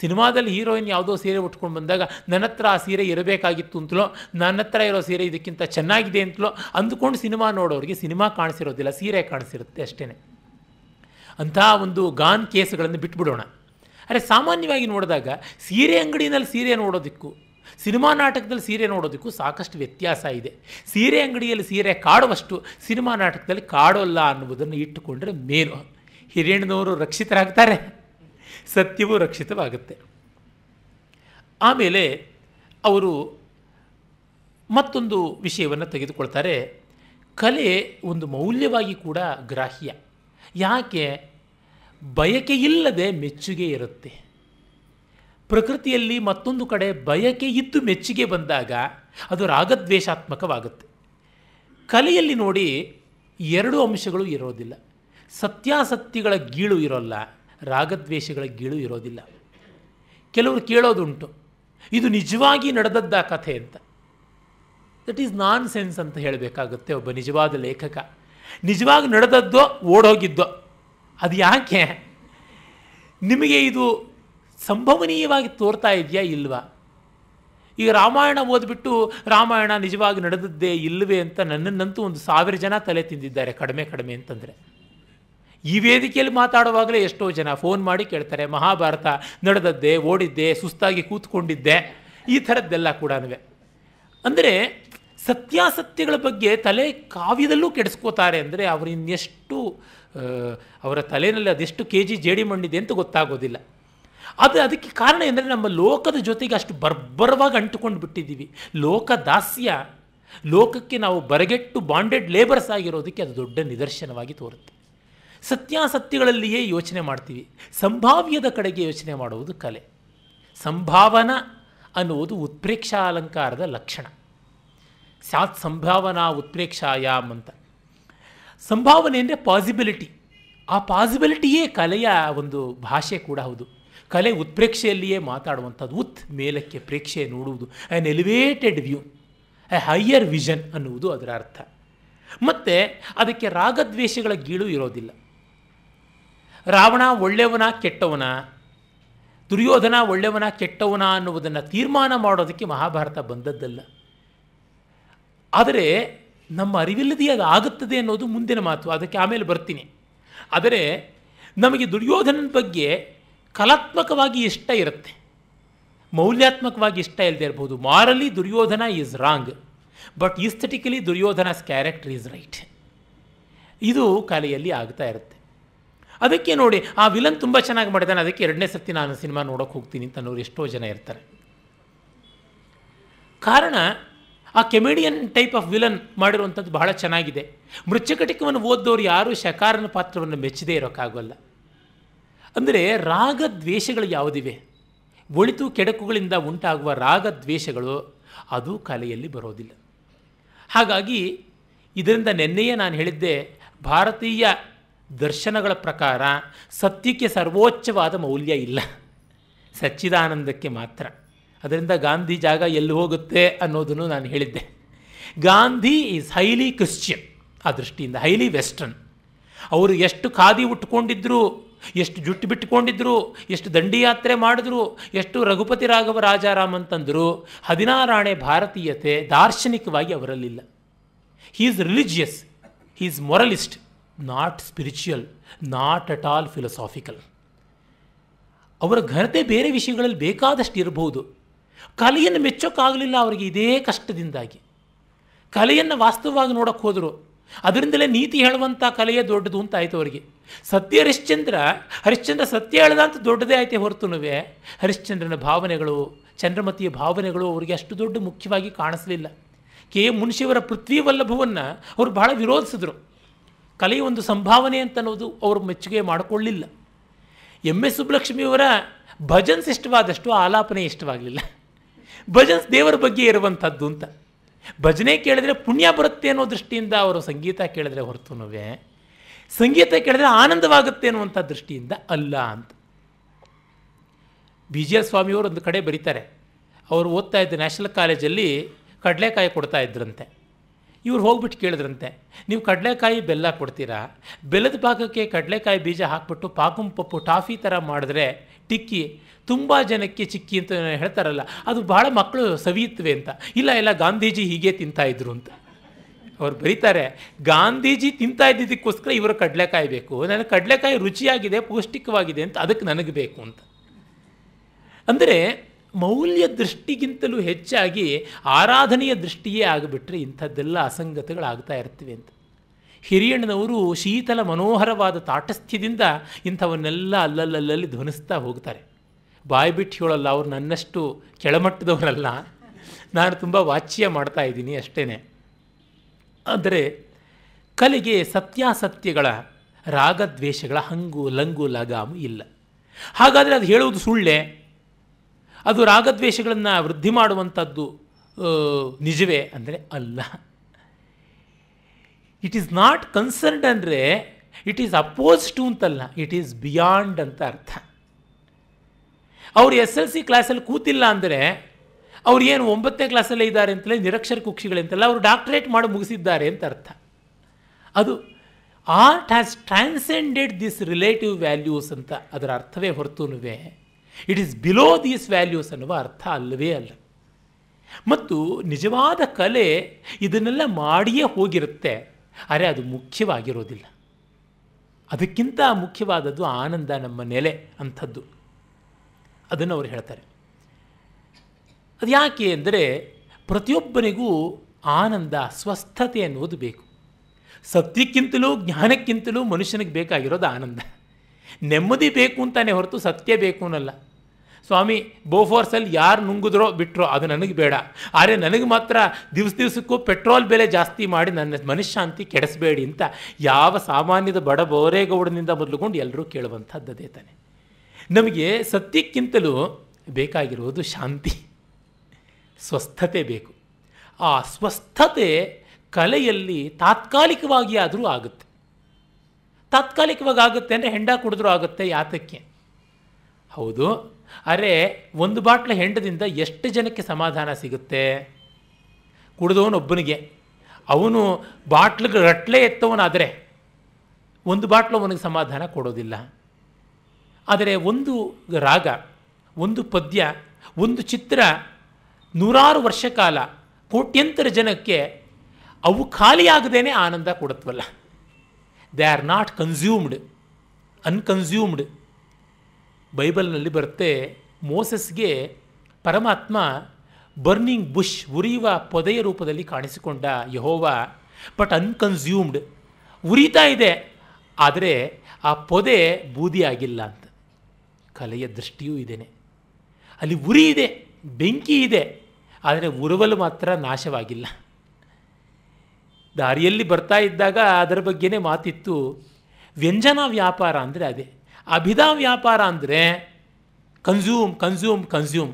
ಸಿನಿಮಾದಲ್ಲಿ ಹೀರೋಯಿನ್ ಯಾವುದೋ ಸೀರೆ ಉಟ್ಕೊಂಡು ಬಂದಾಗ ನನ್ನ ಹತ್ರ ಆ ಸೀರೆ ಇರಬೇಕಾಗಿತ್ತು ಅಂತಲೋ ನನ್ನ ಹತ್ರ ಇರೋ ಸೀರೆ ಇದಕ್ಕಿಂತ ಚೆನ್ನಾಗಿದೆ ಅಂತಲೋ ಅಂದುಕೊಂಡು ಸಿನಿಮಾ ನೋಡೋರಿಗೆ ಸಿನಿಮಾ ಕಾಣಿಸಿರೋದಿಲ್ಲ ಸೀರೆ ಕಾಣಿಸಿರುತ್ತೆ ಅಷ್ಟೇ ಅಂತಹ ಒಂದು ಗಾನ್ ಕೇಸ್ಗಳನ್ನು ಬಿಟ್ಬಿಡೋಣ ಅರೆ ಸಾಮಾನ್ಯವಾಗಿ ನೋಡಿದಾಗ ಸೀರೆ ಅಂಗಡಿನಲ್ಲಿ ಸೀರೆ ನೋಡೋದಕ್ಕೂ ಸಿನಿಮಾ ನಾಟಕದಲ್ಲಿ ಸೀರೆ ನೋಡೋದಕ್ಕೂ ಸಾಕಷ್ಟು ವ್ಯತ್ಯಾಸ ಇದೆ ಸೀರೆ ಅಂಗಡಿಯಲ್ಲಿ ಸೀರೆ ಕಾಡುವಷ್ಟು ಸಿನಿಮಾ ನಾಟಕದಲ್ಲಿ ಕಾಡೋಲ್ಲ ಅನ್ನುವುದನ್ನು ಇಟ್ಟುಕೊಂಡ್ರೆ ಮೇಲು ಹಿರಿಯಣ್ಣನವರು ರಕ್ಷಿತರಾಗ್ತಾರೆ ಸತ್ಯವೂ ರಕ್ಷಿತವಾಗುತ್ತೆ ಆಮೇಲೆ ಅವರು ಮತ್ತೊಂದು ವಿಷಯವನ್ನು ತೆಗೆದುಕೊಳ್ತಾರೆ ಕಲೆ ಒಂದು ಮೌಲ್ಯವಾಗಿ ಕೂಡ ಗ್ರಾಹ್ಯ ಯಾಕೆ ಬಯಕೆಯಿಲ್ಲದೆ ಮೆಚ್ಚುಗೆ ಇರುತ್ತೆ ಪ್ರಕೃತಿಯಲ್ಲಿ ಮತ್ತೊಂದು ಕಡೆ ಬಯಕೆ ಇದ್ದು ಮೆಚ್ಚುಗೆ ಬಂದಾಗ ಅದು ರಾಗದ್ವೇಷಾತ್ಮಕವಾಗುತ್ತೆ ಕಲೆಯಲ್ಲಿ ನೋಡಿ ಎರಡು ಅಂಶಗಳು ಇರೋದಿಲ್ಲ ಸತ್ಯಾಸತ್ಯಗಳ ಗೀಳು ಇರೋಲ್ಲ ರಾಗದ್ವೇಷಗಳ ಗೀಳು ಇರೋದಿಲ್ಲ ಕೆಲವರು ಕೇಳೋದುಂಟು ಇದು ನಿಜವಾಗಿ ನಡೆದದ್ದ ಕಥೆ ಅಂತ ದಟ್ ಈಸ್ ನಾನ್ ಸೆನ್ಸ್ ಅಂತ ಹೇಳಬೇಕಾಗುತ್ತೆ ಒಬ್ಬ ನಿಜವಾದ ಲೇಖಕ ನಿಜವಾಗಿ ನಡೆದದ್ದೋ ಓಡೋಗಿದ್ದೋ ಅದು ಯಾಕೆ ನಿಮಗೆ ಇದು ಸಂಭವನೀಯವಾಗಿ ತೋರ್ತಾ ಇದೆಯಾ ಇಲ್ವಾ ಈಗ ರಾಮಾಯಣ ಓದ್ಬಿಟ್ಟು ರಾಮಾಯಣ ನಿಜವಾಗಿ ನಡೆದದ್ದೇ ಇಲ್ಲವೇ ಅಂತ ನನ್ನನ್ನಂತೂ ಒಂದು ಸಾವಿರ ಜನ ತಲೆ ತಿಂದಿದ್ದಾರೆ ಕಡಿಮೆ ಕಡಿಮೆ ಅಂತಂದರೆ ಈ ವೇದಿಕೆಯಲ್ಲಿ ಮಾತಾಡುವಾಗಲೇ ಎಷ್ಟೋ ಜನ ಫೋನ್ ಮಾಡಿ ಕೇಳ್ತಾರೆ ಮಹಾಭಾರತ ನಡೆದದ್ದೇ ಓಡಿದ್ದೆ ಸುಸ್ತಾಗಿ ಕೂತ್ಕೊಂಡಿದ್ದೆ ಈ ಥರದ್ದೆಲ್ಲ ಕೂಡ ಅಂದರೆ ಸತ್ಯಾಸತ್ಯಗಳ ಬಗ್ಗೆ ತಲೆ ಕಾವ್ಯದಲ್ಲೂ ಕೆಡಿಸ್ಕೋತಾರೆ ಅಂದರೆ ಅವರಿನ್ನೆಷ್ಟು ಅವರ ತಲೆಯಲ್ಲಿ ಅದೆಷ್ಟು ಕೆ ಜಿ ಜೇಡಿ ಮಣ್ಣಿದೆ ಅಂತ ಗೊತ್ತಾಗೋದಿಲ್ಲ ಅದು ಅದಕ್ಕೆ ಕಾರಣ ಎಂದರೆ ನಮ್ಮ ಲೋಕದ ಜೊತೆಗೆ ಅಷ್ಟು ಬರ್ಬರವಾಗಿ ಅಂಟುಕೊಂಡು ಬಿಟ್ಟಿದ್ದೀವಿ ಲೋಕ ದಾಸ್ಯ ಲೋಕಕ್ಕೆ ನಾವು ಬರಗೆಟ್ಟು ಬಾಂಡೆಡ್ ಲೇಬರ್ಸ್ ಆಗಿರೋದಕ್ಕೆ ಅದು ದೊಡ್ಡ ನಿದರ್ಶನವಾಗಿ ತೋರುತ್ತೆ ಸತ್ಯಾಸತ್ಯಗಳಲ್ಲಿಯೇ ಯೋಚನೆ ಮಾಡ್ತೀವಿ ಸಂಭಾವ್ಯದ ಕಡೆಗೆ ಯೋಚನೆ ಮಾಡುವುದು ಕಲೆ ಸಂಭಾವನ ಅನ್ನುವುದು ಉತ್ಪ್ರೇಕ್ಷಾ ಅಲಂಕಾರದ ಲಕ್ಷಣ ಸ್ಯಾತ್ ಸಂಭಾವನಾ ಉತ್ಪ್ರೇಕ್ಷಾಯಾಮ್ ಅಂತ ಸಂಭಾವನೆ ಅಂದರೆ ಪಾಸಿಬಿಲಿಟಿ ಆ ಪಾಸಿಬಿಲಿಟಿಯೇ ಕಲೆಯ ಒಂದು ಭಾಷೆ ಕೂಡ ಹೌದು ಕಲೆ ಉತ್ಪ್ರೇಕ್ಷೆಯಲ್ಲಿಯೇ ಮಾತಾಡುವಂಥದ್ದು ಉತ್ ಮೇಲಕ್ಕೆ ಪ್ರೇಕ್ಷೆ ನೋಡುವುದು an elevated view a higher vision ಅನ್ನುವುದು ಅದರ ಅರ್ಥ ಮತ್ತು ಅದಕ್ಕೆ ರಾಗದ್ವೇಷಗಳ ಗೀಳು ಇರೋದಿಲ್ಲ ರಾವಣ ಒಳ್ಳೆಯವನ ಕೆಟ್ಟವನ ದುರ್ಯೋಧನ ಒಳ್ಳೆಯವನ ಕೆಟ್ಟವನ ಅನ್ನುವುದನ್ನು ತೀರ್ಮಾನ ಮಾಡೋದಕ್ಕೆ ಮಹಾಭಾರತ ಬಂದದ್ದಲ್ಲ ಆದರೆ ನಮ್ಮ ಅರಿವಿಲ್ಲದೇ ಅದು ಆಗುತ್ತದೆ ಅನ್ನೋದು ಮುಂದಿನ ಮಾತು ಅದಕ್ಕೆ ಆಮೇಲೆ ಬರ್ತೀನಿ ಆದರೆ ನಮಗೆ ದುರ್ಯೋಧನನ ಬಗ್ಗೆ ಕಲಾತ್ಮಕವಾಗಿ ಇಷ್ಟ ಇರುತ್ತೆ ಮೌಲ್ಯಾತ್ಮಕವಾಗಿ ಇಷ್ಟ ಇಲ್ಲದೆ ಇರ್ಬೋದು morally Duryodhana is wrong but aesthetically Duryodhana's character is right ಇದು ಕಲೆಯಲ್ಲಿ ಆಗ್ತಾ ಇರುತ್ತೆ ಅದಕ್ಕೆ ನೋಡಿ ಆ ವಿಲನ್ ತುಂಬ ಚೆನ್ನಾಗಿ ಮಾಡಿದ್ದಾನೆ ಅದಕ್ಕೆ ಎರಡನೇ ಸರ್ತಿ ನಾನು ಸಿನಿಮಾ ನೋಡೋಕೆ ಹೋಗ್ತೀನಿ ಅಂತ ಅನ್ನೋರು ಎಷ್ಟೋ ಜನ ಇರ್ತಾರೆ ಕಾರಣ ಆ ಕೆಮಿಡಿಯನ್ ಟೈಪ್ ಆಫ್ ವಿಲನ್ ಮಾಡಿರುವಂಥದ್ದು ಬಹಳ ಚೆನ್ನಾಗಿದೆ ಮೃಚ್ಚಕಟಿಕವನ್ನು ಓದ್ದೋರು ಯಾರೂ ಶಕಾರನ ಪಾತ್ರವನ್ನು ಮೆಚ್ಚದೇ ಇರೋಕ್ಕಾಗಲ್ಲ ಅಂದರೆ ರಾಗ ದ್ವೇಷಗಳು ಯಾವುದಿವೆ ಒಳಿತು ಕೆಡಕುಗಳಿಂದ ಉಂಟಾಗುವ ರಾಗ ದ್ವೇಷಗಳು ಅದು ಕಲೆಯಲ್ಲಿ ಬರೋದಿಲ್ಲ ಹಾಗಾಗಿ ಇದರಿಂದ ನಿನ್ನೆಯೇ ನಾನು ಹೇಳಿದ್ದೆ ಭಾರತೀಯ ದರ್ಶನಗಳ ಪ್ರಕಾರ ಸತ್ಯಕ್ಕೆ ಸರ್ವೋಚ್ಚವಾದ ಮೌಲ್ಯ ಇಲ್ಲ ಸಚ್ಚಿದಾನಂದಕ್ಕೆ ಮಾತ್ರ ಅದರಿಂದ ಗಾಂಧಿ ಜಾಗ ಎಲ್ಲಿ ಹೋಗುತ್ತೆ ಅನ್ನೋದನ್ನು ನಾನು ಹೇಳಿದ್ದೆ ಗಾಂಧಿ ಈಸ್ ಹೈಲಿ ಕ್ರಿಶ್ಚಿಯನ್ ಆ ದೃಷ್ಟಿಯಿಂದ ಹೈಲಿ ವೆಸ್ಟರ್ನ್ ಅವರು ಎಷ್ಟು ಖಾದಿ ಉಟ್ಕೊಂಡಿದ್ರು ಎಷ್ಟು ಜುಟ್ಟು ಬಿಟ್ಟುಕೊಂಡಿದ್ರು ಎಷ್ಟು ದಂಡಿಯಾತ್ರೆ ಮಾಡಿದ್ರು ಎಷ್ಟು ರಘುಪತಿ ರಾಘವ ರಾಜಾರಾಮ್ ಅಂತಂದರು ಹದಿನಾರಾಣೆ ಭಾರತೀಯತೆ ದಾರ್ಶನಿಕವಾಗಿ ಅವರಲ್ಲಿಲ್ಲ he is religious he is moralist not spiritual not at all philosophical ಅವರ ಘನತೆ ಬೇರೆ ವಿಷಯಗಳಲ್ಲಿ ಬೇಕಾದಷ್ಟು ಇರಬಹುದು ಕಲೆಯನ್ನು ಮೆಚ್ಚೋಕ್ಕಾಗಲಿಲ್ಲ ಅವರಿಗೆ ಇದೇ ಕಷ್ಟದಿಂದಾಗಿ ಕಲೆಯನ್ನು ವಾಸ್ತವವಾಗಿ ನೋಡೋಕ್ಕೆ ಹೋದರು ಅದರಿಂದಲೇ ನೀತಿ ಹೇಳುವಂಥ ಕಲೆಯೇ ದೊಡ್ಡದು ಅಂತ ಆಯಿತು ಅವರಿಗೆ ಸತ್ಯ ಹರಿಶ್ಚಂದ್ರ ಹರಿಶ್ಚಂದ್ರ ಸತ್ಯ ಹೇಳದ ಅಂತ ದೊಡ್ಡದೇ ಆಯಿತು ಹೊರತುನುವೆ ಹರಿಶ್ಚಂದ್ರನ ಭಾವನೆಗಳು ಚಂದ್ರಮತಿಯ ಭಾವನೆಗಳು ಅವರಿಗೆ ಅಷ್ಟು ದೊಡ್ಡ ಮುಖ್ಯವಾಗಿ ಕಾಣಿಸಲಿಲ್ಲ ಕೆ ಮುನ್ಶಿಯವರ ಪೃಥ್ವಿ ವಲ್ಲಭವನ್ನು ಅವರು ಬಹಳ ವಿರೋಧಿಸಿದರು ಕಲೆಯ ಒಂದು ಸಂಭಾವನೆ ಅಂತ ಅನ್ನೋದು ಅವರು ಮೆಚ್ಚುಗೆ ಮಾಡಿಕೊಳ್ಳಿಲ್ಲ ಎಮ್ ಎಸ್ ಸುಬ್ಬಲಕ್ಷ್ಮಿಯವರ ಭಜನ್ಸ್ ಇಷ್ಟವಾದಷ್ಟು ಆಲಾಪನೆ ಇಷ್ಟವಾಗಲಿಲ್ಲ ಭಜನ್ಸ್ ದೇವರ ಬಗ್ಗೆ ಇರುವಂಥದ್ದು ಅಂತ ಭಜನೆ ಕೇಳಿದ್ರೆ ಪುಣ್ಯ ಬರುತ್ತೆ ಅನ್ನೋ ದೃಷ್ಟಿಯಿಂದ ಅವರು ಸಂಗೀತ ಕೇಳಿದ್ರೆ ಹೊರತುನುವೆ ಸಂಗೀತ ಕೇಳಿದ್ರೆ ಆನಂದವಾಗುತ್ತೆ ಅನ್ನುವಂಥ ದೃಷ್ಟಿಯಿಂದ ಅಲ್ಲ ಅಂತ ಬಿ ಜಿ ಆರ್ ಸ್ವಾಮಿಯವರು ಒಂದು ಕಡೆ ಬರೀತಾರೆ ಅವರು ಓದ್ತಾ ಇದ್ದ ನ್ಯಾಷನಲ್ ಕಾಲೇಜಲ್ಲಿ ಕಡಲೆಕಾಯಿ ಕೊಡ್ತಾ ಇದ್ರಂತೆ ಇವ್ರು ಹೋಗ್ಬಿಟ್ಟು ಕೇಳಿದ್ರಂತೆ ನೀವು ಕಡಲೆಕಾಯಿ ಬೆಲ್ಲ ಕೊಡ್ತೀರಾ ಬೆಲ್ಲದ ಭಾಗಕ್ಕೆ ಕಡಲೆಕಾಯಿ ಬೀಜ ಹಾಕ್ಬಿಟ್ಟು ಪಾಕಂ ಪಪ್ಪು ಟಾಫಿ ಥರ ಮಾಡಿದ್ರೆ ಟಿಕ್ಕಿ ತುಂಬ ಜನಕ್ಕೆ ಚಿಕ್ಕಿ ಅಂತ ಹೇಳ್ತಾರಲ್ಲ ಅದು ಭಾಳ ಮಕ್ಕಳು ಸವಿಯುತ್ತವೆ ಅಂತ ಇಲ್ಲ ಇಲ್ಲ ಗಾಂಧೀಜಿ ಹೀಗೆ ತಿಂತಾಯಿದ್ರು ಅಂತ ಅವ್ರು ಬರೀತಾರೆ ಗಾಂಧೀಜಿ ತಿಂತಾ ಇದ್ದಿದ್ದಕ್ಕೋಸ್ಕರ ಇವರು ಕಡಲೆಕಾಯಿ ಬೇಕು ನನಗೆ ಕಡಲೆಕಾಯಿ ರುಚಿಯಾಗಿದೆ ಪೌಷ್ಟಿಕವಾಗಿದೆ ಅಂತ ಅದಕ್ಕೆ ನನಗೆ ಬೇಕು ಅಂತ ಅಂದರೆ ಮೌಲ್ಯ ದೃಷ್ಟಿಗಿಂತಲೂ ಹೆಚ್ಚಾಗಿ ಆರಾಧನೆಯ ದೃಷ್ಟಿಯೇ ಆಗಿಬಿಟ್ರೆ ಇಂಥದ್ದೆಲ್ಲ ಅಸಂಗತಗಳಾಗ್ತಾ ಇರ್ತಿವೆ ಅಂತ ಹಿರಿಯಣ್ಣನವರು ಶೀತಲ ಮನೋಹರವಾದ ತಾಟಸ್ಥ್ಯದಿಂದ ಇಂಥವನ್ನೆಲ್ಲ ಅಲ್ಲಲ್ಲಲ್ಲಲ್ಲಿ ಧ್ವನಿಸ್ತಾ ಹೋಗ್ತಾರೆ ಬಾಯಿ ಬಿಟ್ಟು ಹೇಳಲ್ಲ ಅವ್ರು ನನ್ನಷ್ಟು ಕೆಳಮಟ್ಟದವರಲ್ಲ ನಾನು ತುಂಬ ವಾಚ್ಯ ಮಾಡ್ತಾ ಇದ್ದೀನಿ ಅಷ್ಟೇ ಆದರೆ ಕಲೆಗೆ ಸತ್ಯಾಸತ್ಯಗಳ ರಾಗದ್ವೇಷಗಳ ಹಂಗು ಲಂಗು ಲಗಾಮು ಇಲ್ಲ ಹಾಗಾದರೆ ಅದು ಹೇಳುವುದು ಸುಳ್ಳೆ ಅದು ರಾಗದ್ವೇಷಗಳನ್ನು ವೃದ್ಧಿ ಮಾಡುವಂಥದ್ದು ನಿಜವೇ ಅಂದರೆ ಅಲ್ಲ ಇಟ್ ಈಸ್ ನಾಟ್ ಕನ್ಸರ್ನ್ಡ್ ಅಂದರೆ ಇಟ್ ಈಸ್ ಅಪೋಸ್ ಟು ಅಂತಲ್ಲ ಇಟ್ ಈಸ್ ಬಿಯಾಂಡ್ ಅಂತ ಅರ್ಥ ಅವರು ಎಸ್ ಎಲ್ ಸಿ ಕ್ಲಾಸಲ್ಲಿ ಕೂತಿಲ್ಲ ಅಂದರೆ ಅವ್ರು ಏನು ಒಂಬತ್ತನೇ ಕ್ಲಾಸಲ್ಲೇ ಇದ್ದಾರೆ ಅಂತಲೇ ನಿರಕ್ಷರ ಕುಕ್ಷಿಗಳಂತೆಲ್ಲ ಅವರು ಡಾಕ್ಟ್ರೇಟ್ ಮಾಡಿ ಮುಗಿಸಿದ್ದಾರೆ ಅಂತ ಅರ್ಥ ಅದು art has transcended this relative values ಅಂತ ಅದರ ಅರ್ಥವೇ ಹೊರತುನುವೆ it is below these values ಅನ್ನುವ ಅರ್ಥ ಅಲ್ಲವೇ ಅಲ್ಲ ಮತ್ತು ನಿಜವಾದ ಕಲೆ ಇದನ್ನೆಲ್ಲ ಮಾಡಿಯೇ ಹೋಗಿರುತ್ತೆ ಆದರೆ ಅದು ಮುಖ್ಯವಾಗಿರೋದಿಲ್ಲ ಅದಕ್ಕಿಂತ ಮುಖ್ಯವಾದದ್ದು ಆನಂದ ನಮ್ಮ ನೆಲೆ ಅಂಥದ್ದು ಅದನ್ನು ಅವರು ಹೇಳ್ತಾರೆ ಅದು ಯಾಕೆ ಅಂದರೆ ಪ್ರತಿಯೊಬ್ಬನಿಗೂ ಆನಂದ ಸ್ವಸ್ಥತೆ ಅನ್ನುವುದು ಬೇಕು ಸತ್ಯಕ್ಕಿಂತಲೂ ಜ್ಞಾನಕ್ಕಿಂತಲೂ ಮನುಷ್ಯನಿಗೆ ಬೇಕಾಗಿರೋದು ಆನಂದ ನೆಮ್ಮದಿ ಬೇಕು ಅಂತಾನೆ ಹೊರತು ಸತ್ಯ ಬೇಕು ಅನ್ನಲ್ಲ ಸ್ವಾಮಿ ಬೋಫೋರ್ಸಲ್ಲಿ ಯಾರು ನುಂಗಿದ್ರೋ ಬಿಟ್ಟರೋ ಅದು ನನಗೆ ಬೇಡ ಆದರೆ ನನಗೆ ಮಾತ್ರ ದಿವಸ ದಿವಸಕ್ಕೂ ಪೆಟ್ರೋಲ್ ಬೆಲೆ ಜಾಸ್ತಿ ಮಾಡಿ ನನ್ನ ಮನಃಶಾಂತಿ ಕೆಡಿಸಬೇಡಿ ಅಂತ ಯಾವ ಸಾಮಾನ್ಯದ ಬಡ ಬೋರೇಗೌಡನಿಂದ ಮೊದಲುಕೊಂಡು ಎಲ್ಲರೂ ಕೇಳುವಂಥದ್ದದೇ ತಾನೆ ನಮಗೆ ಸತ್ಯಕ್ಕಿಂತಲೂ ಬೇಕಾಗಿರುವುದು ಶಾಂತಿ ಸ್ವಸ್ಥತೆ ಬೇಕು ಆ ಸ್ವಸ್ಥತೆ ಕಲೆಯಲ್ಲಿ ತಾತ್ಕಾಲಿಕವಾಗಿ ಆದರೂ ಆಗುತ್ತೆ ತಾತ್ಕಾಲಿಕವಾಗಿ ಆಗುತ್ತೆ ಅಂದರೆ ಹೆಂಡ ಕುಡಿದ್ರೂ ಆಗುತ್ತೆ ಯಾತಕ್ಕೆ ಹೌದು ಅರೆ ಒಂದು ಬಾಟ್ಲ ಹೆಂಡದಿಂದ ಎಷ್ಟು ಜನಕ್ಕೆ ಸಮಾಧಾನ ಸಿಗುತ್ತೆ ಒಬ್ಬನಿಗೆ ಅವನು ಬಾಟ್ಲಿಗೆ ರಟ್ಲೆ ಎತ್ತವನಾದರೆ ಒಂದು ಬಾಟ್ಲು ಅವನಿಗೆ ಸಮಾಧಾನ ಕೊಡೋದಿಲ್ಲ ಆದರೆ ಒಂದು ರಾಗ ಒಂದು ಪದ್ಯ ಒಂದು ಚಿತ್ರ ನೂರಾರು ವರ್ಷ ಕಾಲ ಕೋಟ್ಯಂತರ ಜನಕ್ಕೆ ಅವು ಖಾಲಿಯಾಗದೇನೆ ಆನಂದ ಕೊಡುತ್ತವಲ್ಲ they are not consumed unconsumed ಬೈಬಲ್ನಲ್ಲಿ ಬರುತ್ತೆ ಮೋಸಸ್ಗೆ ಪರಮಾತ್ಮ ಬರ್ನಿಂಗ್ ಬುಷ್ ಉರಿಯುವ ಪೊದೆಯ ರೂಪದಲ್ಲಿ ಕಾಣಿಸಿಕೊಂಡ ಯಹೋವ ಬಟ್ ಅನ್ಕನ್ಸ್ಯೂಮ್ಡ್ ಉರಿತಾ ಇದೆ ಆದರೆ ಆ ಪೊದೆ ಬೂದಿ ಆಗಿಲ್ಲ ಅಂತ ಕಲೆಯ ದೃಷ್ಟಿಯೂ ಇದೇನೆ ಅಲ್ಲಿ ಉರಿ ಇದೆ ಬೆಂಕಿ ಇದೆ ಆದರೆ ಉರುವಲು ಮಾತ್ರ ನಾಶವಾಗಿಲ್ಲ ದಾರಿಯಲ್ಲಿ ಬರ್ತಾ ಇದ್ದಾಗ ಅದರ ಬಗ್ಗೆನೇ ಮಾತಿತ್ತು ವ್ಯಂಜನ ವ್ಯಾಪಾರ ಅಂದರೆ ಅದೇ ಅಭಿಧಾ ವ್ಯಾಪಾರ ಅಂದರೆ ಕನ್ಸ್ಯೂಮ್ ಕನ್ಸ್ಯೂಮ್ ಕನ್ಸ್ಯೂಮ್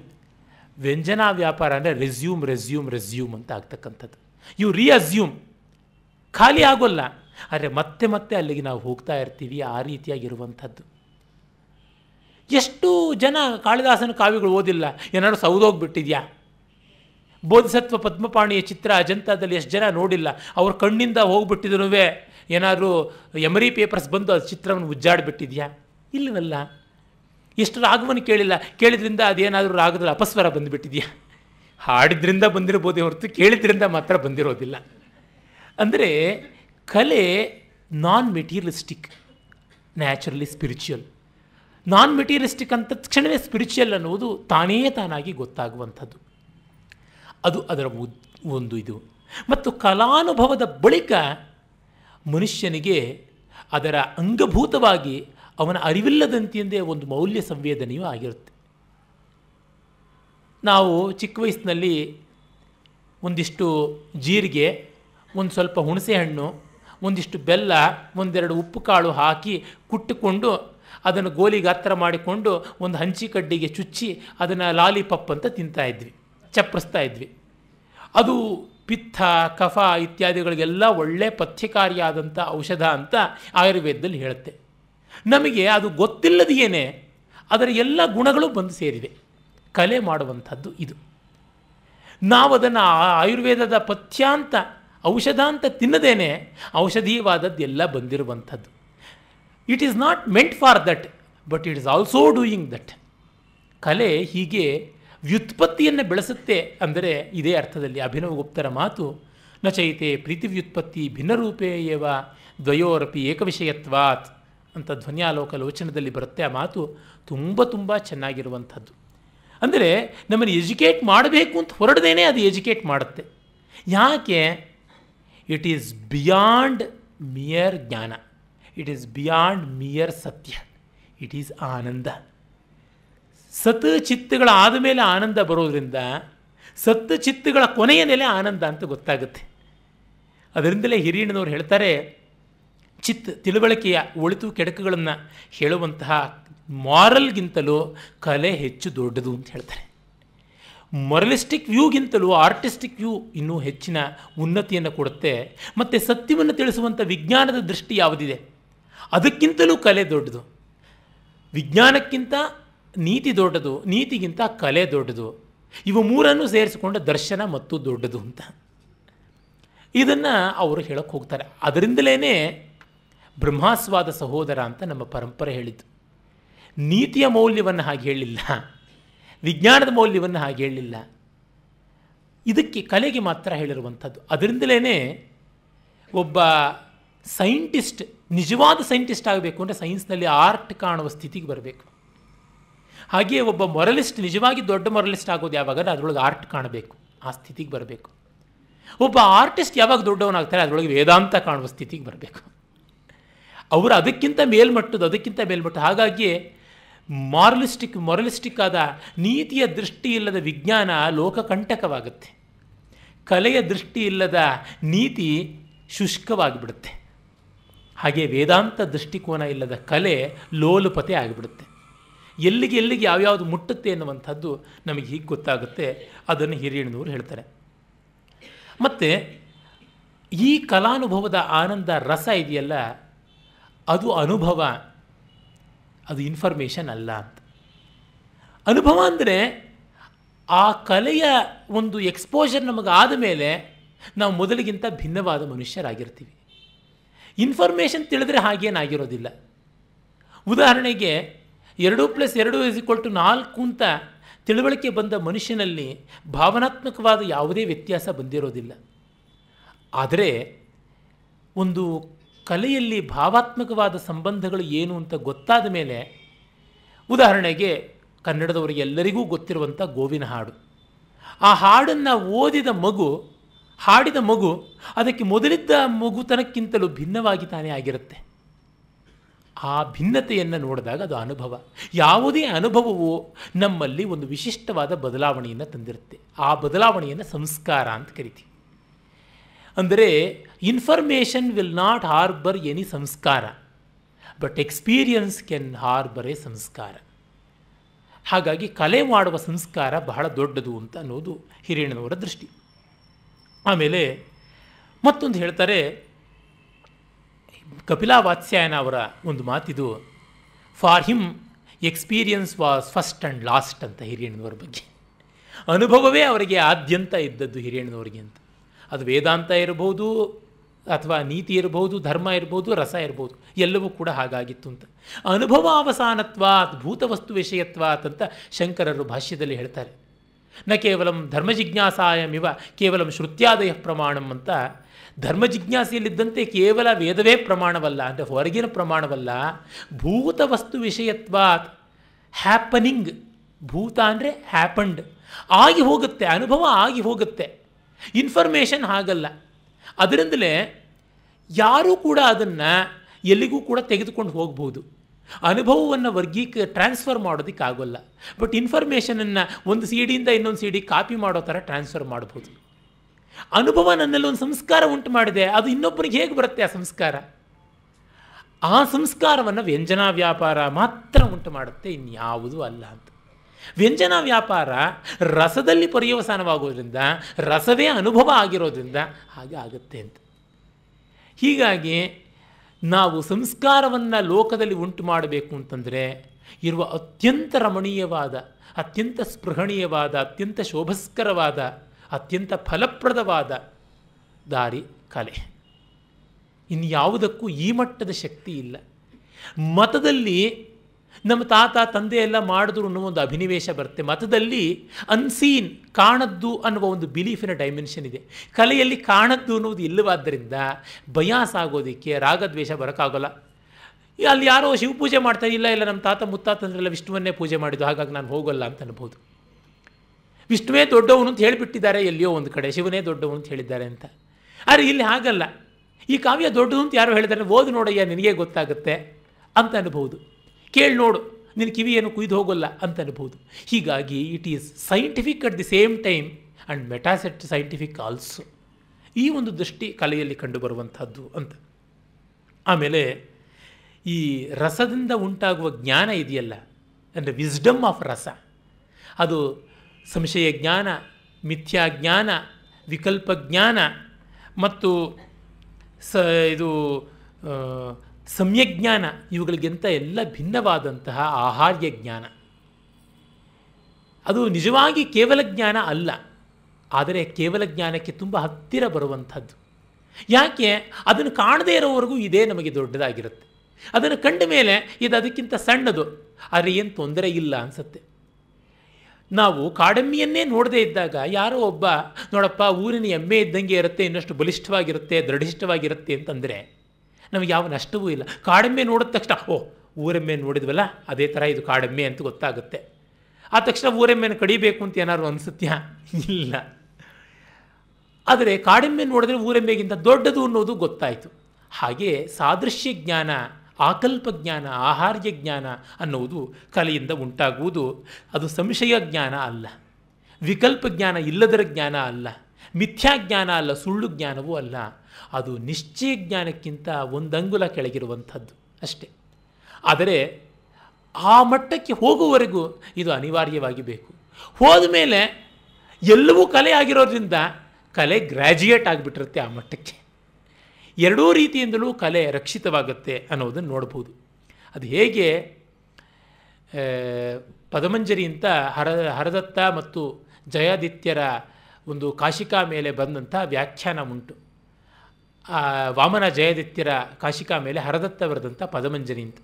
ವ್ಯಂಜನ ವ್ಯಾಪಾರ ಅಂದರೆ ರೆಸ್ಯೂಮ್ ರೆಸ್ಯೂಮ್ ರೆಸ್ಯೂಮ್ ಅಂತ ಆಗ್ತಕ್ಕಂಥದ್ದು ಯು ರಿಅಸ್ಯೂಮ್ ಖಾಲಿ ಆಗೋಲ್ಲ ಆದರೆ ಮತ್ತೆ ಮತ್ತೆ ಅಲ್ಲಿಗೆ ನಾವು ಹೋಗ್ತಾ ಇರ್ತೀವಿ ಆ ರೀತಿಯಾಗಿರುವಂಥದ್ದು ಎಷ್ಟು ಜನ ಕಾಳಿದಾಸನ ಕಾವ್ಯಗಳು ಓದಿಲ್ಲ ಏನಾದ್ರು ಸೌದೋಗ್ಬಿಟ್ಟಿದ್ಯಾ ಬೋಧಿಸತ್ವ ಪದ್ಮಪಾಣಿಯ ಚಿತ್ರ ಅಜಂತಾದಲ್ಲಿ ಎಷ್ಟು ಜನ ನೋಡಿಲ್ಲ ಅವ್ರ ಕಣ್ಣಿಂದ ಹೋಗ್ಬಿಟ್ಟಿದ್ರು ಏನಾದರೂ ಎಮರಿ ಪೇಪರ್ಸ್ ಬಂದು ಅದು ಚಿತ್ರವನ್ನು ಉಜ್ಜಾಡ್ಬಿಟ್ಟಿದ್ಯಾ ಇಲ್ಲವಲ್ಲ ಎಷ್ಟು ರಾಗವನ್ನು ಕೇಳಿಲ್ಲ ಕೇಳಿದ್ರಿಂದ ಅದೇನಾದರೂ ರಾಗದಲ್ಲಿ ಅಪಸ್ವರ ಬಂದುಬಿಟ್ಟಿದೆಯಾ ಹಾಡಿದ್ರಿಂದ ಬಂದಿರ್ಬೋದೇ ಹೊರತು ಕೇಳಿದ್ರಿಂದ ಮಾತ್ರ ಬಂದಿರೋದಿಲ್ಲ ಅಂದರೆ ಕಲೆ non materialistic naturally spiritual non materialistic ಅಂತ ತಕ್ಷಣವೇ ಸ್ಪಿರಿಚುವಲ್ ಅನ್ನುವುದು ತಾನೇ ತಾನಾಗಿ ಗೊತ್ತಾಗುವಂಥದ್ದು ಅದು ಅದರ ಒಂದು ಇದು ಮತ್ತು ಕಲಾನುಭವದ ಬಳಿಕ ಮನುಷ್ಯನಿಗೆ ಅದರ ಅಂಗಭೂತವಾಗಿ ಅವನ ಅರಿವಿಲ್ಲದಂತೆಯೇ ಒಂದು ಮೌಲ್ಯ ಸಂವೇದನೆಯೂ ಆಗಿರುತ್ತೆ ನಾವು ಚಿಕ್ಕ ವಯಸ್ಸಿನಲ್ಲಿ ಒಂದಿಷ್ಟು ಜೀರಿಗೆ ಒಂದು ಸ್ವಲ್ಪ ಹುಣಸೆಹಣ್ಣು ಒಂದಿಷ್ಟು ಬೆಲ್ಲ ಒಂದೆರಡು ಉಪ್ಪು ಕಾಳು ಹಾಕಿ ಕುಟ್ಟುಕೊಂಡು ಅದನ್ನು ಗೋಲಿಗಾತ್ರ ಮಾಡಿಕೊಂಡು ಒಂದು ಹಂಚಿ ಕಡ್ಡಿಗೆ ಚುಚ್ಚಿ ಅದನ್ನು ಲಾಲಿಪಪ್ ಅಂತ ತಿಂತಾಯಿದ್ವಿ ಚಪ್ಪರಿಸ್ತಾ ಇದ್ವಿ ಅದು ಪಿತ್ತ ಕಫ ಇತ್ಯಾದಿಗಳಿಗೆಲ್ಲ ಒಳ್ಳೆ ಪಥ್ಯಕಾರಿಯಾದಂಥ ಔಷಧ ಅಂತ ಆಯುರ್ವೇದದಲ್ಲಿ ಹೇಳುತ್ತೆ ನಮಗೆ ಅದು ಗೊತ್ತಿಲ್ಲದೇನೆ ಅದರ ಎಲ್ಲ ಗುಣಗಳು ಬಂದು ಸೇರಿವೆ ಕಲೆ ಮಾಡುವಂಥದ್ದು ಇದು ನಾವು ಅದನ್ನು ಆಯುರ್ವೇದದ ಪಥ್ಯ ಅಂತ ಔಷಧ ಅಂತ ತಿನ್ನದೇನೆ ಎಲ್ಲ ಬಂದಿರುವಂಥದ್ದು it is not meant for that but it is also doing that ಕಲೆ ಹೀಗೆ ವ್ಯುತ್ಪತ್ತಿಯನ್ನು ಬೆಳೆಸುತ್ತೆ ಅಂದರೆ ಇದೇ ಅರ್ಥದಲ್ಲಿ ಅಭಿನವಗುಪ್ತರ ಮಾತು ನ ಚೈತೆ ಪ್ರೀತಿ ವ್ಯುತ್ಪತ್ತಿ ಭಿನ್ನರೂಪೇ ದ್ವಯೋರಪಿ ಏಕವಿಷಯತ್ವಾತ್ ಅಂತ ಧ್ವನಿಯಾಲೋಕ ಲೋಚನದಲ್ಲಿ ಬರುತ್ತೆ ಆ ಮಾತು ತುಂಬ ತುಂಬ ಚೆನ್ನಾಗಿರುವಂಥದ್ದು ಅಂದರೆ ನಮ್ಮನ್ನು ಎಜುಕೇಟ್ ಮಾಡಬೇಕು ಅಂತ ಹೊರಡದೇನೆ ಅದು ಎಜುಕೇಟ್ ಮಾಡುತ್ತೆ ಯಾಕೆ it is beyond mere jnana it is beyond mere satya it is ananda ಸತ್ ಚಿತ್ತುಗಳ ಮೇಲೆ ಆನಂದ ಬರೋದರಿಂದ ಸತ್ತು ಚಿತ್ತುಗಳ ಕೊನೆಯ ನೆಲೆ ಆನಂದ ಅಂತ ಗೊತ್ತಾಗುತ್ತೆ ಅದರಿಂದಲೇ ಹಿರಿಯಣ್ಣನವ್ರು ಹೇಳ್ತಾರೆ ಚಿತ್ ತಿಳುವಳಿಕೆಯ ಒಳಿತು ಕೆಡಕುಗಳನ್ನು ಹೇಳುವಂತಹ ಮಾರಲ್ಗಿಂತಲೂ ಕಲೆ ಹೆಚ್ಚು ದೊಡ್ಡದು ಅಂತ ಹೇಳ್ತಾರೆ ಮೊರಲಿಸ್ಟಿಕ್ ವ್ಯೂಗಿಂತಲೂ ಆರ್ಟಿಸ್ಟಿಕ್ ವ್ಯೂ ಇನ್ನೂ ಹೆಚ್ಚಿನ ಉನ್ನತಿಯನ್ನು ಕೊಡುತ್ತೆ ಮತ್ತು ಸತ್ಯವನ್ನು ತಿಳಿಸುವಂಥ ವಿಜ್ಞಾನದ ದೃಷ್ಟಿ ಯಾವುದಿದೆ ಅದಕ್ಕಿಂತಲೂ ಕಲೆ ದೊಡ್ಡದು ವಿಜ್ಞಾನಕ್ಕಿಂತ ನೀತಿ ದೊಡ್ಡದು ನೀತಿಗಿಂತ ಕಲೆ ದೊಡ್ಡದು ಇವು ಮೂರನ್ನು ಸೇರಿಸಿಕೊಂಡು ದರ್ಶನ ಮತ್ತು ದೊಡ್ಡದು ಅಂತ ಇದನ್ನು ಅವರು ಹೇಳಕ್ಕೆ ಹೋಗ್ತಾರೆ ಅದರಿಂದಲೇ ಬ್ರಹ್ಮಾಸ್ವಾದ ಸಹೋದರ ಅಂತ ನಮ್ಮ ಪರಂಪರೆ ಹೇಳಿತು ನೀತಿಯ ಮೌಲ್ಯವನ್ನು ಹಾಗೆ ಹೇಳಿಲ್ಲ ವಿಜ್ಞಾನದ ಮೌಲ್ಯವನ್ನು ಹಾಗೆ ಹೇಳಿಲ್ಲ ಇದಕ್ಕೆ ಕಲೆಗೆ ಮಾತ್ರ ಹೇಳಿರುವಂಥದ್ದು ಅದರಿಂದಲೇ ಒಬ್ಬ ಸೈಂಟಿಸ್ಟ್ ನಿಜವಾದ ಸೈಂಟಿಸ್ಟ್ ಆಗಬೇಕು ಅಂದರೆ ಸೈನ್ಸ್ನಲ್ಲಿ ಆರ್ಟ್ ಕಾಣುವ ಸ್ಥಿತಿಗೆ ಬರಬೇಕು ಹಾಗೆಯೇ ಒಬ್ಬ ಮೊರಲಿಸ್ಟ್ ನಿಜವಾಗಿ ದೊಡ್ಡ ಮೊರಲಿಸ್ಟ್ ಆಗೋದು ಯಾವಾಗ ಅದರೊಳಗೆ ಆರ್ಟ್ ಕಾಣಬೇಕು ಆ ಸ್ಥಿತಿಗೆ ಬರಬೇಕು ಒಬ್ಬ ಆರ್ಟಿಸ್ಟ್ ಯಾವಾಗ ದೊಡ್ಡವನಾಗ್ತಾರೆ ಅದರೊಳಗೆ ವೇದಾಂತ ಕಾಣುವ ಸ್ಥಿತಿಗೆ ಬರಬೇಕು ಅವರು ಅದಕ್ಕಿಂತ ಮೇಲ್ಮಟ್ಟದ್ದು ಅದಕ್ಕಿಂತ ಮೇಲ್ಮಟ್ಟದ್ದು ಹಾಗಾಗಿ ಮಾರಲಿಸ್ಟಿಕ್ ಮೊರಲಿಸ್ಟಿಕ್ ಆದ ನೀತಿಯ ದೃಷ್ಟಿ ಇಲ್ಲದ ವಿಜ್ಞಾನ ಲೋಕಕಂಟಕವಾಗುತ್ತೆ ಕಲೆಯ ದೃಷ್ಟಿ ಇಲ್ಲದ ನೀತಿ ಶುಷ್ಕವಾಗಿಬಿಡುತ್ತೆ ಹಾಗೆ ವೇದಾಂತ ದೃಷ್ಟಿಕೋನ ಇಲ್ಲದ ಕಲೆ ಲೋಲುಪತೆ ಆಗಿಬಿಡುತ್ತೆ ಎಲ್ಲಿಗೆ ಎಲ್ಲಿಗೆ ಯಾವ್ಯಾವುದು ಮುಟ್ಟುತ್ತೆ ಎನ್ನುವಂಥದ್ದು ನಮಗೆ ಹೀಗೆ ಗೊತ್ತಾಗುತ್ತೆ ಅದನ್ನು ಹಿರಿಯಣ್ಣನವರು ಹೇಳ್ತಾರೆ ಮತ್ತು ಈ ಕಲಾನುಭವದ ಆನಂದ ರಸ ಇದೆಯಲ್ಲ ಅದು ಅನುಭವ ಅದು ಇನ್ಫಾರ್ಮೇಷನ್ ಅಲ್ಲ ಅಂತ ಅನುಭವ ಅಂದರೆ ಆ ಕಲೆಯ ಒಂದು ಎಕ್ಸ್ಪೋಜರ್ ನಮಗೆ ಆದ ಮೇಲೆ ನಾವು ಮೊದಲಿಗಿಂತ ಭಿನ್ನವಾದ ಮನುಷ್ಯರಾಗಿರ್ತೀವಿ ಇನ್ಫಾರ್ಮೇಷನ್ ತಿಳಿದ್ರೆ ಹಾಗೇನಾಗಿರೋದಿಲ್ಲ ಉದಾಹರಣೆಗೆ ಎರಡು ಪ್ಲಸ್ ಎರಡು ಇಸ್ ಇಕ್ವಲ್ ಟು ನಾಲ್ಕು ಅಂತ ತಿಳುವಳಿಕೆ ಬಂದ ಮನುಷ್ಯನಲ್ಲಿ ಭಾವನಾತ್ಮಕವಾದ ಯಾವುದೇ ವ್ಯತ್ಯಾಸ ಬಂದಿರೋದಿಲ್ಲ ಆದರೆ ಒಂದು ಕಲೆಯಲ್ಲಿ ಭಾವಾತ್ಮಕವಾದ ಸಂಬಂಧಗಳು ಏನು ಅಂತ ಗೊತ್ತಾದ ಮೇಲೆ ಉದಾಹರಣೆಗೆ ಎಲ್ಲರಿಗೂ ಗೊತ್ತಿರುವಂಥ ಗೋವಿನ ಹಾಡು ಆ ಹಾಡನ್ನು ಓದಿದ ಮಗು ಹಾಡಿದ ಮಗು ಅದಕ್ಕೆ ಮೊದಲಿದ್ದ ಮಗುತನಕ್ಕಿಂತಲೂ ಭಿನ್ನವಾಗಿ ತಾನೇ ಆಗಿರುತ್ತೆ ಆ ಭಿನ್ನತೆಯನ್ನು ನೋಡಿದಾಗ ಅದು ಅನುಭವ ಯಾವುದೇ ಅನುಭವವು ನಮ್ಮಲ್ಲಿ ಒಂದು ವಿಶಿಷ್ಟವಾದ ಬದಲಾವಣೆಯನ್ನು ತಂದಿರುತ್ತೆ ಆ ಬದಲಾವಣೆಯನ್ನು ಸಂಸ್ಕಾರ ಅಂತ ಕರಿತೀವಿ ಅಂದರೆ information will not harbour any samskara but experience can harbour a samskara ಹಾಗಾಗಿ ಕಲೆ ಮಾಡುವ ಸಂಸ್ಕಾರ ಬಹಳ ದೊಡ್ಡದು ಅಂತ ಅನ್ನೋದು ಹಿರಿಯಣ್ಣನವರ ದೃಷ್ಟಿ ಆಮೇಲೆ ಮತ್ತೊಂದು ಹೇಳ್ತಾರೆ ಕಪಿಲಾ ವಾತ್ಸ್ಯಾಯನ ಅವರ ಒಂದು ಮಾತಿದು for him experience was first and last ಅಂತ ಹಿರಿಯಣ್ಣನವ್ರ ಬಗ್ಗೆ ಅನುಭವವೇ ಅವರಿಗೆ ಆದ್ಯಂತ ಇದ್ದದ್ದು ಹಿರಿಯಣ್ಣನವ್ರಿಗೆ ಅಂತ ಅದು ವೇದಾಂತ ಇರಬಹುದು ಅಥವಾ ನೀತಿ ಇರಬಹುದು ಧರ್ಮ ಇರಬಹುದು ರಸ ಇರಬಹುದು ಎಲ್ಲವೂ ಕೂಡ ಹಾಗಾಗಿತ್ತು ಅಂತ ಅನುಭವ ಅವಸಾನತ್ವ ಭೂತವಸ್ತು ವಿಷಯತ್ವ ಅಂತ ಶಂಕರರು ಭಾಷ್ಯದಲ್ಲಿ ಹೇಳ್ತಾರೆ ನ ಕೇವಲ ಜಿಜ್ಞಾಸಾಯಮಿವ ಕೇವಲ ಶ್ರುತ್ಯಾದಯ ಪ್ರಮಾಣಂ ಅಂತ ಧರ್ಮ ಜಿಜ್ಞಾಸೆಯಲ್ಲಿದ್ದಂತೆ ಕೇವಲ ವೇದವೇ ಪ್ರಮಾಣವಲ್ಲ ಅಂದರೆ ಹೊರಗಿನ ಪ್ರಮಾಣವಲ್ಲ ಭೂತ ವಸ್ತು ವಿಷಯತ್ವ ಹ್ಯಾಪನಿಂಗ್ ಭೂತ ಅಂದರೆ ಹ್ಯಾಪಂಡ್ ಆಗಿ ಹೋಗುತ್ತೆ ಅನುಭವ ಆಗಿ ಹೋಗುತ್ತೆ ಇನ್ಫಾರ್ಮೇಷನ್ ಹಾಗಲ್ಲ ಅದರಿಂದಲೇ ಯಾರೂ ಕೂಡ ಅದನ್ನು ಎಲ್ಲಿಗೂ ಕೂಡ ತೆಗೆದುಕೊಂಡು ಹೋಗ್ಬೋದು ಅನುಭವವನ್ನು ವರ್ಗೀಕ ಟ್ರಾನ್ಸ್ಫರ್ ಮಾಡೋದಕ್ಕಾಗೋಲ್ಲ ಬಟ್ ಇನ್ಫಾರ್ಮೇಷನನ್ನು ಒಂದು ಸಿ ಡಿಯಿಂದ ಇನ್ನೊಂದು ಸಿ ಡಿ ಕಾಪಿ ಮಾಡೋ ಥರ ಟ್ರಾನ್ಸ್ಫರ್ ಮಾಡ್ಬೋದು ಅನುಭವ ನನ್ನಲ್ಲಿ ಒಂದು ಸಂಸ್ಕಾರ ಉಂಟು ಮಾಡಿದೆ ಅದು ಇನ್ನೊಬ್ಬರಿಗೆ ಹೇಗೆ ಬರುತ್ತೆ ಆ ಸಂಸ್ಕಾರ ಆ ಸಂಸ್ಕಾರವನ್ನು ವ್ಯಂಜನಾ ವ್ಯಾಪಾರ ಮಾತ್ರ ಉಂಟು ಮಾಡುತ್ತೆ ಇನ್ಯಾವುದೂ ಅಲ್ಲ ಅಂತ ವ್ಯಂಜನ ವ್ಯಾಪಾರ ರಸದಲ್ಲಿ ಪರ್ಯವಸಾನವಾಗೋದ್ರಿಂದ ರಸವೇ ಅನುಭವ ಆಗಿರೋದ್ರಿಂದ ಹಾಗೆ ಆಗುತ್ತೆ ಅಂತ ಹೀಗಾಗಿ ನಾವು ಸಂಸ್ಕಾರವನ್ನು ಲೋಕದಲ್ಲಿ ಉಂಟು ಮಾಡಬೇಕು ಅಂತಂದರೆ ಇರುವ ಅತ್ಯಂತ ರಮಣೀಯವಾದ ಅತ್ಯಂತ ಸ್ಪೃಹಣೀಯವಾದ ಅತ್ಯಂತ ಶೋಭಸ್ಕರವಾದ ಅತ್ಯಂತ ಫಲಪ್ರದವಾದ ದಾರಿ ಕಲೆ ಇನ್ಯಾವುದಕ್ಕೂ ಈ ಮಟ್ಟದ ಶಕ್ತಿ ಇಲ್ಲ ಮತದಲ್ಲಿ ನಮ್ಮ ತಾತ ತಂದೆ ಎಲ್ಲ ಮಾಡಿದ್ರು ಅನ್ನೋ ಒಂದು ಅಭಿನಿವೇಶ ಬರುತ್ತೆ ಮತದಲ್ಲಿ ಅನ್ಸೀನ್ ಕಾಣದ್ದು ಅನ್ನುವ ಒಂದು ಬಿಲೀಫಿನ ಡೈಮೆನ್ಷನ್ ಇದೆ ಕಲೆಯಲ್ಲಿ ಕಾಣದ್ದು ಅನ್ನೋದು ಇಲ್ಲವಾದ್ದರಿಂದ ಬಯಾಸ್ ಆಗೋದಕ್ಕೆ ರಾಗದ್ವೇಷ ಬರೋಕ್ಕಾಗಲ್ಲ ಅಲ್ಲಿ ಯಾರೋ ಶಿವಪೂಜೆ ಮಾಡ್ತಾರೆ ಇಲ್ಲ ಇಲ್ಲ ನಮ್ಮ ತಾತ ಮುತ್ತಾತಂದ್ರೆಲ್ಲ ವಿಷ್ಣುವನ್ನೇ ಪೂಜೆ ಮಾಡಿದ್ದು ಹಾಗಾಗಿ ನಾನು ಹೋಗಲ್ಲ ಅಂತ ಅನ್ಬೋದು ವಿಷ್ಣುವೇ ದೊಡ್ಡವನು ಅಂತ ಹೇಳಿಬಿಟ್ಟಿದ್ದಾರೆ ಎಲ್ಲಿಯೋ ಒಂದು ಕಡೆ ಶಿವನೇ ದೊಡ್ಡವನು ಅಂತ ಹೇಳಿದ್ದಾರೆ ಅಂತ ಆದರೆ ಇಲ್ಲಿ ಹಾಗಲ್ಲ ಈ ಕಾವ್ಯ ದೊಡ್ಡದು ಅಂತ ಯಾರು ಹೇಳಿದ್ದಾರೆ ಓದು ನೋಡಯ್ಯ ನಿನಗೆ ಗೊತ್ತಾಗುತ್ತೆ ಅಂತ ಅನ್ಬೋದು ಕೇಳಿ ನೋಡು ನಿನ್ನ ಕಿವಿ ಕುಯ್ದು ಹೋಗೋಲ್ಲ ಅಂತ ಅನ್ಬೋದು ಹೀಗಾಗಿ it is scientific at the same time and meta scientific also ಈ ಒಂದು ದೃಷ್ಟಿ ಕಲೆಯಲ್ಲಿ ಕಂಡುಬರುವಂಥದ್ದು ಅಂತ ಆಮೇಲೆ ಈ ರಸದಿಂದ ಉಂಟಾಗುವ ಜ್ಞಾನ ಇದೆಯಲ್ಲ ಅಂದರೆ ವಿಸ್ಡಮ್ ಆಫ್ ರಸ ಅದು ಸಂಶಯ ಜ್ಞಾನ ಮಿಥ್ಯಾಜ್ಞಾನ ವಿಕಲ್ಪ ಜ್ಞಾನ ಮತ್ತು ಸ ಇದು ಸಮ್ಯಜ್ಞಾನ ಇವುಗಳಿಗಿಂತ ಎಲ್ಲ ಭಿನ್ನವಾದಂತಹ ಆಹಾರ್ಯ ಜ್ಞಾನ ಅದು ನಿಜವಾಗಿ ಕೇವಲ ಜ್ಞಾನ ಅಲ್ಲ ಆದರೆ ಕೇವಲ ಜ್ಞಾನಕ್ಕೆ ತುಂಬ ಹತ್ತಿರ ಬರುವಂಥದ್ದು ಯಾಕೆ ಅದನ್ನು ಕಾಣದೇ ಇರೋವರೆಗೂ ಇದೇ ನಮಗೆ ದೊಡ್ಡದಾಗಿರುತ್ತೆ ಅದನ್ನು ಕಂಡ ಮೇಲೆ ಇದು ಅದಕ್ಕಿಂತ ಸಣ್ಣದು ಆದರೆ ಏನು ತೊಂದರೆ ಇಲ್ಲ ಅನಿಸುತ್ತೆ ನಾವು ಕಾಡೆಮ್ಮಿಯನ್ನೇ ನೋಡದೆ ಇದ್ದಾಗ ಯಾರೋ ಒಬ್ಬ ನೋಡಪ್ಪ ಊರಿನ ಎಮ್ಮೆ ಇದ್ದಂಗೆ ಇರುತ್ತೆ ಇನ್ನಷ್ಟು ಬಲಿಷ್ಠವಾಗಿರುತ್ತೆ ದೃಢಿಷ್ಠವಾಗಿರುತ್ತೆ ಅಂತಂದರೆ ನಮಗೆ ಯಾವ ನಷ್ಟವೂ ಇಲ್ಲ ಕಾಡೆಮ್ಮೆ ನೋಡಿದ ತಕ್ಷಣ ಓ ಊರೆಮ್ಮೆ ನೋಡಿದ್ವಲ್ಲ ಅದೇ ಥರ ಇದು ಕಾಡೆಮ್ಮೆ ಅಂತ ಗೊತ್ತಾಗುತ್ತೆ ಆ ತಕ್ಷಣ ಊರೆಮ್ಮೆನ ಕಡಿಬೇಕು ಅಂತ ಏನಾದ್ರು ಅನಿಸುತ್ತೆ ಇಲ್ಲ ಆದರೆ ಕಾಡೆಮ್ಮೆ ನೋಡಿದ್ರೆ ಊರೆಮ್ಮೆಗಿಂತ ದೊಡ್ಡದು ಅನ್ನೋದು ಗೊತ್ತಾಯಿತು ಹಾಗೆ ಸಾದೃಶ್ಯ ಜ್ಞಾನ ಆಕಲ್ಪ ಜ್ಞಾನ ಆಹಾರ್ಯ ಜ್ಞಾನ ಅನ್ನುವುದು ಕಲೆಯಿಂದ ಉಂಟಾಗುವುದು ಅದು ಸಂಶಯ ಜ್ಞಾನ ಅಲ್ಲ ವಿಕಲ್ಪ ಜ್ಞಾನ ಇಲ್ಲದರ ಜ್ಞಾನ ಅಲ್ಲ ಮಿಥ್ಯಾಜ್ಞಾನ ಅಲ್ಲ ಸುಳ್ಳು ಜ್ಞಾನವೂ ಅಲ್ಲ ಅದು ನಿಶ್ಚಯ ಜ್ಞಾನಕ್ಕಿಂತ ಒಂದಂಗುಲ ಕೆಳಗಿರುವಂಥದ್ದು ಅಷ್ಟೆ ಆದರೆ ಆ ಮಟ್ಟಕ್ಕೆ ಹೋಗುವವರೆಗೂ ಇದು ಅನಿವಾರ್ಯವಾಗಿ ಬೇಕು ಹೋದ ಮೇಲೆ ಎಲ್ಲವೂ ಕಲೆ ಆಗಿರೋದ್ರಿಂದ ಕಲೆ ಗ್ರ್ಯಾಜುಯೇಟ್ ಆಗಿಬಿಟ್ಟಿರುತ್ತೆ ಆ ಮಟ್ಟಕ್ಕೆ ಎರಡೂ ರೀತಿಯಿಂದಲೂ ಕಲೆ ರಕ್ಷಿತವಾಗುತ್ತೆ ಅನ್ನೋದನ್ನು ನೋಡ್ಬೋದು ಅದು ಹೇಗೆ ಪದಮಂಜರಿ ಅಂತ ಹರ ಹರದತ್ತ ಮತ್ತು ಜಯಾದಿತ್ಯರ ಒಂದು ಕಾಶಿಕಾ ಮೇಲೆ ಬಂದಂಥ ವ್ಯಾಖ್ಯಾನ ಉಂಟು ವಾಮನ ಜಯಾದಿತ್ಯರ ಕಾಶಿಕಾ ಮೇಲೆ ಹರದತ್ತ ಬರೆದಂಥ ಪದಮಂಜರಿ ಅಂತ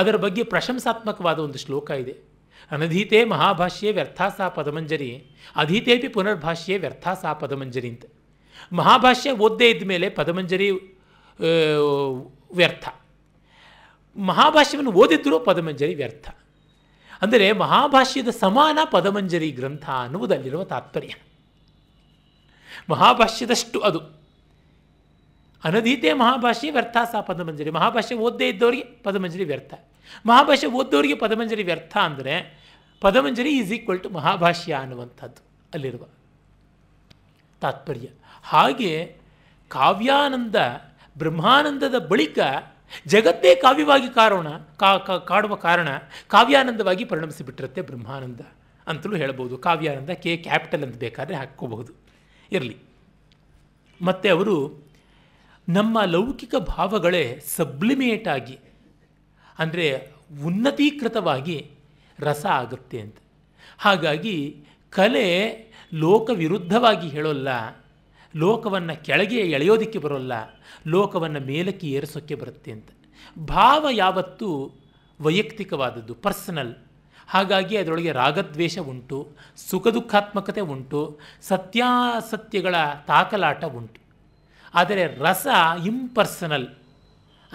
ಅದರ ಬಗ್ಗೆ ಪ್ರಶಂಸಾತ್ಮಕವಾದ ಒಂದು ಶ್ಲೋಕ ಇದೆ ಅನಧೀತೆ ಮಹಾಭಾಷ್ಯೆ ವ್ಯರ್ಥ ಸಾ ಪದಮಂಜರಿ ಅಧೀತೆ ಪುನರ್ಭಾಷ್ಯೆ ವ್ಯರ್ಥ ಸಾ ಪದಮಂಜರಿ ಅಂತ ಮಹಾಭಾಷ್ಯ ಓದ್ದೇ ಇದ್ದ ಮೇಲೆ ಪದಮಂಜರಿ ವ್ಯರ್ಥ ಮಹಾಭಾಷ್ಯವನ್ನು ಓದಿದ್ರೂ ಪದಮಂಜರಿ ವ್ಯರ್ಥ ಅಂದರೆ ಮಹಾಭಾಷ್ಯದ ಸಮಾನ ಪದಮಂಜರಿ ಗ್ರಂಥ ಅನ್ನುವುದಲ್ಲಿರುವ ತಾತ್ಪರ್ಯ ಮಹಾಭಾಷ್ಯದಷ್ಟು ಅದು ಅನಧೀತೆ ಮಹಾಭಾಷೆ ವ್ಯರ್ಥ ಸಹ ಪದಮಂಜರಿ ಮಹಾಭಾಷೆ ಓದ್ದೇ ಇದ್ದವರಿಗೆ ಪದಮಂಜರಿ ವ್ಯರ್ಥ ಮಹಾಭಾಷೆ ಓದ್ದವರಿಗೆ ಪದಮಂಜರಿ ವ್ಯರ್ಥ ಅಂದರೆ Padamanjari is equal to Mahabhashya ಅನ್ನುವಂಥದ್ದು ಅಲ್ಲಿರುವ ತಾತ್ಪರ್ಯ ಹಾಗೆ ಕಾವ್ಯಾನಂದ ಬ್ರಹ್ಮಾನಂದದ ಬಳಿಕ ಜಗತ್ತೇ ಕಾವ್ಯವಾಗಿ ಕಾರೋಣ ಕಾ ಕಾಡುವ ಕಾರಣ ಕಾವ್ಯಾನಂದವಾಗಿ ಪರಿಣಮಿಸಿಬಿಟ್ಟಿರುತ್ತೆ ಬ್ರಹ್ಮಾನಂದ ಅಂತಲೂ ಹೇಳ್ಬೋದು ಕಾವ್ಯಾನಂದ ಕೆ ಕ್ಯಾಪಿಟಲ್ ಅಂತ ಬೇಕಾದರೆ ಹಾಕ್ಕೋಬಹುದು ಇರಲಿ ಮತ್ತು ಅವರು ನಮ್ಮ ಲೌಕಿಕ ಭಾವಗಳೇ ಸಬ್ಲಿಮೇಟ್ ಆಗಿ ಅಂದರೆ ಉನ್ನತೀಕೃತವಾಗಿ ರಸ ಆಗುತ್ತೆ ಅಂತ ಹಾಗಾಗಿ ಕಲೆ ಲೋಕ ವಿರುದ್ಧವಾಗಿ ಹೇಳೋಲ್ಲ ಲೋಕವನ್ನು ಕೆಳಗೆ ಎಳೆಯೋದಕ್ಕೆ ಬರೋಲ್ಲ ಲೋಕವನ್ನು ಮೇಲಕ್ಕೆ ಏರಿಸೋಕ್ಕೆ ಬರುತ್ತೆ ಅಂತ ಭಾವ ಯಾವತ್ತೂ ವೈಯಕ್ತಿಕವಾದದ್ದು ಪರ್ಸನಲ್ ಹಾಗಾಗಿ ಅದರೊಳಗೆ ರಾಗದ್ವೇಷ ಉಂಟು ಸುಖ ದುಃಖಾತ್ಮಕತೆ ಉಂಟು ಸತ್ಯಾಸತ್ಯಗಳ ತಾಕಲಾಟ ಉಂಟು ಆದರೆ ರಸ ಇಂಪರ್ಸನಲ್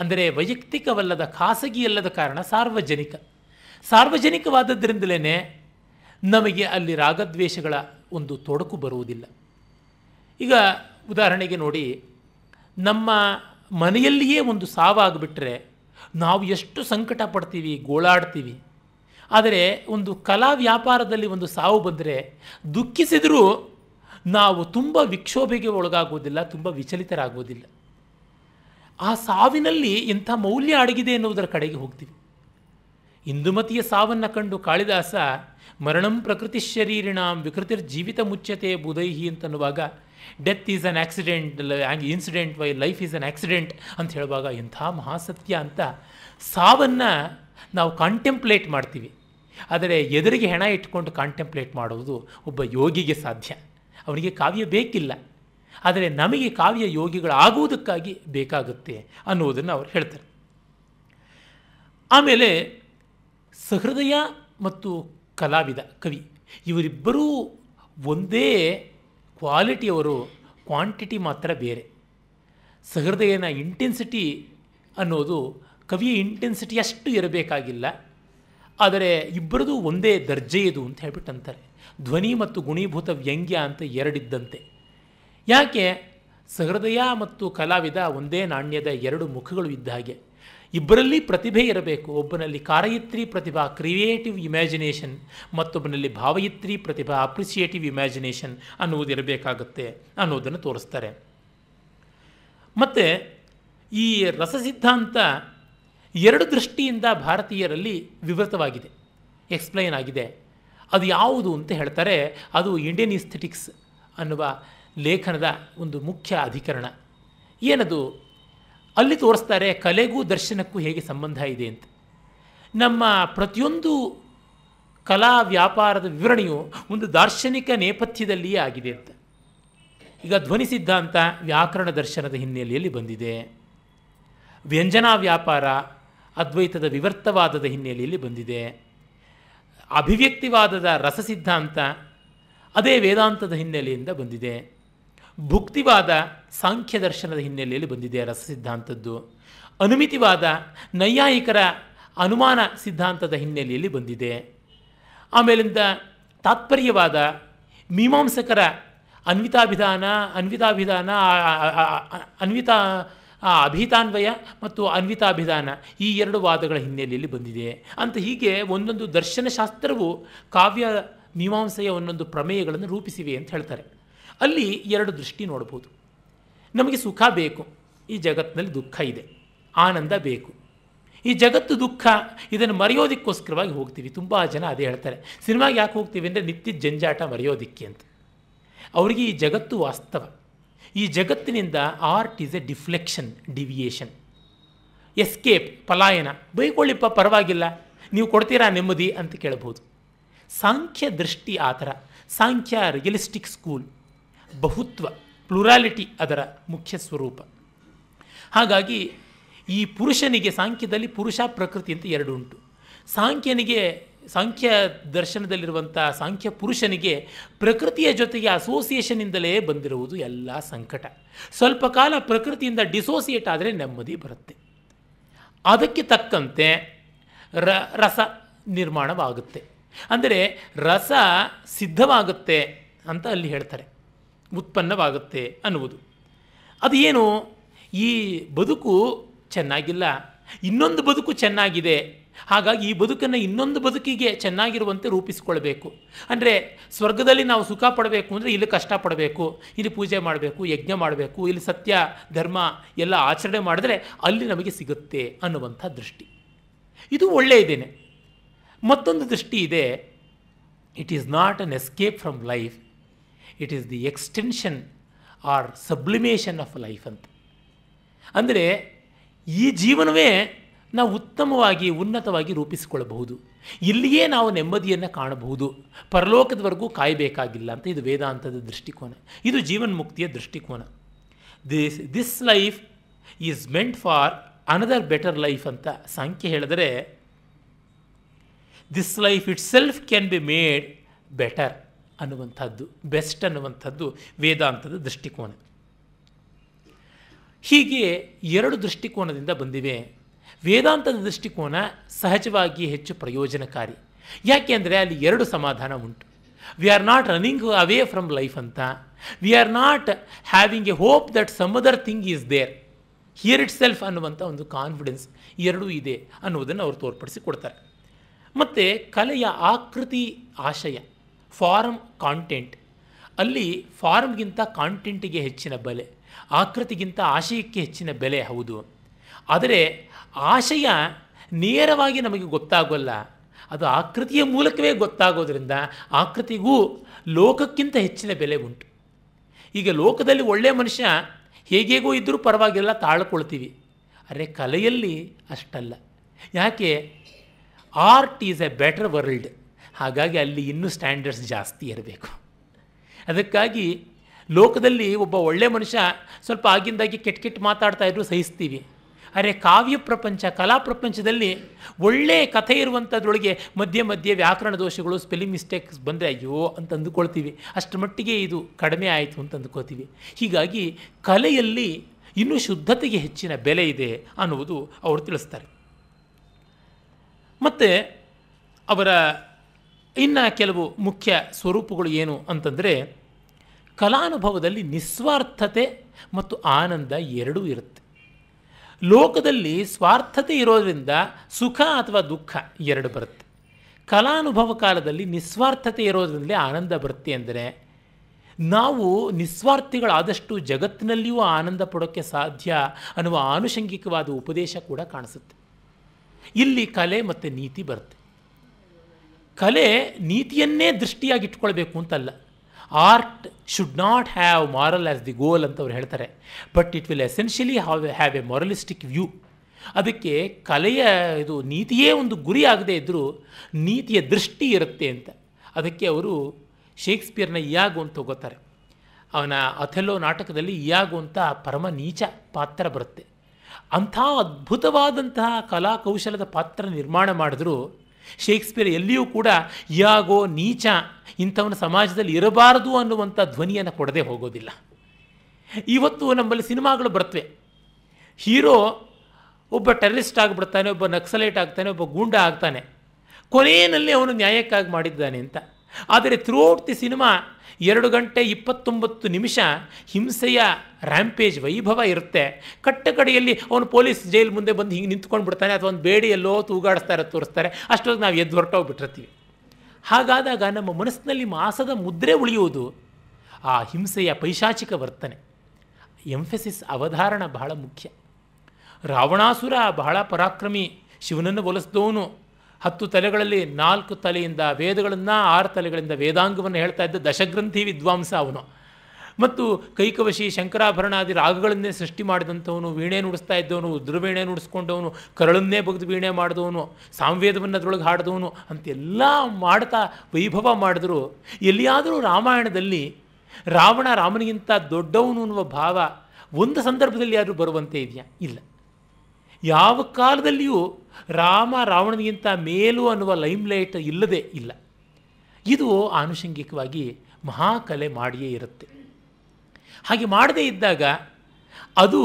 ಅಂದರೆ ವೈಯಕ್ತಿಕವಲ್ಲದ ಖಾಸಗಿಯಲ್ಲದ ಕಾರಣ ಸಾರ್ವಜನಿಕ ಸಾರ್ವಜನಿಕವಾದದ್ದರಿಂದಲೇ ನಮಗೆ ಅಲ್ಲಿ ರಾಗದ್ವೇಷಗಳ ಒಂದು ತೊಡಕು ಬರುವುದಿಲ್ಲ ಈಗ ಉದಾಹರಣೆಗೆ ನೋಡಿ ನಮ್ಮ ಮನೆಯಲ್ಲಿಯೇ ಒಂದು ಸಾವಾಗಿಬಿಟ್ರೆ ನಾವು ಎಷ್ಟು ಸಂಕಟ ಪಡ್ತೀವಿ ಗೋಳಾಡ್ತೀವಿ ಆದರೆ ಒಂದು ಕಲಾ ವ್ಯಾಪಾರದಲ್ಲಿ ಒಂದು ಸಾವು ಬಂದರೆ ದುಃಖಿಸಿದರೂ ನಾವು ತುಂಬ ವಿಕ್ಷೋಭೆಗೆ ಒಳಗಾಗೋದಿಲ್ಲ ತುಂಬ ವಿಚಲಿತರಾಗುವುದಿಲ್ಲ ಆ ಸಾವಿನಲ್ಲಿ ಎಂಥ ಮೌಲ್ಯ ಅಡಗಿದೆ ಎನ್ನುವುದರ ಕಡೆಗೆ ಹೋಗ್ತೀವಿ ಇಂದುಮತಿಯ ಸಾವನ್ನು ಕಂಡು ಕಾಳಿದಾಸ ಮರಣಂ ಪ್ರಕೃತಿ ಶರೀರಿಣಾಂ ವಿಕೃತಿರ್ ಜೀವಿತ ಮುಚ್ಚತೆ ಬುಧೈಹಿ ಅಂತನ್ನುವಾಗ death is an accident and incident why life is an accident ಅಂತ ಹೇಳುವಾಗ ಎಂಥ ಮಹಾಸತ್ಯ ಅಂತ ಸಾವನ್ನು ನಾವು ಕಾಂಟೆಂಪ್ಲೇಟ್ ಮಾಡ್ತೀವಿ ಆದರೆ ಎದುರಿಗೆ ಹೆಣ ಇಟ್ಕೊಂಡು ಕಾಂಟೆಂಪ್ಲೇಟ್ ಮಾಡುವುದು ಒಬ್ಬ ಯೋಗಿಗೆ ಸಾಧ್ಯ ಅವನಿಗೆ ಕಾವ್ಯ ಬೇಕಿಲ್ಲ ಆದರೆ ನಮಗೆ ಕಾವ್ಯ ಯೋಗಿಗಳಾಗುವುದಕ್ಕಾಗಿ ಬೇಕಾಗುತ್ತೆ ಅನ್ನುವುದನ್ನು ಅವರು ಹೇಳ್ತಾರೆ ಆಮೇಲೆ ಸಹೃದಯ ಮತ್ತು ಕಲಾವಿದ ಕವಿ ಇವರಿಬ್ಬರೂ ಒಂದೇ ಕ್ವಾಲಿಟಿಯವರು ಕ್ವಾಂಟಿಟಿ ಮಾತ್ರ ಬೇರೆ ಸಹೃದಯನ ಇಂಟೆನ್ಸಿಟಿ ಅನ್ನೋದು ಕವಿಯ ಇಂಟೆನ್ಸಿಟಿ ಅಷ್ಟು ಇರಬೇಕಾಗಿಲ್ಲ ಆದರೆ ಇಬ್ಬರದು ಒಂದೇ ದರ್ಜೆಯದು ಅಂತ ಹೇಳ್ಬಿಟ್ಟು ಅಂತಾರೆ ಧ್ವನಿ ಮತ್ತು ಗುಣೀಭೂತ ವ್ಯಂಗ್ಯ ಅಂತ ಎರಡಿದ್ದಂತೆ ಯಾಕೆ ಸಹೃದಯ ಮತ್ತು ಕಲಾವಿದ ಒಂದೇ ನಾಣ್ಯದ ಎರಡು ಮುಖಗಳು ಇದ್ದ ಹಾಗೆ ಇಬ್ಬರಲ್ಲಿ ಪ್ರತಿಭೆ ಇರಬೇಕು ಒಬ್ಬನಲ್ಲಿ ಕಾರಯಿತ್ರಿ ಪ್ರತಿಭಾ ಕ್ರಿಯೇಟಿವ್ ಇಮ್ಯಾಜಿನೇಷನ್ ಮತ್ತೊಬ್ಬನಲ್ಲಿ ಭಾವಯಿತ್ರಿ ಪ್ರತಿಭಾ ಅಪ್ರಿಸಿಯೇಟಿವ್ ಇಮ್ಯಾಜಿನೇಷನ್ ಇರಬೇಕಾಗುತ್ತೆ ಅನ್ನೋದನ್ನು ತೋರಿಸ್ತಾರೆ ಮತ್ತು ಈ ರಸ ಸಿದ್ಧಾಂತ ಎರಡು ದೃಷ್ಟಿಯಿಂದ ಭಾರತೀಯರಲ್ಲಿ ವಿವೃತವಾಗಿದೆ ಎಕ್ಸ್ಪ್ಲೈನ್ ಆಗಿದೆ ಅದು ಯಾವುದು ಅಂತ ಹೇಳ್ತಾರೆ ಅದು ಇಂಡಿಯನ್ ಇಸ್ಥೆಟಿಕ್ಸ್ ಅನ್ನುವ ಲೇಖನದ ಒಂದು ಮುಖ್ಯ ಅಧಿಕರಣ ಏನದು ಅಲ್ಲಿ ತೋರಿಸ್ತಾರೆ ಕಲೆಗೂ ದರ್ಶನಕ್ಕೂ ಹೇಗೆ ಸಂಬಂಧ ಇದೆ ಅಂತ ನಮ್ಮ ಪ್ರತಿಯೊಂದು ಕಲಾ ವ್ಯಾಪಾರದ ವಿವರಣೆಯು ಒಂದು ದಾರ್ಶನಿಕ ನೇಪಥ್ಯದಲ್ಲಿಯೇ ಆಗಿದೆ ಅಂತ ಈಗ ಧ್ವನಿ ಸಿದ್ಧಾಂತ ವ್ಯಾಕರಣ ದರ್ಶನದ ಹಿನ್ನೆಲೆಯಲ್ಲಿ ಬಂದಿದೆ ವ್ಯಂಜನಾ ವ್ಯಾಪಾರ ಅದ್ವೈತದ ವಿವರ್ತವಾದದ ಹಿನ್ನೆಲೆಯಲ್ಲಿ ಬಂದಿದೆ ಅಭಿವ್ಯಕ್ತಿವಾದದ ರಸ ಸಿದ್ಧಾಂತ ಅದೇ ವೇದಾಂತದ ಹಿನ್ನೆಲೆಯಿಂದ ಬಂದಿದೆ ಭುಕ್ತಿವಾದ ಸಾಂಖ್ಯ ದರ್ಶನದ ಹಿನ್ನೆಲೆಯಲ್ಲಿ ಬಂದಿದೆ ರಸ ಸಿದ್ಧಾಂತದ್ದು ಅನುಮಿತಿವಾದ ನೈಯಾಯಿಕರ ಅನುಮಾನ ಸಿದ್ಧಾಂತದ ಹಿನ್ನೆಲೆಯಲ್ಲಿ ಬಂದಿದೆ ಆಮೇಲಿಂದ ತಾತ್ಪರ್ಯವಾದ ಮೀಮಾಂಸಕರ ಅನ್ವಿತಾಭಿಧಾನ ಅನ್ವಿತಾಭಿಧಾನ ಅನ್ವಿತಾ ಅಭಿತಾನ್ವಯ ಮತ್ತು ಅನ್ವಿತಾಭಿಧಾನ ಈ ಎರಡು ವಾದಗಳ ಹಿನ್ನೆಲೆಯಲ್ಲಿ ಬಂದಿದೆ ಅಂತ ಹೀಗೆ ಒಂದೊಂದು ದರ್ಶನಶಾಸ್ತ್ರವು ಕಾವ್ಯ ಮೀಮಾಂಸೆಯ ಒಂದೊಂದು ಪ್ರಮೇಯಗಳನ್ನು ರೂಪಿಸಿವೆ ಅಂತ ಹೇಳ್ತಾರೆ ಅಲ್ಲಿ ಎರಡು ದೃಷ್ಟಿ ನೋಡ್ಬೋದು ನಮಗೆ ಸುಖ ಬೇಕು ಈ ಜಗತ್ತಿನಲ್ಲಿ ದುಃಖ ಇದೆ ಆನಂದ ಬೇಕು ಈ ಜಗತ್ತು ದುಃಖ ಇದನ್ನು ಮರೆಯೋದಕ್ಕೋಸ್ಕರವಾಗಿ ಹೋಗ್ತೀವಿ ತುಂಬ ಜನ ಅದೇ ಹೇಳ್ತಾರೆ ಸಿನಿಮಾಗೆ ಯಾಕೆ ಹೋಗ್ತೀವಿ ಅಂದರೆ ನಿತ್ಯ ಜಂಜಾಟ ಮರೆಯೋದಿಕ್ಕೆ ಅಂತ ಅವರಿಗೆ ಈ ಜಗತ್ತು ವಾಸ್ತವ ಈ ಜಗತ್ತಿನಿಂದ art is a deflection deviation escape ಪಲಾಯನ ಬೈಕೊಳ್ಳಿಪ್ಪ ಪರವಾಗಿಲ್ಲ ನೀವು ಕೊಡ್ತೀರಾ ನೆಮ್ಮದಿ ಅಂತ ಕೇಳ್ಬೋದು ಸಾಂಖ್ಯ ದೃಷ್ಟಿ ಆ ಥರ ಸಾಂಖ್ಯ ರಿಯಲಿಸ್ಟಿಕ್ ಸ್ಕೂಲ್ ಬಹುತ್ವ ಪ್ಲುರಾಲಿಟಿ ಅದರ ಮುಖ್ಯ ಸ್ವರೂಪ ಹಾಗಾಗಿ ಈ ಪುರುಷನಿಗೆ ಸಾಂಖ್ಯದಲ್ಲಿ ಪುರುಷ ಪ್ರಕೃತಿ ಅಂತ ಎರಡು ಉಂಟು ಸಾಂಖ್ಯನಿಗೆ ಸಾಂಖ್ಯ ದರ್ಶನದಲ್ಲಿರುವಂಥ ಸಾಂಖ್ಯ ಪುರುಷನಿಗೆ ಪ್ರಕೃತಿಯ ಜೊತೆಗೆ ಅಸೋಸಿಯೇಷನಿಂದಲೇ ಬಂದಿರುವುದು ಎಲ್ಲ ಸಂಕಟ ಸ್ವಲ್ಪ ಕಾಲ ಪ್ರಕೃತಿಯಿಂದ ಡಿಸೋಸಿಯೇಟ್ ಆದರೆ ನೆಮ್ಮದಿ ಬರುತ್ತೆ ಅದಕ್ಕೆ ತಕ್ಕಂತೆ ರ ರಸ ನಿರ್ಮಾಣವಾಗುತ್ತೆ ಅಂದರೆ ರಸ ಸಿದ್ಧವಾಗುತ್ತೆ ಅಂತ ಅಲ್ಲಿ ಹೇಳ್ತಾರೆ ಉತ್ಪನ್ನವಾಗುತ್ತೆ ಅನ್ನುವುದು ಅದು ಏನು ಈ ಬದುಕು ಚೆನ್ನಾಗಿಲ್ಲ ಇನ್ನೊಂದು ಬದುಕು ಚೆನ್ನಾಗಿದೆ ಹಾಗಾಗಿ ಈ ಬದುಕನ್ನು ಇನ್ನೊಂದು ಬದುಕಿಗೆ ಚೆನ್ನಾಗಿರುವಂತೆ ರೂಪಿಸಿಕೊಳ್ಬೇಕು ಅಂದರೆ ಸ್ವರ್ಗದಲ್ಲಿ ನಾವು ಸುಖ ಪಡಬೇಕು ಅಂದರೆ ಇಲ್ಲಿ ಕಷ್ಟಪಡಬೇಕು ಇಲ್ಲಿ ಪೂಜೆ ಮಾಡಬೇಕು ಯಜ್ಞ ಮಾಡಬೇಕು ಇಲ್ಲಿ ಸತ್ಯ ಧರ್ಮ ಎಲ್ಲ ಆಚರಣೆ ಮಾಡಿದ್ರೆ ಅಲ್ಲಿ ನಮಗೆ ಸಿಗುತ್ತೆ ಅನ್ನುವಂಥ ದೃಷ್ಟಿ ಇದು ಒಳ್ಳೆಯದೇನೆ ಮತ್ತೊಂದು ದೃಷ್ಟಿ ಇದೆ it is not an escape from life it is the extension or sublimation of life ಅಂತ ಅಂದರೆ ಈ ಜೀವನವೇ ನಾವು ಉತ್ತಮವಾಗಿ ಉನ್ನತವಾಗಿ ರೂಪಿಸಿಕೊಳ್ಳಬಹುದು ಇಲ್ಲಿಯೇ ನಾವು ನೆಮ್ಮದಿಯನ್ನು ಕಾಣಬಹುದು ಪರಲೋಕದವರೆಗೂ ಕಾಯಬೇಕಾಗಿಲ್ಲ ಅಂತ ಇದು ವೇದಾಂತದ ದೃಷ್ಟಿಕೋನ ಇದು ಜೀವನ್ಮುಕ್ತಿಯ ದೃಷ್ಟಿಕೋನ this this life is meant for another better life ಅಂತ ಸಂಖ್ಯೆ ಹೇಳಿದರೆ this life itself can be made better ಅನ್ನುವಂಥದ್ದು ಬೆಸ್ಟ್ ಅನ್ನುವಂಥದ್ದು ವೇದಾಂತದ ದೃಷ್ಟಿಕೋನ ಹೀಗೆ ಎರಡು ದೃಷ್ಟಿಕೋನದಿಂದ ಬಂದಿವೆ ವೇದಾಂತದ ದೃಷ್ಟಿಕೋನ ಸಹಜವಾಗಿ ಹೆಚ್ಚು ಪ್ರಯೋಜನಕಾರಿ ಯಾಕೆ ಅಂದರೆ ಅಲ್ಲಿ ಎರಡು ಸಮಾಧಾನ ಉಂಟು we are not running away from life ಅಂತ we are not having a hope that some other thing is there here itself ಅನ್ನುವಂಥ ಒಂದು ಕಾನ್ಫಿಡೆನ್ಸ್ ಎರಡೂ ಇದೆ ಅನ್ನುವುದನ್ನು ಅವರು ತೋರ್ಪಡಿಸಿ ಕೊಡ್ತಾರೆ ಮತ್ತು ಕಲೆಯ ಆಕೃತಿ ಆಶಯ ಫಾರಮ್ ಕಾಂಟೆಂಟ್ ಅಲ್ಲಿ ಫಾರ್ಮ್ಗಿಂತ ಕಾಂಟೆಂಟಿಗೆ ಹೆಚ್ಚಿನ ಬೆಲೆ ಆಕೃತಿಗಿಂತ ಆಶಯಕ್ಕೆ ಹೆಚ್ಚಿನ ಬೆಲೆ ಹೌದು ಆದರೆ ಆಶಯ ನೇರವಾಗಿ ನಮಗೆ ಗೊತ್ತಾಗೋಲ್ಲ ಅದು ಆಕೃತಿಯ ಮೂಲಕವೇ ಗೊತ್ತಾಗೋದ್ರಿಂದ ಆಕೃತಿಗೂ ಲೋಕಕ್ಕಿಂತ ಹೆಚ್ಚಿನ ಬೆಲೆ ಉಂಟು ಈಗ ಲೋಕದಲ್ಲಿ ಒಳ್ಳೆಯ ಮನುಷ್ಯ ಹೇಗೇಗೋ ಇದ್ದರೂ ಪರವಾಗಿಲ್ಲ ತಾಳ್ಕೊಳ್ತೀವಿ ಅರೆ ಕಲೆಯಲ್ಲಿ ಅಷ್ಟಲ್ಲ ಯಾಕೆ art is a better world ಹಾಗಾಗಿ ಅಲ್ಲಿ ಇನ್ನೂ ಸ್ಟ್ಯಾಂಡರ್ಡ್ಸ್ ಜಾಸ್ತಿ ಇರಬೇಕು ಅದಕ್ಕಾಗಿ ಲೋಕದಲ್ಲಿ ಒಬ್ಬ ಒಳ್ಳೆ ಮನುಷ್ಯ ಸ್ವಲ್ಪ ಆಗಿಂದಾಗಿ ಕೆಟ್ಟ ಕೆಟ್ಟು ಮಾತಾಡ್ತಾ ಇದ್ರು ಸಹಿಸ್ತೀವಿ ಆದರೆ ಕಾವ್ಯ ಪ್ರಪಂಚ ಕಲಾ ಪ್ರಪಂಚದಲ್ಲಿ ಒಳ್ಳೆಯ ಕಥೆ ಇರುವಂಥದ್ರೊಳಗೆ ಮಧ್ಯೆ ಮಧ್ಯೆ ವ್ಯಾಕರಣ ದೋಷಗಳು ಸ್ಪೆಲ್ಲಿಂಗ್ ಮಿಸ್ಟೇಕ್ಸ್ ಬಂದರೆ ಅಯ್ಯೋ ಅಂತ ಅಂದುಕೊಳ್ತೀವಿ ಅಷ್ಟರ ಮಟ್ಟಿಗೆ ಇದು ಕಡಿಮೆ ಆಯಿತು ಅಂತ ಅಂದ್ಕೋತೀವಿ ಹೀಗಾಗಿ ಕಲೆಯಲ್ಲಿ ಇನ್ನೂ ಶುದ್ಧತೆಗೆ ಹೆಚ್ಚಿನ ಬೆಲೆ ಇದೆ ಅನ್ನುವುದು ಅವರು ತಿಳಿಸ್ತಾರೆ ಮತ್ತು ಅವರ ಇನ್ನು ಕೆಲವು ಮುಖ್ಯ ಸ್ವರೂಪಗಳು ಏನು ಅಂತಂದರೆ ಕಲಾನುಭವದಲ್ಲಿ ನಿಸ್ವಾರ್ಥತೆ ಮತ್ತು ಆನಂದ ಎರಡೂ ಇರುತ್ತೆ ಲೋಕದಲ್ಲಿ ಸ್ವಾರ್ಥತೆ ಇರೋದರಿಂದ ಸುಖ ಅಥವಾ ದುಃಖ ಎರಡು ಬರುತ್ತೆ ಕಲಾನುಭವ ಕಾಲದಲ್ಲಿ ನಿಸ್ವಾರ್ಥತೆ ಇರೋದರಿಂದಲೇ ಆನಂದ ಬರುತ್ತೆ ಅಂದರೆ ನಾವು ನಿಸ್ವಾರ್ಥಿಗಳಾದಷ್ಟು ಜಗತ್ತಿನಲ್ಲಿಯೂ ಆನಂದ ಪಡೋಕ್ಕೆ ಸಾಧ್ಯ ಅನ್ನುವ ಆನುಷಂಗಿಕವಾದ ಉಪದೇಶ ಕೂಡ ಕಾಣಿಸುತ್ತೆ ಇಲ್ಲಿ ಕಲೆ ಮತ್ತು ನೀತಿ ಬರುತ್ತೆ ಕಲೆ ನೀತಿಯನ್ನೇ ದೃಷ್ಟಿಯಾಗಿ ಇಟ್ಕೊಳ್ಬೇಕು ಅಂತಲ್ಲ art should not have moral as the goal ಅಂತ ಅವ್ರು ಹೇಳ್ತಾರೆ but it will essentially have have a moralistic view ಅದಕ್ಕೆ ಕಲೆಯ ಇದು ನೀತಿಯೇ ಒಂದು ಗುರಿ ಆಗದೆ ಇದ್ದರೂ ನೀತಿಯ ದೃಷ್ಟಿ ಇರುತ್ತೆ ಅಂತ ಅದಕ್ಕೆ ಅವರು ಶೇಕ್ಸ್ಪಿಯರ್ನ ಇಯಾಗು ಅಂತ ತಗೋತಾರೆ ಅವನ ಅಥೆಲ್ಲೋ ನಾಟಕದಲ್ಲಿ ಇಯಾಗು ಅಂತ ಪರಮ ನೀಚ ಪಾತ್ರ ಬರುತ್ತೆ ಅಂಥ ಅದ್ಭುತವಾದಂತಹ ಕಲಾಕೌಶಲದ ಪಾತ್ರ ನಿರ್ಮಾಣ ಮಾಡಿದ್ರು ಶೇಕ್ಸ್ಪಿಯರ್ ಎಲ್ಲಿಯೂ ಕೂಡ ಯಾಗೋ ನೀಚ ಇಂಥವನ ಸಮಾಜದಲ್ಲಿ ಇರಬಾರದು ಅನ್ನುವಂಥ ಧ್ವನಿಯನ್ನು ಕೊಡದೆ ಹೋಗೋದಿಲ್ಲ ಇವತ್ತು ನಮ್ಮಲ್ಲಿ ಸಿನಿಮಾಗಳು ಬರ್ತವೆ ಹೀರೋ ಒಬ್ಬ ಟೆರರಿಸ್ಟ್ ಆಗಿಬಿಡ್ತಾನೆ ಒಬ್ಬ ನಕ್ಸಲೈಟ್ ಆಗ್ತಾನೆ ಒಬ್ಬ ಗೂಂಡ ಆಗ್ತಾನೆ ಕೊನೆಯಲ್ಲಿ ಅವನು ನ್ಯಾಯಕ್ಕಾಗಿ ಮಾಡಿದ್ದಾನೆ ಅಂತ ಆದರೆ ಥ್ರೂ ದಿ ಸಿನಿಮಾ ಎರಡು ಗಂಟೆ ಇಪ್ಪತ್ತೊಂಬತ್ತು ನಿಮಿಷ ಹಿಂಸೆಯ ರ್ಯಾಂಪೇಜ್ ವೈಭವ ಇರುತ್ತೆ ಕಟ್ಟ ಕಡೆಯಲ್ಲಿ ಅವನು ಪೊಲೀಸ್ ಜೈಲ್ ಮುಂದೆ ಬಂದು ಹಿಂಗೆ ನಿಂತ್ಕೊಂಡು ಬಿಡ್ತಾನೆ ಅಥವಾ ಒಂದು ಬೇಡಿ ಎಲ್ಲೋ ತೂಗಾಡಿಸ್ತಾರೆ ತೋರಿಸ್ತಾರೆ ಅಷ್ಟೊತ್ತು ನಾವು ಎದ್ದು ಹೊರಟೋಗ್ಬಿಟ್ಟಿರ್ತೀವಿ ಹಾಗಾದಾಗ ನಮ್ಮ ಮನಸ್ಸಿನಲ್ಲಿ ಮಾಸದ ಮುದ್ರೆ ಉಳಿಯುವುದು ಆ ಹಿಂಸೆಯ ಪೈಶಾಚಿಕ ವರ್ತನೆ ಎಂಫೆಸಿಸ್ ಅವಧಾರಣ ಬಹಳ ಮುಖ್ಯ ರಾವಣಾಸುರ ಬಹಳ ಪರಾಕ್ರಮಿ ಶಿವನನ್ನು ಒಲಿಸ್ದವನು ಹತ್ತು ತಲೆಗಳಲ್ಲಿ ನಾಲ್ಕು ತಲೆಯಿಂದ ವೇದಗಳನ್ನು ಆರು ತಲೆಗಳಿಂದ ವೇದಾಂಗವನ್ನು ಹೇಳ್ತಾ ಇದ್ದ ದಶಗ್ರಂಥಿ ವಿದ್ವಾಂಸ ಅವನು ಮತ್ತು ಕೈಕವಶಿ ಶಂಕರಾಭರಣಾದಿ ರಾಗಗಳನ್ನೇ ಸೃಷ್ಟಿ ಮಾಡಿದಂಥವನು ವೀಣೆ ನುಡಿಸ್ತಾ ಇದ್ದವನು ಉದ್ರವೀಣೆ ನುಡಿಸ್ಕೊಂಡವನು ಕರಳನ್ನೇ ಬಗೆದು ವೀಣೆ ಮಾಡಿದವನು ಸಾಂವೇದವನ್ನು ಅದರೊಳಗೆ ಹಾಡಿದವನು ಅಂತೆಲ್ಲ ಮಾಡ್ತಾ ವೈಭವ ಮಾಡಿದ್ರು ಎಲ್ಲಿಯಾದರೂ ರಾಮಾಯಣದಲ್ಲಿ ರಾವಣ ರಾಮನಿಗಿಂತ ದೊಡ್ಡವನು ಅನ್ನುವ ಭಾವ ಒಂದು ಸಂದರ್ಭದಲ್ಲಿ ಯಾರು ಬರುವಂತೆ ಇದೆಯಾ ಇಲ್ಲ ಯಾವ ಕಾಲದಲ್ಲಿಯೂ ರಾಮ ರಾವಣನಿಗಿಂತ ಮೇಲು ಅನ್ನುವ ಲೈಮ್ಲೈಟ್ ಇಲ್ಲದೆ ಇಲ್ಲ ಇದು ಆನುಷಂಗಿಕವಾಗಿ ಮಹಾಕಲೆ ಮಾಡಿಯೇ ಇರುತ್ತೆ ಹಾಗೆ ಮಾಡದೇ ಇದ್ದಾಗ ಅದು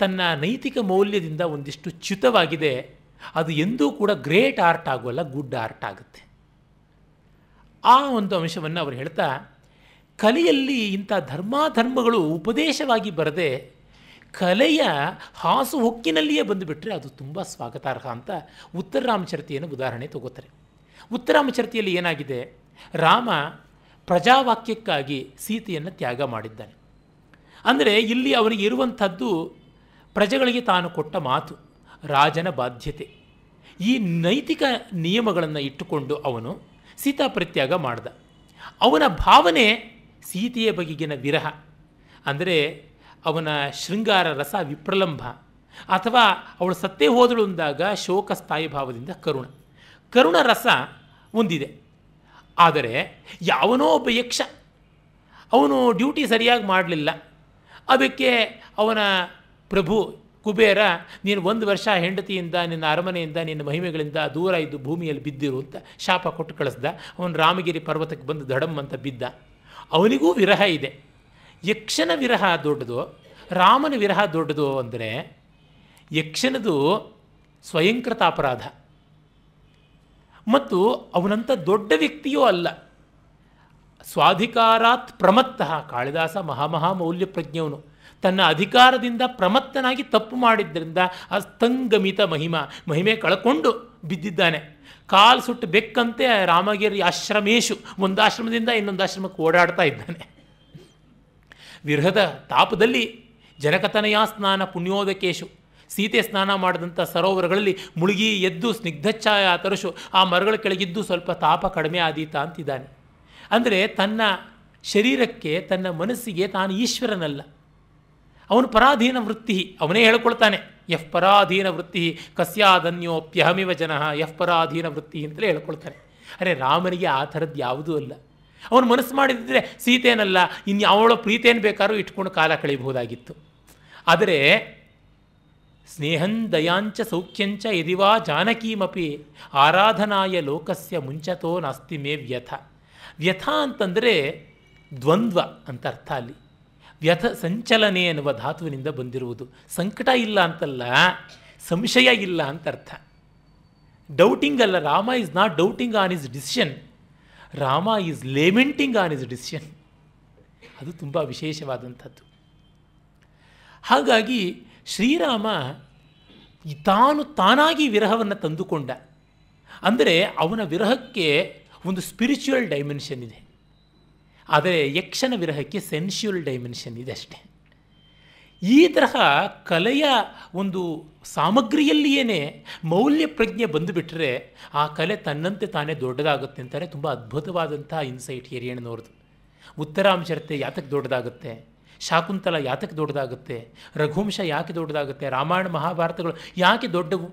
ತನ್ನ ನೈತಿಕ ಮೌಲ್ಯದಿಂದ ಒಂದಿಷ್ಟು ಚ್ಯುತವಾಗಿದೆ ಅದು ಎಂದೂ ಕೂಡ ಗ್ರೇಟ್ ಆರ್ಟ್ ಆಗೋಲ್ಲ ಗುಡ್ ಆರ್ಟ್ ಆಗುತ್ತೆ ಆ ಒಂದು ಅಂಶವನ್ನು ಅವರು ಹೇಳ್ತಾ ಕಲೆಯಲ್ಲಿ ಇಂಥ ಧರ್ಮಾಧರ್ಮಗಳು ಉಪದೇಶವಾಗಿ ಬರದೆ ಕಲೆಯ ಹಾಸು ಹೊಕ್ಕಿನಲ್ಲಿಯೇ ಬಂದುಬಿಟ್ರೆ ಅದು ತುಂಬ ಸ್ವಾಗತಾರ್ಹ ಅಂತ ರಾಮಚರಿತೆಯನ್ನು ಉದಾಹರಣೆ ತಗೋತಾರೆ ರಾಮಚರಿತೆಯಲ್ಲಿ ಏನಾಗಿದೆ ರಾಮ ಪ್ರಜಾವಾಕ್ಯಕ್ಕಾಗಿ ಸೀತೆಯನ್ನು ತ್ಯಾಗ ಮಾಡಿದ್ದಾನೆ ಅಂದರೆ ಇಲ್ಲಿ ಅವರಿಗೆ ಇರುವಂಥದ್ದು ಪ್ರಜೆಗಳಿಗೆ ತಾನು ಕೊಟ್ಟ ಮಾತು ರಾಜನ ಬಾಧ್ಯತೆ ಈ ನೈತಿಕ ನಿಯಮಗಳನ್ನು ಇಟ್ಟುಕೊಂಡು ಅವನು ಸೀತಾ ಪ್ರತ್ಯಾಗ ಮಾಡ್ದ ಅವನ ಭಾವನೆ ಸೀತೆಯ ಬಗೆಗಿನ ವಿರಹ ಅಂದರೆ ಅವನ ಶೃಂಗಾರ ರಸ ವಿಪ್ರಲಂಭ ಅಥವಾ ಅವಳು ಸತ್ತೇ ಹೋದಳು ಅಂದಾಗ ಶೋಕ ಸ್ಥಾಯಿ ಭಾವದಿಂದ ಕರುಣ ಕರುಣ ರಸ ಒಂದಿದೆ ಆದರೆ ಯಾವನೋ ಒಬ್ಬ ಯಕ್ಷ ಅವನು ಡ್ಯೂಟಿ ಸರಿಯಾಗಿ ಮಾಡಲಿಲ್ಲ ಅದಕ್ಕೆ ಅವನ ಪ್ರಭು ಕುಬೇರ ನೀನು ಒಂದು ವರ್ಷ ಹೆಂಡತಿಯಿಂದ ನಿನ್ನ ಅರಮನೆಯಿಂದ ನಿನ್ನ ಮಹಿಮೆಗಳಿಂದ ದೂರ ಇದ್ದು ಭೂಮಿಯಲ್ಲಿ ಬಿದ್ದಿರು ಅಂತ ಶಾಪ ಕೊಟ್ಟು ಕಳಿಸ್ದ ಅವನು ರಾಮಗಿರಿ ಪರ್ವತಕ್ಕೆ ಬಂದು ದಡಮ್ ಅಂತ ಬಿದ್ದ ಅವನಿಗೂ ವಿರಹ ಇದೆ ಯಕ್ಷನ ವಿರಹ ದೊಡ್ಡದು ರಾಮನ ವಿರಹ ದೊಡ್ಡದು ಅಂದರೆ ಯಕ್ಷನದು ಸ್ವಯಂಕೃತ ಅಪರಾಧ ಮತ್ತು ಅವನಂಥ ದೊಡ್ಡ ವ್ಯಕ್ತಿಯೂ ಅಲ್ಲ ಸ್ವಾಧಿಕಾರಾತ್ ಪ್ರಮತ್ತಃ ಕಾಳಿದಾಸ ಮಹಾಮಹಾ ಮೌಲ್ಯ ಪ್ರಜ್ಞವನು ತನ್ನ ಅಧಿಕಾರದಿಂದ ಪ್ರಮತ್ತನಾಗಿ ತಪ್ಪು ಮಾಡಿದ್ದರಿಂದ ಅಸ್ತಂಗಮಿತ ಮಹಿಮಾ ಮಹಿಮೆ ಕಳ್ಕೊಂಡು ಬಿದ್ದಿದ್ದಾನೆ ಕಾಲು ಸುಟ್ಟು ಬೆಕ್ಕಂತೆ ರಾಮಗಿರಿ ಆಶ್ರಮೇಶು ಒಂದು ಆಶ್ರಮದಿಂದ ಇನ್ನೊಂದು ಆಶ್ರಮಕ್ಕೆ ಓಡಾಡ್ತಾ ಇದ್ದಾನೆ ವಿರಹದ ತಾಪದಲ್ಲಿ ಜನಕತನಯ ಸ್ನಾನ ಪುಣ್ಯೋದಕೇಶು ಸೀತೆ ಸ್ನಾನ ಮಾಡಿದಂಥ ಸರೋವರಗಳಲ್ಲಿ ಮುಳುಗಿ ಎದ್ದು ಸ್ನಿಗ್ಧಚ್ಛಾಯ ತರಶು ಆ ಮರಗಳ ಕೆಳಗಿದ್ದು ಸ್ವಲ್ಪ ತಾಪ ಕಡಿಮೆ ಆದೀತ ಅಂತಿದ್ದಾನೆ ಅಂದರೆ ತನ್ನ ಶರೀರಕ್ಕೆ ತನ್ನ ಮನಸ್ಸಿಗೆ ತಾನು ಈಶ್ವರನಲ್ಲ ಅವನು ಪರಾಧೀನ ವೃತ್ತಿ ಅವನೇ ಹೇಳ್ಕೊಳ್ತಾನೆ ಯಹ್ ಪರಾಧೀನ ವೃತ್ತಿ ಕಸ್ಯಾದನ್ಯೋಪ್ಯಹಮಿವ ಜನ ಯಹ್ ಪರಾಧೀನ ವೃತ್ತಿ ಅಂತಲೇ ಹೇಳ್ಕೊಳ್ತಾನೆ ಅರೆ ರಾಮನಿಗೆ ಆ ಥರದ್ದು ಯಾವುದೂ ಅಲ್ಲ ಅವನು ಮನಸ್ಸು ಮಾಡಿದ್ರೆ ಸೀತೆನಲ್ಲ ಇನ್ಯಾವಳ ಪ್ರೀತೇನು ಬೇಕಾದ್ರೂ ಇಟ್ಕೊಂಡು ಕಾಲ ಕಳೀಬಹುದಾಗಿತ್ತು ಆದರೆ ಸ್ನೇಹಂ ದಯಾಂಚ ಸೌಖ್ಯಂಚ ಯದಿವಾ ಜಾನಕೀಮಪಿ ಆರಾಧನಾಯ ಲೋಕಸ್ಯ ಮುಂಚತೋ ನಾಸ್ತಿ ಮೇ ವ್ಯಥ ವ್ಯಥ ಅಂತಂದರೆ ದ್ವಂದ್ವ ಅಂತ ಅರ್ಥ ಅಲ್ಲಿ ವ್ಯಥ ಸಂಚಲನೆ ಎನ್ನುವ ಧಾತುವಿನಿಂದ ಬಂದಿರುವುದು ಸಂಕಟ ಇಲ್ಲ ಅಂತಲ್ಲ ಸಂಶಯ ಇಲ್ಲ ಅಂತ ಅರ್ಥ ಡೌಟಿಂಗ್ ಅಲ್ಲ Rama is not doubting on his decision Rama is lamenting on his decision ಅದು ತುಂಬ ವಿಶೇಷವಾದಂಥದ್ದು ಹಾಗಾಗಿ ಶ್ರೀರಾಮ ತಾನು ತಾನಾಗಿ ವಿರಹವನ್ನು ತಂದುಕೊಂಡ ಅಂದರೆ ಅವನ ವಿರಹಕ್ಕೆ ಒಂದು ಸ್ಪಿರಿಚುವಲ್ ಡೈಮೆನ್ಷನ್ ಇದೆ ಆದರೆ ಯಕ್ಷನ ವಿರಹಕ್ಕೆ ಸೆನ್ಶುವಲ್ ಡೈಮೆನ್ಷನ್ ಇದೆ ಅಷ್ಟೇ ಈ ತರಹ ಕಲೆಯ ಒಂದು ಸಾಮಗ್ರಿಯಲ್ಲಿಯೇ ಮೌಲ್ಯ ಪ್ರಜ್ಞೆ ಬಂದುಬಿಟ್ರೆ ಆ ಕಲೆ ತನ್ನಂತೆ ತಾನೇ ದೊಡ್ಡದಾಗುತ್ತೆ ಅಂತಾರೆ ತುಂಬ ಅದ್ಭುತವಾದಂಥ ಇನ್ಸೈಟ್ ಹಿರಿಯಣ್ಣನವ್ರದ್ದು ಉತ್ತರಾಂಶರತೆ ಯಾತಕ್ಕೆ ದೊಡ್ಡದಾಗುತ್ತೆ ಶಾಕುಂತಲ ಯಾತಕ್ಕೆ ದೊಡ್ಡದಾಗುತ್ತೆ ರಘುವಂಶ ಯಾಕೆ ದೊಡ್ಡದಾಗುತ್ತೆ ರಾಮಾಯಣ ಮಹಾಭಾರತಗಳು ಯಾಕೆ ದೊಡ್ಡವು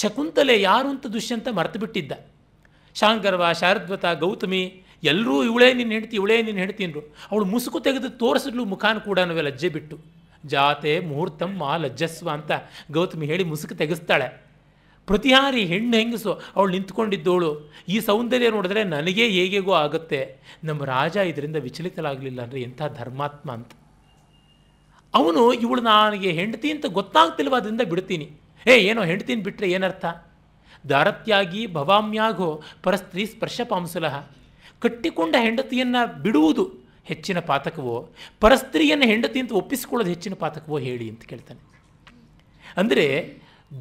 ಶಕುಂತಲೆ ಯಾರು ಅಂತ ದುಷ್ಯಂತ ಮರೆತು ಬಿಟ್ಟಿದ್ದ ಶಾಂಗರ್ವ ಶಾರದ್ವತ ಗೌತಮಿ ಎಲ್ಲರೂ ಇವಳೇ ನಿನ್ನ ಹೆಂಡ್ತಿ ಇವಳೇ ನಿನ್ನ ಹೆಂಡತಿ ಅಂದರು ಅವಳು ಮುಸುಕು ತೆಗೆದು ತೋರಿಸಿದ್ಲು ಮುಖಾನ ಕೂಡ ನಾವೆಲ್ಲ ಅಜ್ಜೆ ಬಿಟ್ಟು ಜಾತೆ ಮಾ ಲಜ್ಜಸ್ವ ಅಂತ ಗೌತಮಿ ಹೇಳಿ ಮುಸುಕು ತೆಗೆಸ್ತಾಳೆ ಪ್ರತಿಹಾರಿ ಹೆಣ್ಣು ಹೆಂಗಸು ಅವಳು ನಿಂತ್ಕೊಂಡಿದ್ದವಳು ಈ ಸೌಂದರ್ಯ ನೋಡಿದ್ರೆ ನನಗೇ ಹೇಗೆಗೋ ಆಗುತ್ತೆ ನಮ್ಮ ರಾಜ ಇದರಿಂದ ವಿಚಲಿತಲಾಗಲಿಲ್ಲ ಅಂದರೆ ಎಂಥ ಧರ್ಮಾತ್ಮ ಅಂತ ಅವನು ಇವಳು ನನಗೆ ಹೆಂಡತಿ ಅಂತ ಗೊತ್ತಾಗ್ತಿಲ್ವ ಅದರಿಂದ ಬಿಡ್ತೀನಿ ಏ ಏನೋ ಹೆಂಡತಿನ ಬಿಟ್ಟರೆ ಏನರ್ಥ ದಾರತ್ಯಾಗಿ ಭವಾಮ್ಯಾಗೋ ಪರಸ್ತ್ರೀ ಸ್ಪರ್ಶ ಪಾಂಸುಲಹ ಕಟ್ಟಿಕೊಂಡ ಹೆಂಡತಿಯನ್ನು ಬಿಡುವುದು ಹೆಚ್ಚಿನ ಪಾತಕವೋ ಪರಸ್ತ್ರೀಯನ್ನು ಹೆಂಡತಿ ಅಂತ ಒಪ್ಪಿಸಿಕೊಳ್ಳೋದು ಹೆಚ್ಚಿನ ಪಾತಕವೋ ಹೇಳಿ ಅಂತ ಕೇಳ್ತಾನೆ ಅಂದರೆ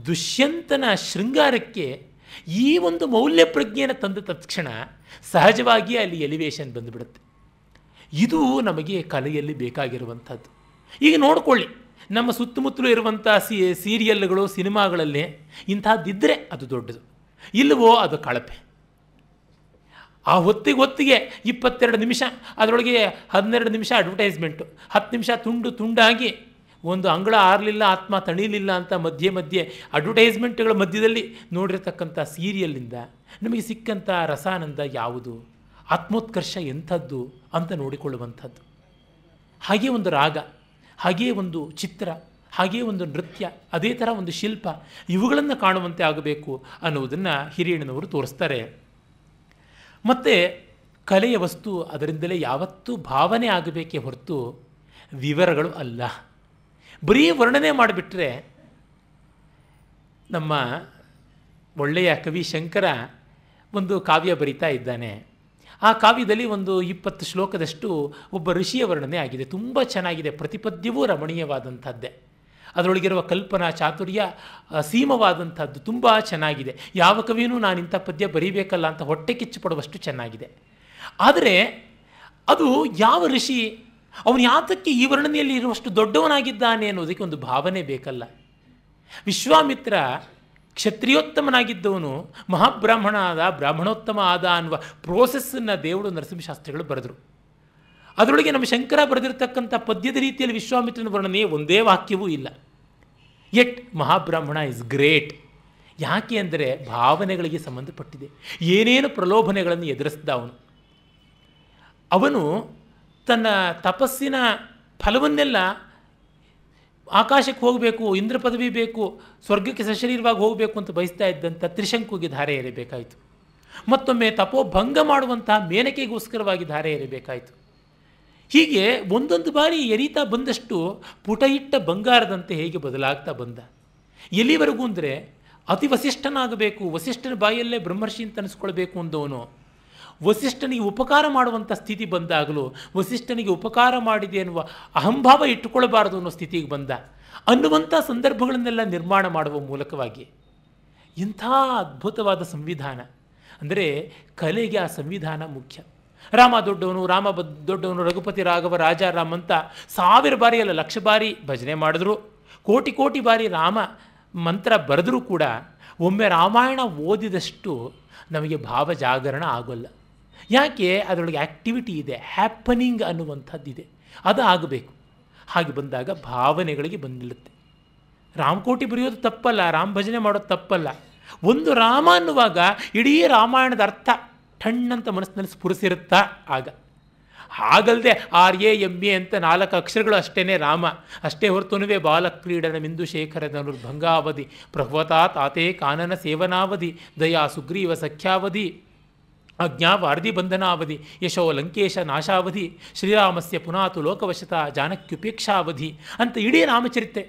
ದುಷ್ಯಂತನ ಶೃಂಗಾರಕ್ಕೆ ಈ ಒಂದು ಮೌಲ್ಯ ಪ್ರಜ್ಞೆಯನ್ನು ತಂದ ತಕ್ಷಣ ಸಹಜವಾಗಿ ಅಲ್ಲಿ ಎಲಿವೇಶನ್ ಬಂದುಬಿಡುತ್ತೆ ಇದು ನಮಗೆ ಕಲೆಯಲ್ಲಿ ಬೇಕಾಗಿರುವಂಥದ್ದು ಈಗ ನೋಡಿಕೊಳ್ಳಿ ನಮ್ಮ ಸುತ್ತಮುತ್ತಲೂ ಇರುವಂಥ ಸಿ ಸೀರಿಯಲ್ಗಳು ಸಿನಿಮಾಗಳಲ್ಲಿ ಇಂಥದ್ದಿದ್ದರೆ ಅದು ದೊಡ್ಡದು ಇಲ್ಲವೋ ಅದು ಕಳಪೆ ಆ ಹೊತ್ತಿಗೆ ಹೊತ್ತಿಗೆ ಇಪ್ಪತ್ತೆರಡು ನಿಮಿಷ ಅದರೊಳಗೆ ಹನ್ನೆರಡು ನಿಮಿಷ ಅಡ್ವರ್ಟೈಸ್ಮೆಂಟು ಹತ್ತು ನಿಮಿಷ ತುಂಡು ತುಂಡಾಗಿ ಒಂದು ಅಂಗಳ ಆರಲಿಲ್ಲ ಆತ್ಮ ತಣಿಲಿಲ್ಲ ಅಂತ ಮಧ್ಯೆ ಮಧ್ಯೆ ಅಡ್ವರ್ಟೈಸ್ಮೆಂಟ್ಗಳ ಮಧ್ಯದಲ್ಲಿ ನೋಡಿರತಕ್ಕಂಥ ಸೀರಿಯಲ್ಲಿಂದ ನಮಗೆ ಸಿಕ್ಕಂಥ ರಸಾನಂದ ಯಾವುದು ಆತ್ಮೋತ್ಕರ್ಷ ಎಂಥದ್ದು ಅಂತ ನೋಡಿಕೊಳ್ಳುವಂಥದ್ದು ಹಾಗೇ ಒಂದು ರಾಗ ಹಾಗೇ ಒಂದು ಚಿತ್ರ ಹಾಗೇ ಒಂದು ನೃತ್ಯ ಅದೇ ಥರ ಒಂದು ಶಿಲ್ಪ ಇವುಗಳನ್ನು ಕಾಣುವಂತೆ ಆಗಬೇಕು ಅನ್ನುವುದನ್ನು ಹಿರಿಯಣ್ಣನವರು ತೋರಿಸ್ತಾರೆ ಮತ್ತು ಕಲೆಯ ವಸ್ತು ಅದರಿಂದಲೇ ಯಾವತ್ತೂ ಭಾವನೆ ಆಗಬೇಕೇ ಹೊರತು ವಿವರಗಳು ಅಲ್ಲ ಬರೀ ವರ್ಣನೆ ಮಾಡಿಬಿಟ್ರೆ ನಮ್ಮ ಒಳ್ಳೆಯ ಕವಿ ಶಂಕರ ಒಂದು ಕಾವ್ಯ ಬರಿತಾ ಇದ್ದಾನೆ ಆ ಕಾವ್ಯದಲ್ಲಿ ಒಂದು ಇಪ್ಪತ್ತು ಶ್ಲೋಕದಷ್ಟು ಒಬ್ಬ ಋಷಿಯ ವರ್ಣನೆ ಆಗಿದೆ ತುಂಬ ಚೆನ್ನಾಗಿದೆ ಪ್ರತಿಪದ್ಯವೂ ರಮಣೀಯವಾದಂಥದ್ದೇ ಅದರೊಳಗಿರುವ ಕಲ್ಪನಾ ಚಾತುರ್ಯ ಸೀಮವಾದಂಥದ್ದು ತುಂಬ ಚೆನ್ನಾಗಿದೆ ಯಾವ ಕವಿಯೂ ನಾನು ಇಂಥ ಪದ್ಯ ಬರೀಬೇಕಲ್ಲ ಅಂತ ಹೊಟ್ಟೆ ಕಿಚ್ಚು ಪಡುವಷ್ಟು ಚೆನ್ನಾಗಿದೆ ಆದರೆ ಅದು ಯಾವ ಋಷಿ ಅವನು ಯಾತಕ್ಕೆ ಈ ವರ್ಣನೆಯಲ್ಲಿ ಇರುವಷ್ಟು ದೊಡ್ಡವನಾಗಿದ್ದಾನೆ ಅನ್ನೋದಕ್ಕೆ ಒಂದು ಭಾವನೆ ಬೇಕಲ್ಲ ವಿಶ್ವಾಮಿತ್ರ ಕ್ಷತ್ರಿಯೋತ್ತಮನಾಗಿದ್ದವನು ಮಹಾಬ್ರಾಹ್ಮಣ ಆದ ಬ್ರಾಹ್ಮಣೋತ್ತಮ ಆದ ಅನ್ನುವ ಪ್ರೋಸೆಸ್ಸನ್ನು ದೇವರು ನರಸಿಂಹಶಾಸ್ತ್ರಿಗಳು ಬರೆದರು ಅದರೊಳಗೆ ನಮ್ಮ ಶಂಕರ ಬರೆದಿರತಕ್ಕಂಥ ಪದ್ಯದ ರೀತಿಯಲ್ಲಿ ವಿಶ್ವಾಮಿತ್ರನ ವರ್ಣನೆ ಒಂದೇ ವಾಕ್ಯವೂ ಇಲ್ಲ ಎಟ್ ಮಹಾಬ್ರಾಹ್ಮಣ ಇಸ್ ಗ್ರೇಟ್ ಯಾಕೆ ಅಂದರೆ ಭಾವನೆಗಳಿಗೆ ಸಂಬಂಧಪಟ್ಟಿದೆ ಏನೇನು ಪ್ರಲೋಭನೆಗಳನ್ನು ಎದುರಿಸ್ದ ಅವನು ಅವನು ತನ್ನ ತಪಸ್ಸಿನ ಫಲವನ್ನೆಲ್ಲ ಆಕಾಶಕ್ಕೆ ಹೋಗಬೇಕು ಇಂದ್ರ ಪದವಿ ಬೇಕು ಸ್ವರ್ಗಕ್ಕೆ ಸಶರೀರವಾಗಿ ಹೋಗಬೇಕು ಅಂತ ಬಯಸ್ತಾ ಇದ್ದಂಥ ತ್ರಿಶಂಕುಗೆ ಧಾರೆ ಎರಿಬೇಕಾಯಿತು ಮತ್ತೊಮ್ಮೆ ತಪೋಭಂಗ ಮಾಡುವಂತಹ ಮೇನಕೆಗೋಸ್ಕರವಾಗಿ ಧಾರೆ ಎರಿಬೇಕಾಯಿತು ಹೀಗೆ ಒಂದೊಂದು ಬಾರಿ ಎರಿತಾ ಬಂದಷ್ಟು ಪುಟ ಇಟ್ಟ ಬಂಗಾರದಂತೆ ಹೇಗೆ ಬದಲಾಗ್ತಾ ಬಂದ ಎಲ್ಲಿವರೆಗೂ ಅಂದರೆ ಅತಿ ವಸಿಷ್ಠನಾಗಬೇಕು ವಸಿಷ್ಠನ ಬಾಯಲ್ಲೇ ಅಂತ ಅನಿಸ್ಕೊಳ್ಬೇಕು ಅಂದವನು ವಸಿಷ್ಠನಿಗೆ ಉಪಕಾರ ಮಾಡುವಂಥ ಸ್ಥಿತಿ ಬಂದಾಗಲೂ ವಸಿಷ್ಠನಿಗೆ ಉಪಕಾರ ಮಾಡಿದೆ ಎನ್ನುವ ಅಹಂಭಾವ ಇಟ್ಟುಕೊಳ್ಳಬಾರದು ಅನ್ನೋ ಸ್ಥಿತಿಗೆ ಬಂದ ಅನ್ನುವಂಥ ಸಂದರ್ಭಗಳನ್ನೆಲ್ಲ ನಿರ್ಮಾಣ ಮಾಡುವ ಮೂಲಕವಾಗಿ ಇಂಥ ಅದ್ಭುತವಾದ ಸಂವಿಧಾನ ಅಂದರೆ ಕಲೆಗೆ ಆ ಸಂವಿಧಾನ ಮುಖ್ಯ ರಾಮ ದೊಡ್ಡವನು ರಾಮ ದೊಡ್ಡವನು ರಘುಪತಿ ರಾಘವ ರಾಜ ರಾಮ್ ಅಂತ ಸಾವಿರ ಬಾರಿ ಅಲ್ಲ ಲಕ್ಷ ಬಾರಿ ಭಜನೆ ಮಾಡಿದ್ರು ಕೋಟಿ ಕೋಟಿ ಬಾರಿ ರಾಮ ಮಂತ್ರ ಬರೆದರೂ ಕೂಡ ಒಮ್ಮೆ ರಾಮಾಯಣ ಓದಿದಷ್ಟು ನಮಗೆ ಭಾವ ಜಾಗರಣ ಆಗೋಲ್ಲ ಯಾಕೆ ಅದರೊಳಗೆ ಆ್ಯಕ್ಟಿವಿಟಿ ಇದೆ ಹ್ಯಾಪನಿಂಗ್ ಅನ್ನುವಂಥದ್ದಿದೆ ಅದು ಆಗಬೇಕು ಹಾಗೆ ಬಂದಾಗ ಭಾವನೆಗಳಿಗೆ ಬಂದಿರುತ್ತೆ ರಾಮಕೋಟಿ ಬರೆಯೋದು ತಪ್ಪಲ್ಲ ರಾಮ ಭಜನೆ ಮಾಡೋದು ತಪ್ಪಲ್ಲ ಒಂದು ರಾಮ ಅನ್ನುವಾಗ ಇಡೀ ರಾಮಾಯಣದ ಅರ್ಥ ಠಣ್ಣಂತ ಮನಸ್ಸಿನಲ್ಲಿ ಸ್ಫುರಿಸಿರುತ್ತಾ ಆಗ ಹಾಗಲ್ಲದೆ ಆರ್ ಎ ಎಮ್ ಎ ಅಂತ ನಾಲ್ಕು ಅಕ್ಷರಗಳು ಅಷ್ಟೇ ರಾಮ ಅಷ್ಟೇ ಹೊರತುನುವೆ ಬಾಲಕ್ರೀಡನ ಮಿಂದು ಶೇಖರದ ಧನುರ್ಭಂಗಾವಧಿ ಪ್ರಹ್ವತಾ ತಾತೆ ಕಾನನ ಸೇವನಾವಧಿ ದಯಾ ಸುಗ್ರೀವ ಸಖ್ಯಾವಧಿ ಅಜ್ಞಾ ವಾರ್ಧಿ ಬಂಧನಾವಧಿ ಯಶೋ ಲಂಕೇಶ ನಾಶಾವಧಿ ಶ್ರೀರಾಮಸ್ಯ ಪುನಾತು ಲೋಕವಶತ ಜಾನಕ್ಯುಪೇಕ್ಷಾವಧಿ ಅಂತ ಇಡೀ ರಾಮಚರಿತೆ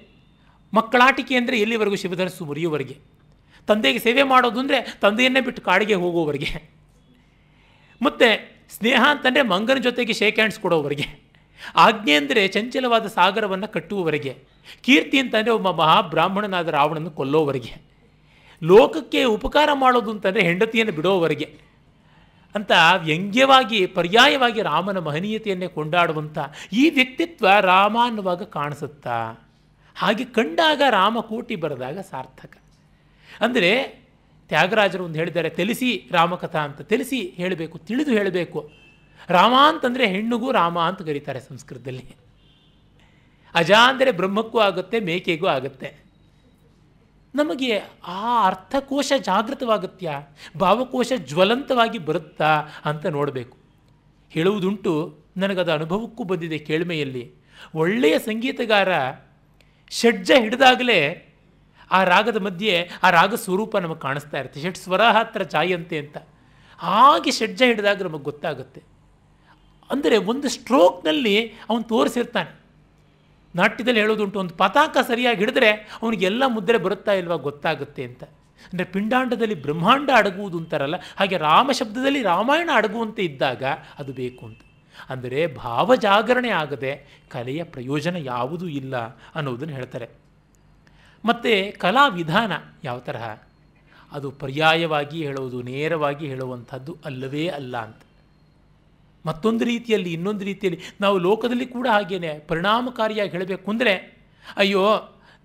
ಮಕ್ಕಳಾಟಿಕೆ ಅಂದರೆ ಎಲ್ಲಿವರೆಗೂ ಶಿವಧನಸ್ಸು ಮುರಿಯುವವರೆಗೆ ತಂದೆಗೆ ಸೇವೆ ಮಾಡೋದು ಅಂದರೆ ತಂದೆಯನ್ನೇ ಬಿಟ್ಟು ಕಾಡಿಗೆ ಹೋಗುವವರಿಗೆ ಮತ್ತು ಸ್ನೇಹ ಅಂತಂದರೆ ಮಂಗನ ಜೊತೆಗೆ ಶೇಕ್ ಹ್ಯಾಂಡ್ಸ್ ಕೊಡೋವರೆಗೆ ಆಜ್ಞೆ ಅಂದರೆ ಚಂಚಲವಾದ ಸಾಗರವನ್ನು ಕಟ್ಟುವವರೆಗೆ ಕೀರ್ತಿ ಅಂತಂದರೆ ಒಬ್ಬ ಮಹಾಬ್ರಾಹ್ಮಣನಾದ ರಾವಣನ ಕೊಲ್ಲೋವರೆಗೆ ಲೋಕಕ್ಕೆ ಉಪಕಾರ ಮಾಡೋದು ಅಂತಂದರೆ ಹೆಂಡತಿಯನ್ನು ಬಿಡೋವರೆಗೆ ಅಂತ ವ್ಯಂಗ್ಯವಾಗಿ ಪರ್ಯಾಯವಾಗಿ ರಾಮನ ಮಹನೀಯತೆಯನ್ನೇ ಕೊಂಡಾಡುವಂಥ ಈ ವ್ಯಕ್ತಿತ್ವ ರಾಮ ಅನ್ನುವಾಗ ಕಾಣಿಸುತ್ತಾ ಹಾಗೆ ಕಂಡಾಗ ರಾಮ ಕೋಟಿ ಬರೆದಾಗ ಸಾರ್ಥಕ ಅಂದರೆ ತ್ಯಾಗರಾಜರು ಒಂದು ಹೇಳಿದ್ದಾರೆ ತಿಳಿಸಿ ರಾಮಕಥಾ ಅಂತ ತಿಳಿಸಿ ಹೇಳಬೇಕು ತಿಳಿದು ಹೇಳಬೇಕು ರಾಮ ಅಂತಂದರೆ ಹೆಣ್ಣಿಗೂ ರಾಮ ಅಂತ ಕರೀತಾರೆ ಸಂಸ್ಕೃತದಲ್ಲಿ ಅಜ ಅಂದರೆ ಬ್ರಹ್ಮಕ್ಕೂ ಆಗುತ್ತೆ ಮೇಕೆಗೂ ಆಗುತ್ತೆ ನಮಗೆ ಆ ಅರ್ಥಕೋಶ ಜಾಗೃತವಾಗುತ್ತ್ಯಾ ಭಾವಕೋಶ ಜ್ವಲಂತವಾಗಿ ಬರುತ್ತಾ ಅಂತ ನೋಡಬೇಕು ಹೇಳುವುದುಂಟು ನನಗದು ಅನುಭವಕ್ಕೂ ಬಂದಿದೆ ಕೇಳ್ಮೆಯಲ್ಲಿ ಒಳ್ಳೆಯ ಸಂಗೀತಗಾರ ಷಡ್ಜ ಹಿಡಿದಾಗಲೇ ಆ ರಾಗದ ಮಧ್ಯೆ ಆ ರಾಗ ಸ್ವರೂಪ ನಮಗೆ ಕಾಣಿಸ್ತಾ ಇರುತ್ತೆ ಷಟ್ ಸ್ವರ ಹತ್ರ ಚಾಯಂತೆ ಅಂತ ಹಾಗೆ ಷಡ್ಜ ಹಿಡಿದಾಗ ನಮಗೆ ಗೊತ್ತಾಗುತ್ತೆ ಅಂದರೆ ಒಂದು ಸ್ಟ್ರೋಕ್ನಲ್ಲಿ ಅವನು ತೋರಿಸಿರ್ತಾನೆ ನಾಟ್ಯದಲ್ಲಿ ಹೇಳೋದುಂಟು ಒಂದು ಪತಾಕ ಸರಿಯಾಗಿ ಹಿಡಿದ್ರೆ ಅವನಿಗೆಲ್ಲ ಮುದ್ರೆ ಬರುತ್ತಾ ಇಲ್ವಾ ಗೊತ್ತಾಗುತ್ತೆ ಅಂತ ಅಂದರೆ ಪಿಂಡಾಂಡದಲ್ಲಿ ಬ್ರಹ್ಮಾಂಡ ಅಡಗುವುದು ಅಂತಾರಲ್ಲ ಹಾಗೆ ರಾಮ ಶಬ್ದದಲ್ಲಿ ರಾಮಾಯಣ ಅಡಗುವಂತೆ ಇದ್ದಾಗ ಅದು ಬೇಕು ಅಂತ ಅಂದರೆ ಜಾಗರಣೆ ಆಗದೆ ಕಲೆಯ ಪ್ರಯೋಜನ ಯಾವುದೂ ಇಲ್ಲ ಅನ್ನೋದನ್ನು ಹೇಳ್ತಾರೆ ಮತ್ತು ಕಲಾ ವಿಧಾನ ಯಾವ ತರಹ ಅದು ಪರ್ಯಾಯವಾಗಿ ಹೇಳುವುದು ನೇರವಾಗಿ ಹೇಳುವಂಥದ್ದು ಅಲ್ಲವೇ ಅಲ್ಲ ಅಂತ ಮತ್ತೊಂದು ರೀತಿಯಲ್ಲಿ ಇನ್ನೊಂದು ರೀತಿಯಲ್ಲಿ ನಾವು ಲೋಕದಲ್ಲಿ ಕೂಡ ಹಾಗೇನೆ ಪರಿಣಾಮಕಾರಿಯಾಗಿ ಹೇಳಬೇಕು ಅಂದರೆ ಅಯ್ಯೋ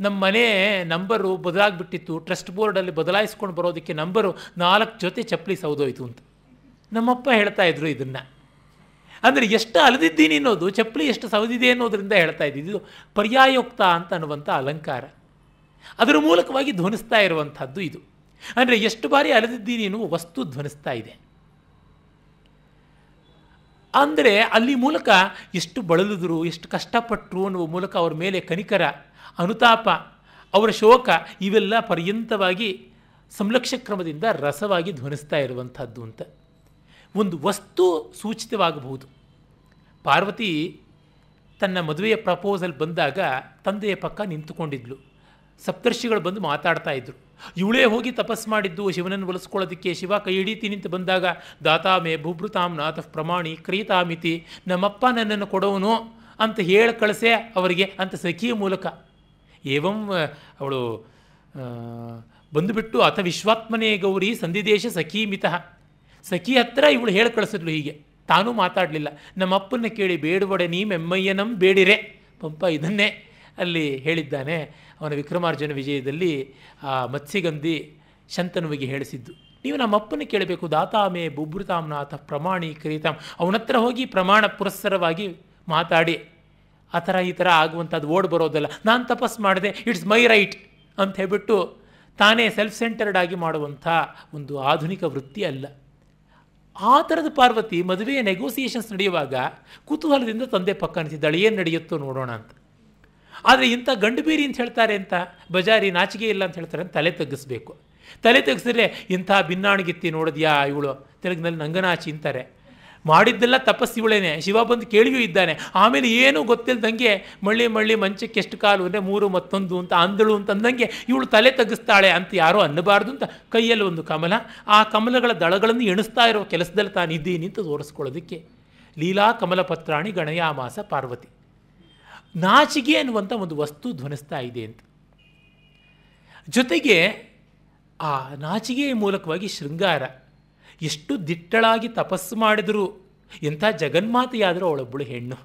ನಮ್ಮ ಮನೆ ನಂಬರು ಬದಲಾಗಿಬಿಟ್ಟಿತ್ತು ಟ್ರಸ್ಟ್ ಬೋರ್ಡಲ್ಲಿ ಬದಲಾಯಿಸ್ಕೊಂಡು ಬರೋದಕ್ಕೆ ನಂಬರು ನಾಲ್ಕು ಜೊತೆ ಚಪ್ಪಲಿ ಸೌದೋಯ್ತು ಅಂತ ನಮ್ಮಪ್ಪ ಹೇಳ್ತಾ ಇದ್ರು ಇದನ್ನು ಅಂದರೆ ಎಷ್ಟು ಅಲದಿದ್ದೀನಿ ಅನ್ನೋದು ಚಪ್ಪಲಿ ಎಷ್ಟು ಸೌದಿದೆ ಅನ್ನೋದರಿಂದ ಹೇಳ್ತಾ ಇದ್ದಿದ್ದು ಪರ್ಯಾಯೋಕ್ತ ಅಂತ ಅನ್ನುವಂಥ ಅಲಂಕಾರ ಅದರ ಮೂಲಕವಾಗಿ ಧ್ವನಿಸ್ತಾ ಇರುವಂಥದ್ದು ಇದು ಅಂದರೆ ಎಷ್ಟು ಬಾರಿ ಅಲೆದಿದ್ದೀರಿ ಎನ್ನುವ ವಸ್ತು ಧ್ವನಿಸ್ತಾ ಇದೆ ಅಂದರೆ ಅಲ್ಲಿ ಮೂಲಕ ಎಷ್ಟು ಬಳಲಿದ್ರು ಎಷ್ಟು ಕಷ್ಟಪಟ್ಟರು ಅನ್ನುವ ಮೂಲಕ ಅವರ ಮೇಲೆ ಕನಿಕರ ಅನುತಾಪ ಅವರ ಶೋಕ ಇವೆಲ್ಲ ಪರ್ಯಂತವಾಗಿ ಸಂಲಕ್ಷ್ಯ ಕ್ರಮದಿಂದ ರಸವಾಗಿ ಧ್ವನಿಸ್ತಾ ಇರುವಂಥದ್ದು ಅಂತ ಒಂದು ವಸ್ತು ಸೂಚಿತವಾಗಬಹುದು ಪಾರ್ವತಿ ತನ್ನ ಮದುವೆಯ ಪ್ರಪೋಸಲ್ ಬಂದಾಗ ತಂದೆಯ ಪಕ್ಕ ನಿಂತುಕೊಂಡಿದ್ಲು ಸಪ್ತರ್ಷಿಗಳು ಬಂದು ಮಾತಾಡ್ತಾ ಇದ್ದರು ಇವಳೇ ಹೋಗಿ ತಪಸ್ ಮಾಡಿದ್ದು ಶಿವನನ್ನು ಒಲಿಸ್ಕೊಳ್ಳೋದಕ್ಕೆ ಶಿವ ಕೈ ಹಿಡಿತೀನಿ ಅಂತ ಬಂದಾಗ ದಾತಾಮೆ ಭೂಭೃತಾಮ್ ನಾಥ ಪ್ರಮಾಣಿ ಕ್ರೀತಾಮಿತಿ ನಮ್ಮಪ್ಪ ನನ್ನನ್ನು ಕೊಡೋನು ಅಂತ ಹೇಳಿ ಕಳಿಸೆ ಅವರಿಗೆ ಅಂತ ಸಖಿಯ ಮೂಲಕ ಏವಂ ಅವಳು ಬಂದುಬಿಟ್ಟು ಅಥ ವಿಶ್ವಾತ್ಮನೇ ಗೌರಿ ಸಂಧಿದೇಶ ಸಖಿ ಮಿತಃ ಸಖಿ ಹತ್ರ ಇವಳು ಹೇಳಿ ಕಳಿಸಿದ್ಲು ಹೀಗೆ ತಾನೂ ಮಾತಾಡಲಿಲ್ಲ ನಮ್ಮಪ್ಪನ ಕೇಳಿ ಬೇಡವಡೆ ನೀ ಮೆಮ್ಮಯ್ಯನಂ ಬೇಡಿರೆ ಪಂಪ ಇದನ್ನೇ ಅಲ್ಲಿ ಹೇಳಿದ್ದಾನೆ ಅವನ ವಿಕ್ರಮಾರ್ಜುನ ವಿಜಯದಲ್ಲಿ ಆ ಮತ್ಸ್ಯಗಂಧಿ ಶಂತನುವಿಗೆ ಹೇಳಿಸಿದ್ದು ನೀವು ನಮ್ಮಪ್ಪನ ಕೇಳಬೇಕು ದಾತಾಮೆ ಬುಭೃತಾಮ್ನಾಥ ಪ್ರಮಾಣಿ ಕರೀತಾಮ್ ಅವನತ್ರ ಹೋಗಿ ಪ್ರಮಾಣ ಪುರಸ್ಸರವಾಗಿ ಮಾತಾಡಿ ಆ ಥರ ಈ ಥರ ಆಗುವಂಥದ್ದು ಓಡ್ ಬರೋದಲ್ಲ ನಾನು ತಪಸ್ ಮಾಡಿದೆ ಇಟ್ಸ್ ಮೈ ರೈಟ್ ಅಂತ ಹೇಳ್ಬಿಟ್ಟು ತಾನೇ ಸೆಲ್ಫ್ ಸೆಂಟರ್ಡ್ ಆಗಿ ಮಾಡುವಂಥ ಒಂದು ಆಧುನಿಕ ವೃತ್ತಿ ಅಲ್ಲ ಆ ಥರದ ಪಾರ್ವತಿ ಮದುವೆಯ ನೆಗೋಸಿಯೇಷನ್ಸ್ ನಡೆಯುವಾಗ ಕುತೂಹಲದಿಂದ ತಂದೆ ಪಕ್ಕ ಅನಿಸಿದ್ದಾಳೆ ಏನು ನಡೆಯುತ್ತೋ ನೋಡೋಣ ಅಂತ ಆದರೆ ಇಂಥ ಗಂಡುಬೀರಿ ಅಂತ ಹೇಳ್ತಾರೆ ಅಂತ ಬಜಾರಿ ನಾಚಿಕೆ ಇಲ್ಲ ಅಂತ ಹೇಳ್ತಾರೆ ಅಂತ ತಲೆ ತಗ್ಗಿಸ್ಬೇಕು ತಲೆ ತೆಗೆಸಿದ್ರೆ ಇಂಥ ಭಿನ್ನಾಣಗಿತ್ತಿ ನೋಡಿದ್ಯಾ ಇವಳು ತೆಲುಗಿನಲ್ಲಿ ನಂಗನಾಚಿ ಅಂತಾರೆ ಮಾಡಿದ್ದೆಲ್ಲ ಇವಳೇನೆ ಶಿವ ಬಂದು ಕೇಳಿಯೂ ಇದ್ದಾನೆ ಆಮೇಲೆ ಏನೂ ಗೊತ್ತಿಲ್ಲದಂಗೆ ಮಳ್ಳಿ ಮಳ್ಳಿ ಮಂಚಕ್ಕೆ ಎಷ್ಟು ಕಾಲು ಅಂದರೆ ಮೂರು ಮತ್ತೊಂದು ಅಂತ ಅಂದಳು ಅಂತ ಅಂದಂಗೆ ಇವಳು ತಲೆ ತಗ್ಗಿಸ್ತಾಳೆ ಅಂತ ಯಾರೋ ಅನ್ನಬಾರ್ದು ಅಂತ ಕೈಯಲ್ಲಿ ಒಂದು ಕಮಲ ಆ ಕಮಲಗಳ ದಳಗಳನ್ನು ಎಣಿಸ್ತಾ ಇರೋ ಕೆಲಸದಲ್ಲಿ ತಾನಿದ್ದೀನಿ ಅಂತ ತೋರಿಸ್ಕೊಳ್ಳೋದಕ್ಕೆ ಲೀಲಾ ಕಮಲ ಪತ್ರಾಣಿ ಗಣಯಾಮಾಸ ಪಾರ್ವತಿ ನಾಚಿಗೆ ಅನ್ನುವಂಥ ಒಂದು ವಸ್ತು ಧ್ವನಿಸ್ತಾ ಇದೆ ಅಂತ ಜೊತೆಗೆ ಆ ನಾಚಿಗೆಯ ಮೂಲಕವಾಗಿ ಶೃಂಗಾರ ಎಷ್ಟು ದಿಟ್ಟಳಾಗಿ ತಪಸ್ಸು ಮಾಡಿದರೂ ಎಂಥ ಜಗನ್ಮಾತೆಯಾದರೂ ಅವಳೊಬ್ಬಳು ಹೆಣ್ಣು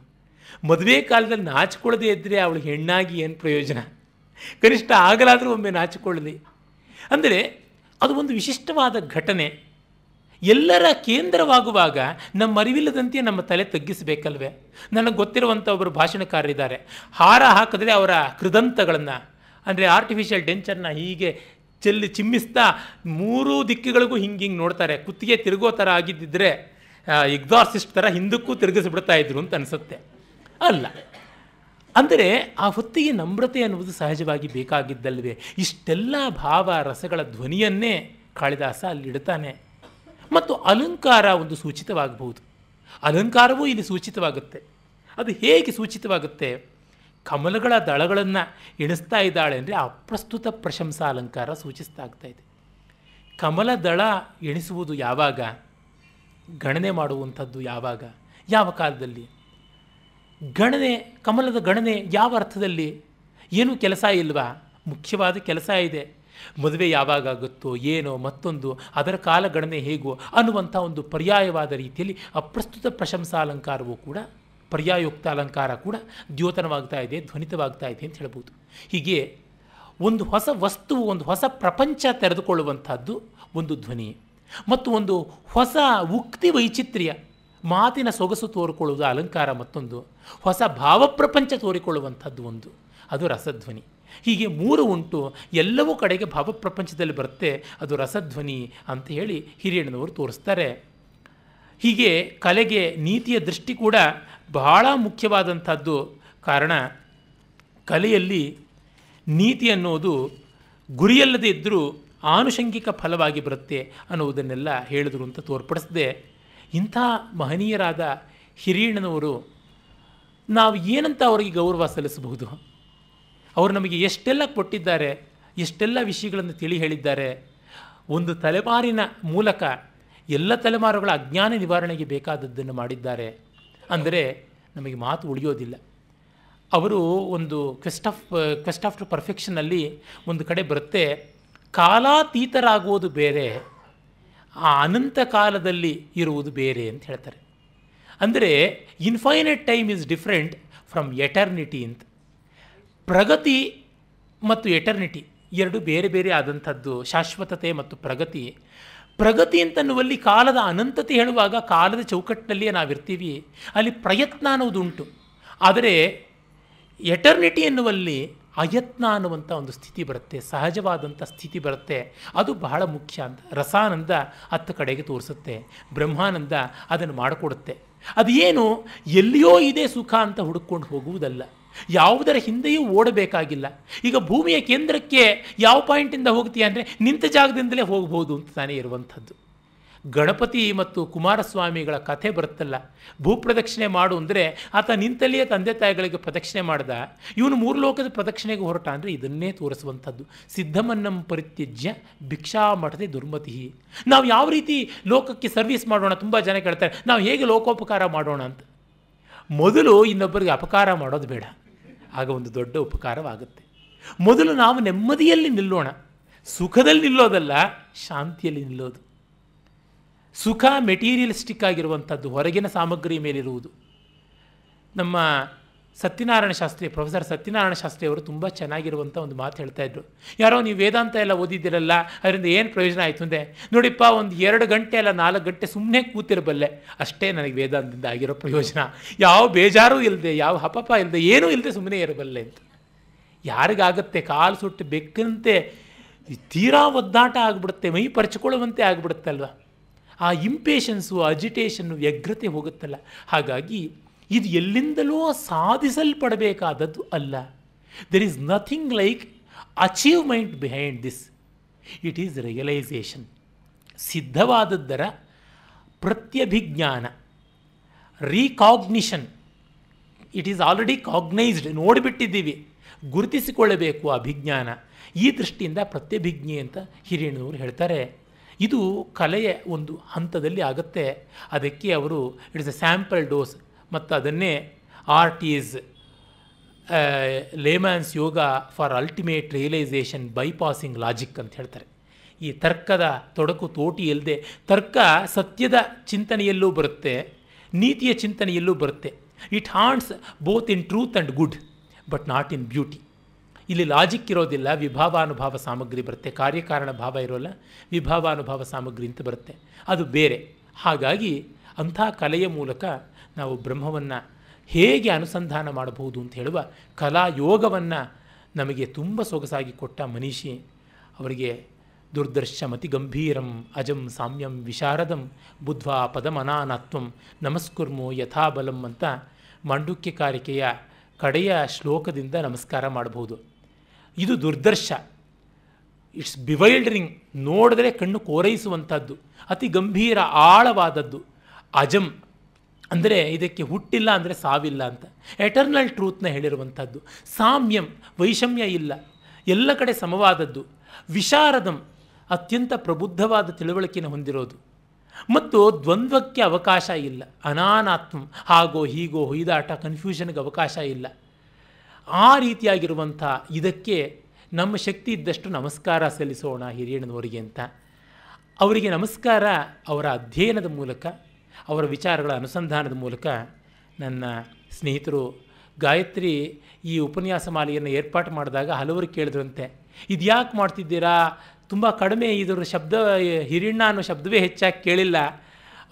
ಮದುವೆ ಕಾಲದಲ್ಲಿ ನಾಚಿಕೊಳ್ಳದೇ ಇದ್ದರೆ ಅವಳು ಹೆಣ್ಣಾಗಿ ಏನು ಪ್ರಯೋಜನ ಕನಿಷ್ಠ ಆಗಲಾದರೂ ಒಮ್ಮೆ ನಾಚಿಕೊಳ್ಳಲಿ ಅಂದರೆ ಅದು ಒಂದು ವಿಶಿಷ್ಟವಾದ ಘಟನೆ ಎಲ್ಲರ ಕೇಂದ್ರವಾಗುವಾಗ ನಮ್ಮ ಅರಿವಿಲ್ಲದಂತೆ ನಮ್ಮ ತಲೆ ತಗ್ಗಿಸಬೇಕಲ್ವೇ ನನಗೆ ಗೊತ್ತಿರುವಂಥ ಒಬ್ಬರು ಭಾಷಣಕಾರರಿದ್ದಾರೆ ಹಾರ ಹಾಕಿದ್ರೆ ಅವರ ಕೃದಂತಗಳನ್ನು ಅಂದರೆ ಆರ್ಟಿಫಿಷಿಯಲ್ ಡೆಂಚರ್ನ ಹೀಗೆ ಚೆಲ್ಲಿ ಚಿಮ್ಮಿಸ್ತಾ ಮೂರೂ ದಿಕ್ಕಿಗಳಿಗೂ ಹಿಂಗೆ ಹಿಂಗೆ ನೋಡ್ತಾರೆ ಕುತ್ತಿಗೆ ತಿರುಗೋ ಥರ ಆಗಿದ್ದಿದ್ರೆ ಎಕ್ಸಾರ್ಸಿಸ್ಟ್ ಥರ ಹಿಂದಕ್ಕೂ ತಿರುಗಿಸ್ಬಿಡ್ತಾ ಇದ್ರು ಅಂತ ಅನಿಸುತ್ತೆ ಅಲ್ಲ ಅಂದರೆ ಆ ಹೊತ್ತಿಗೆ ನಮ್ರತೆ ಅನ್ನುವುದು ಸಹಜವಾಗಿ ಬೇಕಾಗಿದ್ದಲ್ವೇ ಇಷ್ಟೆಲ್ಲ ಭಾವ ರಸಗಳ ಧ್ವನಿಯನ್ನೇ ಕಾಳಿದಾಸ ಅಲ್ಲಿಡ್ತಾನೆ ಮತ್ತು ಅಲಂಕಾರ ಒಂದು ಸೂಚಿತವಾಗಬಹುದು ಅಲಂಕಾರವೂ ಇಲ್ಲಿ ಸೂಚಿತವಾಗುತ್ತೆ ಅದು ಹೇಗೆ ಸೂಚಿತವಾಗುತ್ತೆ ಕಮಲಗಳ ದಳಗಳನ್ನು ಎಣಿಸ್ತಾ ಇದ್ದಾಳೆ ಅಂದರೆ ಅಪ್ರಸ್ತುತ ಪ್ರಶಂಸಾ ಅಲಂಕಾರ ಸೂಚಿಸ್ತಾ ಆಗ್ತಾ ಇದೆ ಕಮಲ ದಳ ಎಣಿಸುವುದು ಯಾವಾಗ ಗಣನೆ ಮಾಡುವಂಥದ್ದು ಯಾವಾಗ ಯಾವ ಕಾಲದಲ್ಲಿ ಗಣನೆ ಕಮಲದ ಗಣನೆ ಯಾವ ಅರ್ಥದಲ್ಲಿ ಏನು ಕೆಲಸ ಇಲ್ವಾ ಮುಖ್ಯವಾದ ಕೆಲಸ ಇದೆ ಮದುವೆ ಯಾವಾಗುತ್ತೋ ಏನೋ ಮತ್ತೊಂದು ಅದರ ಕಾಲಗಣನೆ ಹೇಗೋ ಅನ್ನುವಂಥ ಒಂದು ಪರ್ಯಾಯವಾದ ರೀತಿಯಲ್ಲಿ ಅಪ್ರಸ್ತುತ ಅಲಂಕಾರವೂ ಕೂಡ ಪರ್ಯಾಯುಕ್ತ ಅಲಂಕಾರ ಕೂಡ ದ್ಯೋತನವಾಗ್ತಾ ಇದೆ ಧ್ವನಿತವಾಗ್ತಾ ಇದೆ ಅಂತ ಹೇಳ್ಬೋದು ಹೀಗೆ ಒಂದು ಹೊಸ ವಸ್ತು ಒಂದು ಹೊಸ ಪ್ರಪಂಚ ತೆರೆದುಕೊಳ್ಳುವಂಥದ್ದು ಒಂದು ಧ್ವನಿ ಮತ್ತು ಒಂದು ಹೊಸ ಉಕ್ತಿ ವೈಚಿತ್ರ್ಯ ಮಾತಿನ ಸೊಗಸು ತೋರಿಕೊಳ್ಳುವುದು ಅಲಂಕಾರ ಮತ್ತೊಂದು ಹೊಸ ಭಾವಪ್ರಪಂಚ ತೋರಿಕೊಳ್ಳುವಂಥದ್ದು ಒಂದು ಅದು ರಸಧ್ವನಿ ಹೀಗೆ ಮೂರು ಉಂಟು ಎಲ್ಲವೂ ಕಡೆಗೆ ಭಾವಪ್ರಪಂಚದಲ್ಲಿ ಬರುತ್ತೆ ಅದು ರಸಧ್ವನಿ ಅಂತ ಹೇಳಿ ಹಿರಿಯಣ್ಣನವರು ತೋರಿಸ್ತಾರೆ ಹೀಗೆ ಕಲೆಗೆ ನೀತಿಯ ದೃಷ್ಟಿ ಕೂಡ ಬಹಳ ಮುಖ್ಯವಾದಂಥದ್ದು ಕಾರಣ ಕಲೆಯಲ್ಲಿ ನೀತಿ ಅನ್ನೋದು ಗುರಿಯಲ್ಲದೇ ಇದ್ದರೂ ಆನುಷಂಗಿಕ ಫಲವಾಗಿ ಬರುತ್ತೆ ಅನ್ನುವುದನ್ನೆಲ್ಲ ಹೇಳಿದ್ರು ಅಂತ ತೋರ್ಪಡಿಸಿದೆ ಇಂಥ ಮಹನೀಯರಾದ ಹಿರಿಯಣ್ಣನವರು ನಾವು ಏನಂತ ಅವರಿಗೆ ಗೌರವ ಸಲ್ಲಿಸಬಹುದು ಅವರು ನಮಗೆ ಎಷ್ಟೆಲ್ಲ ಕೊಟ್ಟಿದ್ದಾರೆ ಎಷ್ಟೆಲ್ಲ ವಿಷಯಗಳನ್ನು ತಿಳಿ ಹೇಳಿದ್ದಾರೆ ಒಂದು ತಲೆಮಾರಿನ ಮೂಲಕ ಎಲ್ಲ ತಲೆಮಾರುಗಳ ಅಜ್ಞಾನ ನಿವಾರಣೆಗೆ ಬೇಕಾದದ್ದನ್ನು ಮಾಡಿದ್ದಾರೆ ಅಂದರೆ ನಮಗೆ ಮಾತು ಉಳಿಯೋದಿಲ್ಲ ಅವರು ಒಂದು ಕ್ವೆಸ್ಟ್ ಆಫ್ ಕ್ವೆಸ್ಟ್ ಆಫ್ಟರ್ ಪರ್ಫೆಕ್ಷನಲ್ಲಿ ಒಂದು ಕಡೆ ಬರುತ್ತೆ ಕಾಲಾತೀತರಾಗುವುದು ಬೇರೆ ಆ ಅನಂತ ಕಾಲದಲ್ಲಿ ಇರುವುದು ಬೇರೆ ಅಂತ ಹೇಳ್ತಾರೆ ಅಂದರೆ infinite time is different from eternity ಅಂತ ಪ್ರಗತಿ ಮತ್ತು ಎಟರ್ನಿಟಿ ಎರಡು ಬೇರೆ ಬೇರೆ ಆದಂಥದ್ದು ಶಾಶ್ವತತೆ ಮತ್ತು ಪ್ರಗತಿ ಪ್ರಗತಿ ಅಂತನ್ನುವಲ್ಲಿ ಕಾಲದ ಅನಂತತೆ ಹೇಳುವಾಗ ಕಾಲದ ಚೌಕಟ್ಟಿನಲ್ಲಿಯೇ ನಾವಿರ್ತೀವಿ ಅಲ್ಲಿ ಪ್ರಯತ್ನ ಅನ್ನೋದುಂಟು ಆದರೆ ಎಟರ್ನಿಟಿ ಎನ್ನುವಲ್ಲಿ ಅಯತ್ನ ಅನ್ನುವಂಥ ಒಂದು ಸ್ಥಿತಿ ಬರುತ್ತೆ ಸಹಜವಾದಂಥ ಸ್ಥಿತಿ ಬರುತ್ತೆ ಅದು ಬಹಳ ಮುಖ್ಯ ಅಂತ ರಸಾನಂದ ಹತ್ತು ಕಡೆಗೆ ತೋರಿಸುತ್ತೆ ಬ್ರಹ್ಮಾನಂದ ಅದನ್ನು ಮಾಡಿಕೊಡುತ್ತೆ ಅದು ಏನು ಎಲ್ಲಿಯೋ ಇದೆ ಸುಖ ಅಂತ ಹುಡುಕೊಂಡು ಹೋಗುವುದಲ್ಲ ಯಾವುದರ ಹಿಂದೆಯೂ ಓಡಬೇಕಾಗಿಲ್ಲ ಈಗ ಭೂಮಿಯ ಕೇಂದ್ರಕ್ಕೆ ಯಾವ ಪಾಯಿಂಟಿಂದ ಹೋಗ್ತೀಯ ಅಂದರೆ ನಿಂತ ಜಾಗದಿಂದಲೇ ಹೋಗ್ಬೋದು ಅಂತ ತಾನೇ ಇರುವಂಥದ್ದು ಗಣಪತಿ ಮತ್ತು ಕುಮಾರಸ್ವಾಮಿಗಳ ಕಥೆ ಬರುತ್ತಲ್ಲ ಭೂಪ್ರದಕ್ಷಿಣೆ ಮಾಡು ಅಂದರೆ ಆತ ನಿಂತಲ್ಲಿಯೇ ತಂದೆ ತಾಯಿಗಳಿಗೆ ಪ್ರದಕ್ಷಿಣೆ ಮಾಡ್ದ ಇವನು ಮೂರು ಲೋಕದ ಪ್ರದಕ್ಷಿಣೆಗೆ ಹೊರಟ ಅಂದರೆ ಇದನ್ನೇ ತೋರಿಸುವಂಥದ್ದು ಸಿದ್ಧಮನ್ನಂ ಪರಿತ್ಯಜ್ಯ ಭಿಕ್ಷಾ ಮಠದೆ ದುರ್ಮತಿ ನಾವು ಯಾವ ರೀತಿ ಲೋಕಕ್ಕೆ ಸರ್ವಿಸ್ ಮಾಡೋಣ ತುಂಬ ಜನ ಕೇಳ್ತಾರೆ ನಾವು ಹೇಗೆ ಲೋಕೋಪಕಾರ ಮಾಡೋಣ ಅಂತ ಮೊದಲು ಇನ್ನೊಬ್ಬರಿಗೆ ಅಪಕಾರ ಮಾಡೋದು ಬೇಡ ಆಗ ಒಂದು ದೊಡ್ಡ ಉಪಕಾರವಾಗುತ್ತೆ ಮೊದಲು ನಾವು ನೆಮ್ಮದಿಯಲ್ಲಿ ನಿಲ್ಲೋಣ ಸುಖದಲ್ಲಿ ನಿಲ್ಲೋದಲ್ಲ ಶಾಂತಿಯಲ್ಲಿ ನಿಲ್ಲೋದು ಸುಖ ಮೆಟೀರಿಯಲಿಸ್ಟಿಕ್ ಆಗಿರುವಂಥದ್ದು ಹೊರಗಿನ ಸಾಮಗ್ರಿ ಮೇಲಿರುವುದು ನಮ್ಮ ಸತ್ಯನಾರಾಯಣ ಶಾಸ್ತ್ರಿ ಪ್ರೊಫೆಸರ್ ಸತ್ಯನಾರಾಯಣ ಶಾಸ್ತ್ರಿ ಅವರು ತುಂಬ ಚೆನ್ನಾಗಿರುವಂಥ ಒಂದು ಮಾತು ಹೇಳ್ತಾ ಇದ್ದರು ಯಾರೋ ನೀವು ವೇದಾಂತ ಎಲ್ಲ ಓದಿದ್ದಿರಲ್ಲ ಅದರಿಂದ ಏನು ಪ್ರಯೋಜನ ಆಯಿತು ಅಂದರೆ ನೋಡಿಪ್ಪ ಒಂದು ಎರಡು ಗಂಟೆ ಅಲ್ಲ ನಾಲ್ಕು ಗಂಟೆ ಸುಮ್ಮನೆ ಕೂತಿರಬಲ್ಲೆ ಅಷ್ಟೇ ನನಗೆ ವೇದಾಂತದಿಂದ ಆಗಿರೋ ಪ್ರಯೋಜನ ಯಾವ ಬೇಜಾರೂ ಇಲ್ಲದೆ ಯಾವ ಹಪಪ ಇಲ್ಲದೆ ಏನೂ ಇಲ್ಲದೆ ಸುಮ್ಮನೆ ಇರಬಲ್ಲೆ ಅಂತ ಯಾರಿಗಾಗುತ್ತೆ ಕಾಲು ಸುಟ್ಟು ಬೆಕ್ಕಂತೆ ತೀರಾ ಒದ್ದಾಟ ಆಗಿಬಿಡುತ್ತೆ ಮೈ ಪರ್ಚಿಕೊಳ್ಳುವಂತೆ ಆಗಿಬಿಡುತ್ತಲ್ವ ಆ ಇಂಪೇಷನ್ಸು ಅಜಿಟೇಷನ್ನು ವ್ಯಗ್ರತೆ ಹೋಗುತ್ತಲ್ಲ ಹಾಗಾಗಿ ಇದು ಎಲ್ಲಿಂದಲೋ ಸಾಧಿಸಲ್ಪಡಬೇಕಾದದ್ದು ಅಲ್ಲ there is nothing like achievement behind this it is realisation ಸಿದ್ಧವಾದದ್ದರ ಪ್ರತ್ಯಭಿಜ್ಞಾನ recognition it is already cognised ನೋಡಿಬಿಟ್ಟಿದ್ದೀವಿ ಗುರುತಿಸಿಕೊಳ್ಳಬೇಕು ಅಭಿಜ್ಞಾನ ಈ ದೃಷ್ಟಿಯಿಂದ ಪ್ರತ್ಯಭಿಜ್ಞೆ ಅಂತ ಹಿರಿಯಣ್ಣವರು ಹೇಳ್ತಾರೆ ಇದು ಕಲೆಯ ಒಂದು ಹಂತದಲ್ಲಿ ಆಗುತ್ತೆ ಅದಕ್ಕೆ ಅವರು ಇಟ್ಸ್ ಅ ಸ್ಯಾಂಪಲ್ ಡೋಸ್ ಮತ್ತು ಅದನ್ನೇ art is layman's yoga for ultimate realisation bypassing logic ಅಂತ ಹೇಳ್ತಾರೆ ಈ ತರ್ಕದ ತೊಡಕು ತೋಟಿ ಇಲ್ಲದೆ ತರ್ಕ ಸತ್ಯದ ಚಿಂತನೆಯಲ್ಲೂ ಬರುತ್ತೆ ನೀತಿಯ ಚಿಂತನೆಯಲ್ಲೂ ಬರುತ್ತೆ it haunts both in truth and good but not in beauty ಇಲ್ಲಿ ಲಾಜಿಕ್ ಇರೋದಿಲ್ಲ ವಿಭಾವಾನುಭಾವ ಸಾಮಗ್ರಿ ಬರುತ್ತೆ ಕಾರ್ಯಕಾರಣ ಭಾವ ಇರೋಲ್ಲ ವಿಭಾವಾನುಭಾವ ಸಾಮಗ್ರಿ ಅಂತ ಬರುತ್ತೆ ಅದು ಬೇರೆ ಹಾಗಾಗಿ ಅಂಥ ಕಲೆಯ ಮೂಲಕ ನಾವು ಬ್ರಹ್ಮವನ್ನು ಹೇಗೆ ಅನುಸಂಧಾನ ಮಾಡಬಹುದು ಅಂತ ಹೇಳುವ ಕಲಾಯೋಗವನ್ನು ನಮಗೆ ತುಂಬ ಸೊಗಸಾಗಿ ಕೊಟ್ಟ ಮನೀಷಿ ಅವರಿಗೆ ದುರ್ದರ್ಶ ಮತಿ ಗಂಭೀರಂ ಅಜಂ ಸಾಮ್ಯಂ ವಿಶಾರದಂ ಬುದ್ಧ್ವಾ ಪದಮನಾನತ್ವಂ ನಮಸ್ಕುರ್ಮೋ ಯಥಾಬಲಂ ಅಂತ ಮಾಂಡುಕ್ಯ ಕಾರಿಕೆಯ ಕಡೆಯ ಶ್ಲೋಕದಿಂದ ನಮಸ್ಕಾರ ಮಾಡಬಹುದು ಇದು ದುರ್ದರ್ಶ ಇಟ್ಸ್ ಬಿವೈಲ್ಡ್ರಿಂಗ್ ನೋಡಿದ್ರೆ ಕಣ್ಣು ಕೋರೈಸುವಂಥದ್ದು ಅತಿ ಗಂಭೀರ ಆಳವಾದದ್ದು ಅಜಂ ಅಂದರೆ ಇದಕ್ಕೆ ಹುಟ್ಟಿಲ್ಲ ಅಂದರೆ ಸಾವಿಲ್ಲ ಅಂತ ಎಟರ್ನಲ್ ಟ್ರೂತ್ನ ಹೇಳಿರುವಂಥದ್ದು ಸಾಮ್ಯಂ ವೈಷಮ್ಯ ಇಲ್ಲ ಎಲ್ಲ ಕಡೆ ಸಮವಾದದ್ದು ವಿಶಾರದಂ ಅತ್ಯಂತ ಪ್ರಬುದ್ಧವಾದ ತಿಳುವಳಿಕೆನ ಹೊಂದಿರೋದು ಮತ್ತು ದ್ವಂದ್ವಕ್ಕೆ ಅವಕಾಶ ಇಲ್ಲ ಅನಾನಾತ್ಮ ಹಾಗೋ ಹೀಗೋ ಹೊಯ್ದಾಟ ಕನ್ಫ್ಯೂಷನ್ಗೆ ಅವಕಾಶ ಇಲ್ಲ ಆ ರೀತಿಯಾಗಿರುವಂಥ ಇದಕ್ಕೆ ನಮ್ಮ ಶಕ್ತಿ ಇದ್ದಷ್ಟು ನಮಸ್ಕಾರ ಸಲ್ಲಿಸೋಣ ಹಿರಿಯಣ್ಣನವರಿಗೆ ಅಂತ ಅವರಿಗೆ ನಮಸ್ಕಾರ ಅವರ ಅಧ್ಯಯನದ ಮೂಲಕ ಅವರ ವಿಚಾರಗಳ ಅನುಸಂಧಾನದ ಮೂಲಕ ನನ್ನ ಸ್ನೇಹಿತರು ಗಾಯತ್ರಿ ಈ ಉಪನ್ಯಾಸ ಮಾಲೆಯನ್ನು ಏರ್ಪಾಟು ಮಾಡಿದಾಗ ಹಲವರು ಕೇಳಿದ್ರಂತೆ ಯಾಕೆ ಮಾಡ್ತಿದ್ದೀರಾ ತುಂಬ ಕಡಿಮೆ ಇದರ ಶಬ್ದ ಹಿರಿಣ್ಣ ಅನ್ನೋ ಶಬ್ದವೇ ಹೆಚ್ಚಾಗಿ ಕೇಳಿಲ್ಲ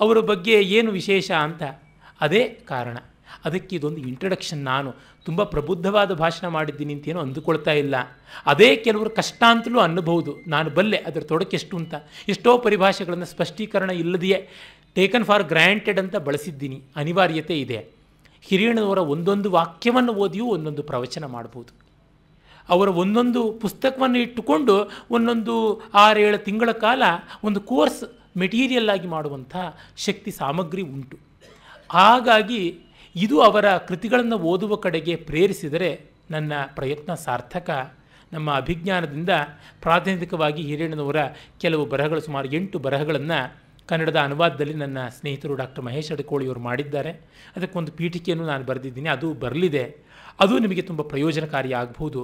ಅವರ ಬಗ್ಗೆ ಏನು ವಿಶೇಷ ಅಂತ ಅದೇ ಕಾರಣ ಅದಕ್ಕೆ ಇದೊಂದು ಇಂಟ್ರಡಕ್ಷನ್ ನಾನು ತುಂಬ ಪ್ರಬುದ್ಧವಾದ ಭಾಷಣ ಮಾಡಿದ್ದೀನಿ ಏನು ಅಂದುಕೊಳ್ತಾ ಇಲ್ಲ ಅದೇ ಕೆಲವರು ಕಷ್ಟ ಅಂತಲೂ ಅನ್ನಬಹುದು ನಾನು ಬಲ್ಲೆ ಅದರ ತೊಡಕೆಷ್ಟು ಅಂತ ಎಷ್ಟೋ ಪರಿಭಾಷೆಗಳನ್ನು ಸ್ಪಷ್ಟೀಕರಣ ಇಲ್ಲದೆಯೇ ಟೇಕನ್ ಫಾರ್ ಗ್ರ್ಯಾಂಟೆಡ್ ಅಂತ ಬಳಸಿದ್ದೀನಿ ಅನಿವಾರ್ಯತೆ ಇದೆ ಹಿರಿಯಣ್ಣನವರ ಒಂದೊಂದು ವಾಕ್ಯವನ್ನು ಓದಿಯೂ ಒಂದೊಂದು ಪ್ರವಚನ ಮಾಡ್ಬೋದು ಅವರ ಒಂದೊಂದು ಪುಸ್ತಕವನ್ನು ಇಟ್ಟುಕೊಂಡು ಒಂದೊಂದು ಆರೇಳು ತಿಂಗಳ ಕಾಲ ಒಂದು ಕೋರ್ಸ್ ಮೆಟೀರಿಯಲ್ ಆಗಿ ಮಾಡುವಂಥ ಶಕ್ತಿ ಸಾಮಗ್ರಿ ಉಂಟು ಹಾಗಾಗಿ ಇದು ಅವರ ಕೃತಿಗಳನ್ನು ಓದುವ ಕಡೆಗೆ ಪ್ರೇರಿಸಿದರೆ ನನ್ನ ಪ್ರಯತ್ನ ಸಾರ್ಥಕ ನಮ್ಮ ಅಭಿಜ್ಞಾನದಿಂದ ಪ್ರಾಥಮಿಕವಾಗಿ ಹಿರಿಯಣ್ಣನವರ ಕೆಲವು ಬರಹಗಳು ಸುಮಾರು ಎಂಟು ಬರಹಗಳನ್ನು ಕನ್ನಡದ ಅನುವಾದದಲ್ಲಿ ನನ್ನ ಸ್ನೇಹಿತರು ಡಾಕ್ಟರ್ ಮಹೇಶ್ ಅಡಕೋಳಿಯವರು ಮಾಡಿದ್ದಾರೆ ಅದಕ್ಕೊಂದು ಪೀಠಿಕೆಯನ್ನು ನಾನು ಬರೆದಿದ್ದೀನಿ ಅದು ಬರಲಿದೆ ಅದು ನಿಮಗೆ ತುಂಬ ಪ್ರಯೋಜನಕಾರಿ ಆಗಬಹುದು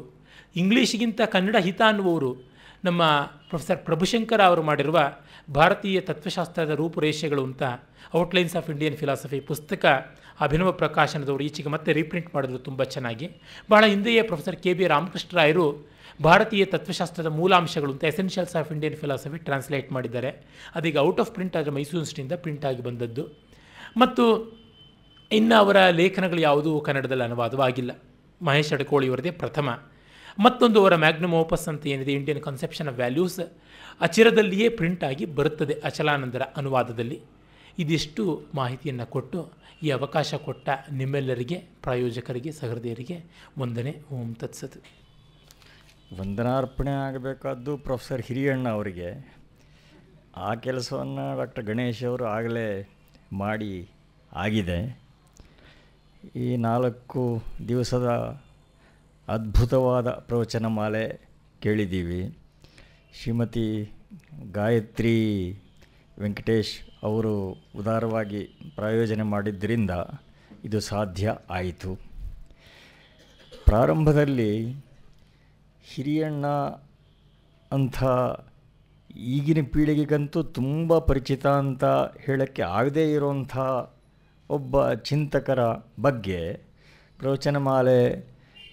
ಇಂಗ್ಲೀಷಿಗಿಂತ ಕನ್ನಡ ಹಿತ ಅನ್ನುವರು ನಮ್ಮ ಪ್ರೊಫೆಸರ್ ಪ್ರಭುಶಂಕರ ಅವರು ಮಾಡಿರುವ ಭಾರತೀಯ ತತ್ವಶಾಸ್ತ್ರದ ರೂಪುರೇಷೆಗಳು ಅಂತ ಔಟ್ಲೈನ್ಸ್ ಆಫ್ ಇಂಡಿಯನ್ ಫಿಲಾಸಫಿ ಪುಸ್ತಕ ಅಭಿನವ ಪ್ರಕಾಶನದವರು ಈಚೆಗೆ ಮತ್ತೆ ರೀಪ್ರಿಂಟ್ ಮಾಡಿದ್ರು ತುಂಬ ಚೆನ್ನಾಗಿ ಬಹಳ ಹಿಂದೆಯೇ ಪ್ರೊಫೆಸರ್ ಕೆ ಬಿ ರಾಮಕೃಷ್ಣರಾಯರು ಭಾರತೀಯ ತತ್ವಶಾಸ್ತ್ರದ ಮೂಲಾಂಶಗಳು ಅಂತ essentials of Indian philosophy translate ಮಾಡಿದ್ದಾರೆ ಅದೀಗ ಔಟ್ ಆಫ್ ಪ್ರಿಂಟ್ ಆದರೆ ಮೈಸೂರು ಇನ್ಸ್ಟಿಟ್ಯೂಟಿಂದ ಪ್ರಿಂಟ್ ಆಗಿ ಬಂದದ್ದು ಮತ್ತು ಇನ್ನು ಅವರ ಲೇಖನಗಳು ಯಾವುದೂ ಕನ್ನಡದಲ್ಲಿ ಅನುವಾದವಾಗಿಲ್ಲ ಮಹೇಶ್ ಅವರದೇ ಪ್ರಥಮ ಮತ್ತೊಂದು ಅವರ ಮ್ಯಾಗ್ನಮ್ ಓಪಸ್ ಅಂತ ಏನಿದೆ ಇಂಡಿಯನ್ ಕನ್ಸೆಪ್ಷನ್ ಆಫ್ ವ್ಯಾಲ್ಯೂಸ್ ಅಚಿರದಲ್ಲಿಯೇ ಪ್ರಿಂಟ್ ಆಗಿ ಬರುತ್ತದೆ ಅಚಲಾನಂದರ ಅನುವಾದದಲ್ಲಿ ಇದಿಷ್ಟು ಮಾಹಿತಿಯನ್ನು ಕೊಟ್ಟು ಈ ಅವಕಾಶ ಕೊಟ್ಟ ನಿಮ್ಮೆಲ್ಲರಿಗೆ ಪ್ರಾಯೋಜಕರಿಗೆ ಸಹೃದಯರಿಗೆ ಒಂದನೇ ಓಂ ತತ್ಸತ್ ವಂದನಾರ್ಪಣೆ ಆಗಬೇಕಾದ್ದು ಪ್ರೊಫೆಸರ್ ಹಿರಿಯಣ್ಣ ಅವರಿಗೆ ಆ ಕೆಲಸವನ್ನು ಡಾಕ್ಟರ್ ಗಣೇಶ್ ಅವರು ಆಗಲೇ ಮಾಡಿ ಆಗಿದೆ ಈ ನಾಲ್ಕು ದಿವಸದ ಅದ್ಭುತವಾದ ಪ್ರವಚನ ಮಾಲೆ ಕೇಳಿದ್ದೀವಿ ಶ್ರೀಮತಿ ಗಾಯತ್ರಿ ವೆಂಕಟೇಶ್ ಅವರು ಉದಾರವಾಗಿ ಪ್ರಾಯೋಜನೆ ಮಾಡಿದ್ದರಿಂದ ಇದು ಸಾಧ್ಯ ಆಯಿತು ಪ್ರಾರಂಭದಲ್ಲಿ ಹಿರಿಯಣ್ಣ ಅಂಥ ಈಗಿನ ಪೀಳಿಗೆಗಂತೂ ತುಂಬ ಪರಿಚಿತ ಅಂತ ಹೇಳೋಕ್ಕೆ ಆಗದೇ ಇರೋಂಥ ಒಬ್ಬ ಚಿಂತಕರ ಬಗ್ಗೆ ಪ್ರವಚನಮಾಲೆ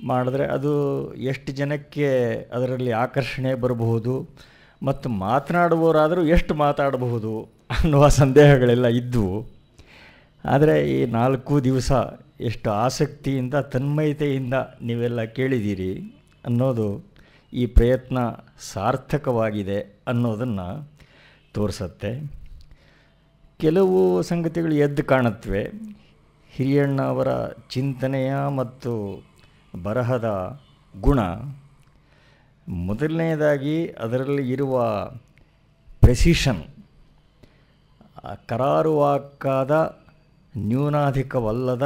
ಮಾಡಿದ್ರೆ ಅದು ಎಷ್ಟು ಜನಕ್ಕೆ ಅದರಲ್ಲಿ ಆಕರ್ಷಣೆ ಬರಬಹುದು ಮತ್ತು ಮಾತನಾಡುವವರಾದರೂ ಎಷ್ಟು ಮಾತಾಡಬಹುದು ಅನ್ನುವ ಸಂದೇಹಗಳೆಲ್ಲ ಇದ್ದವು ಆದರೆ ಈ ನಾಲ್ಕು ದಿವಸ ಎಷ್ಟು ಆಸಕ್ತಿಯಿಂದ ತನ್ಮಯತೆಯಿಂದ ನೀವೆಲ್ಲ ಕೇಳಿದ್ದೀರಿ ಅನ್ನೋದು ಈ ಪ್ರಯತ್ನ ಸಾರ್ಥಕವಾಗಿದೆ ಅನ್ನೋದನ್ನು ತೋರಿಸತ್ತೆ ಕೆಲವು ಸಂಗತಿಗಳು ಎದ್ದು ಕಾಣುತ್ತವೆ ಹಿರಿಯಣ್ಣ ಅವರ ಚಿಂತನೆಯ ಮತ್ತು ಬರಹದ ಗುಣ ಮೊದಲನೆಯದಾಗಿ ಅದರಲ್ಲಿ ಇರುವ ಪ್ರೆಸಿಷನ್ ಕರಾರುವಾಕ್ಕಾದ ನ್ಯೂನಾಧಿಕವಲ್ಲದ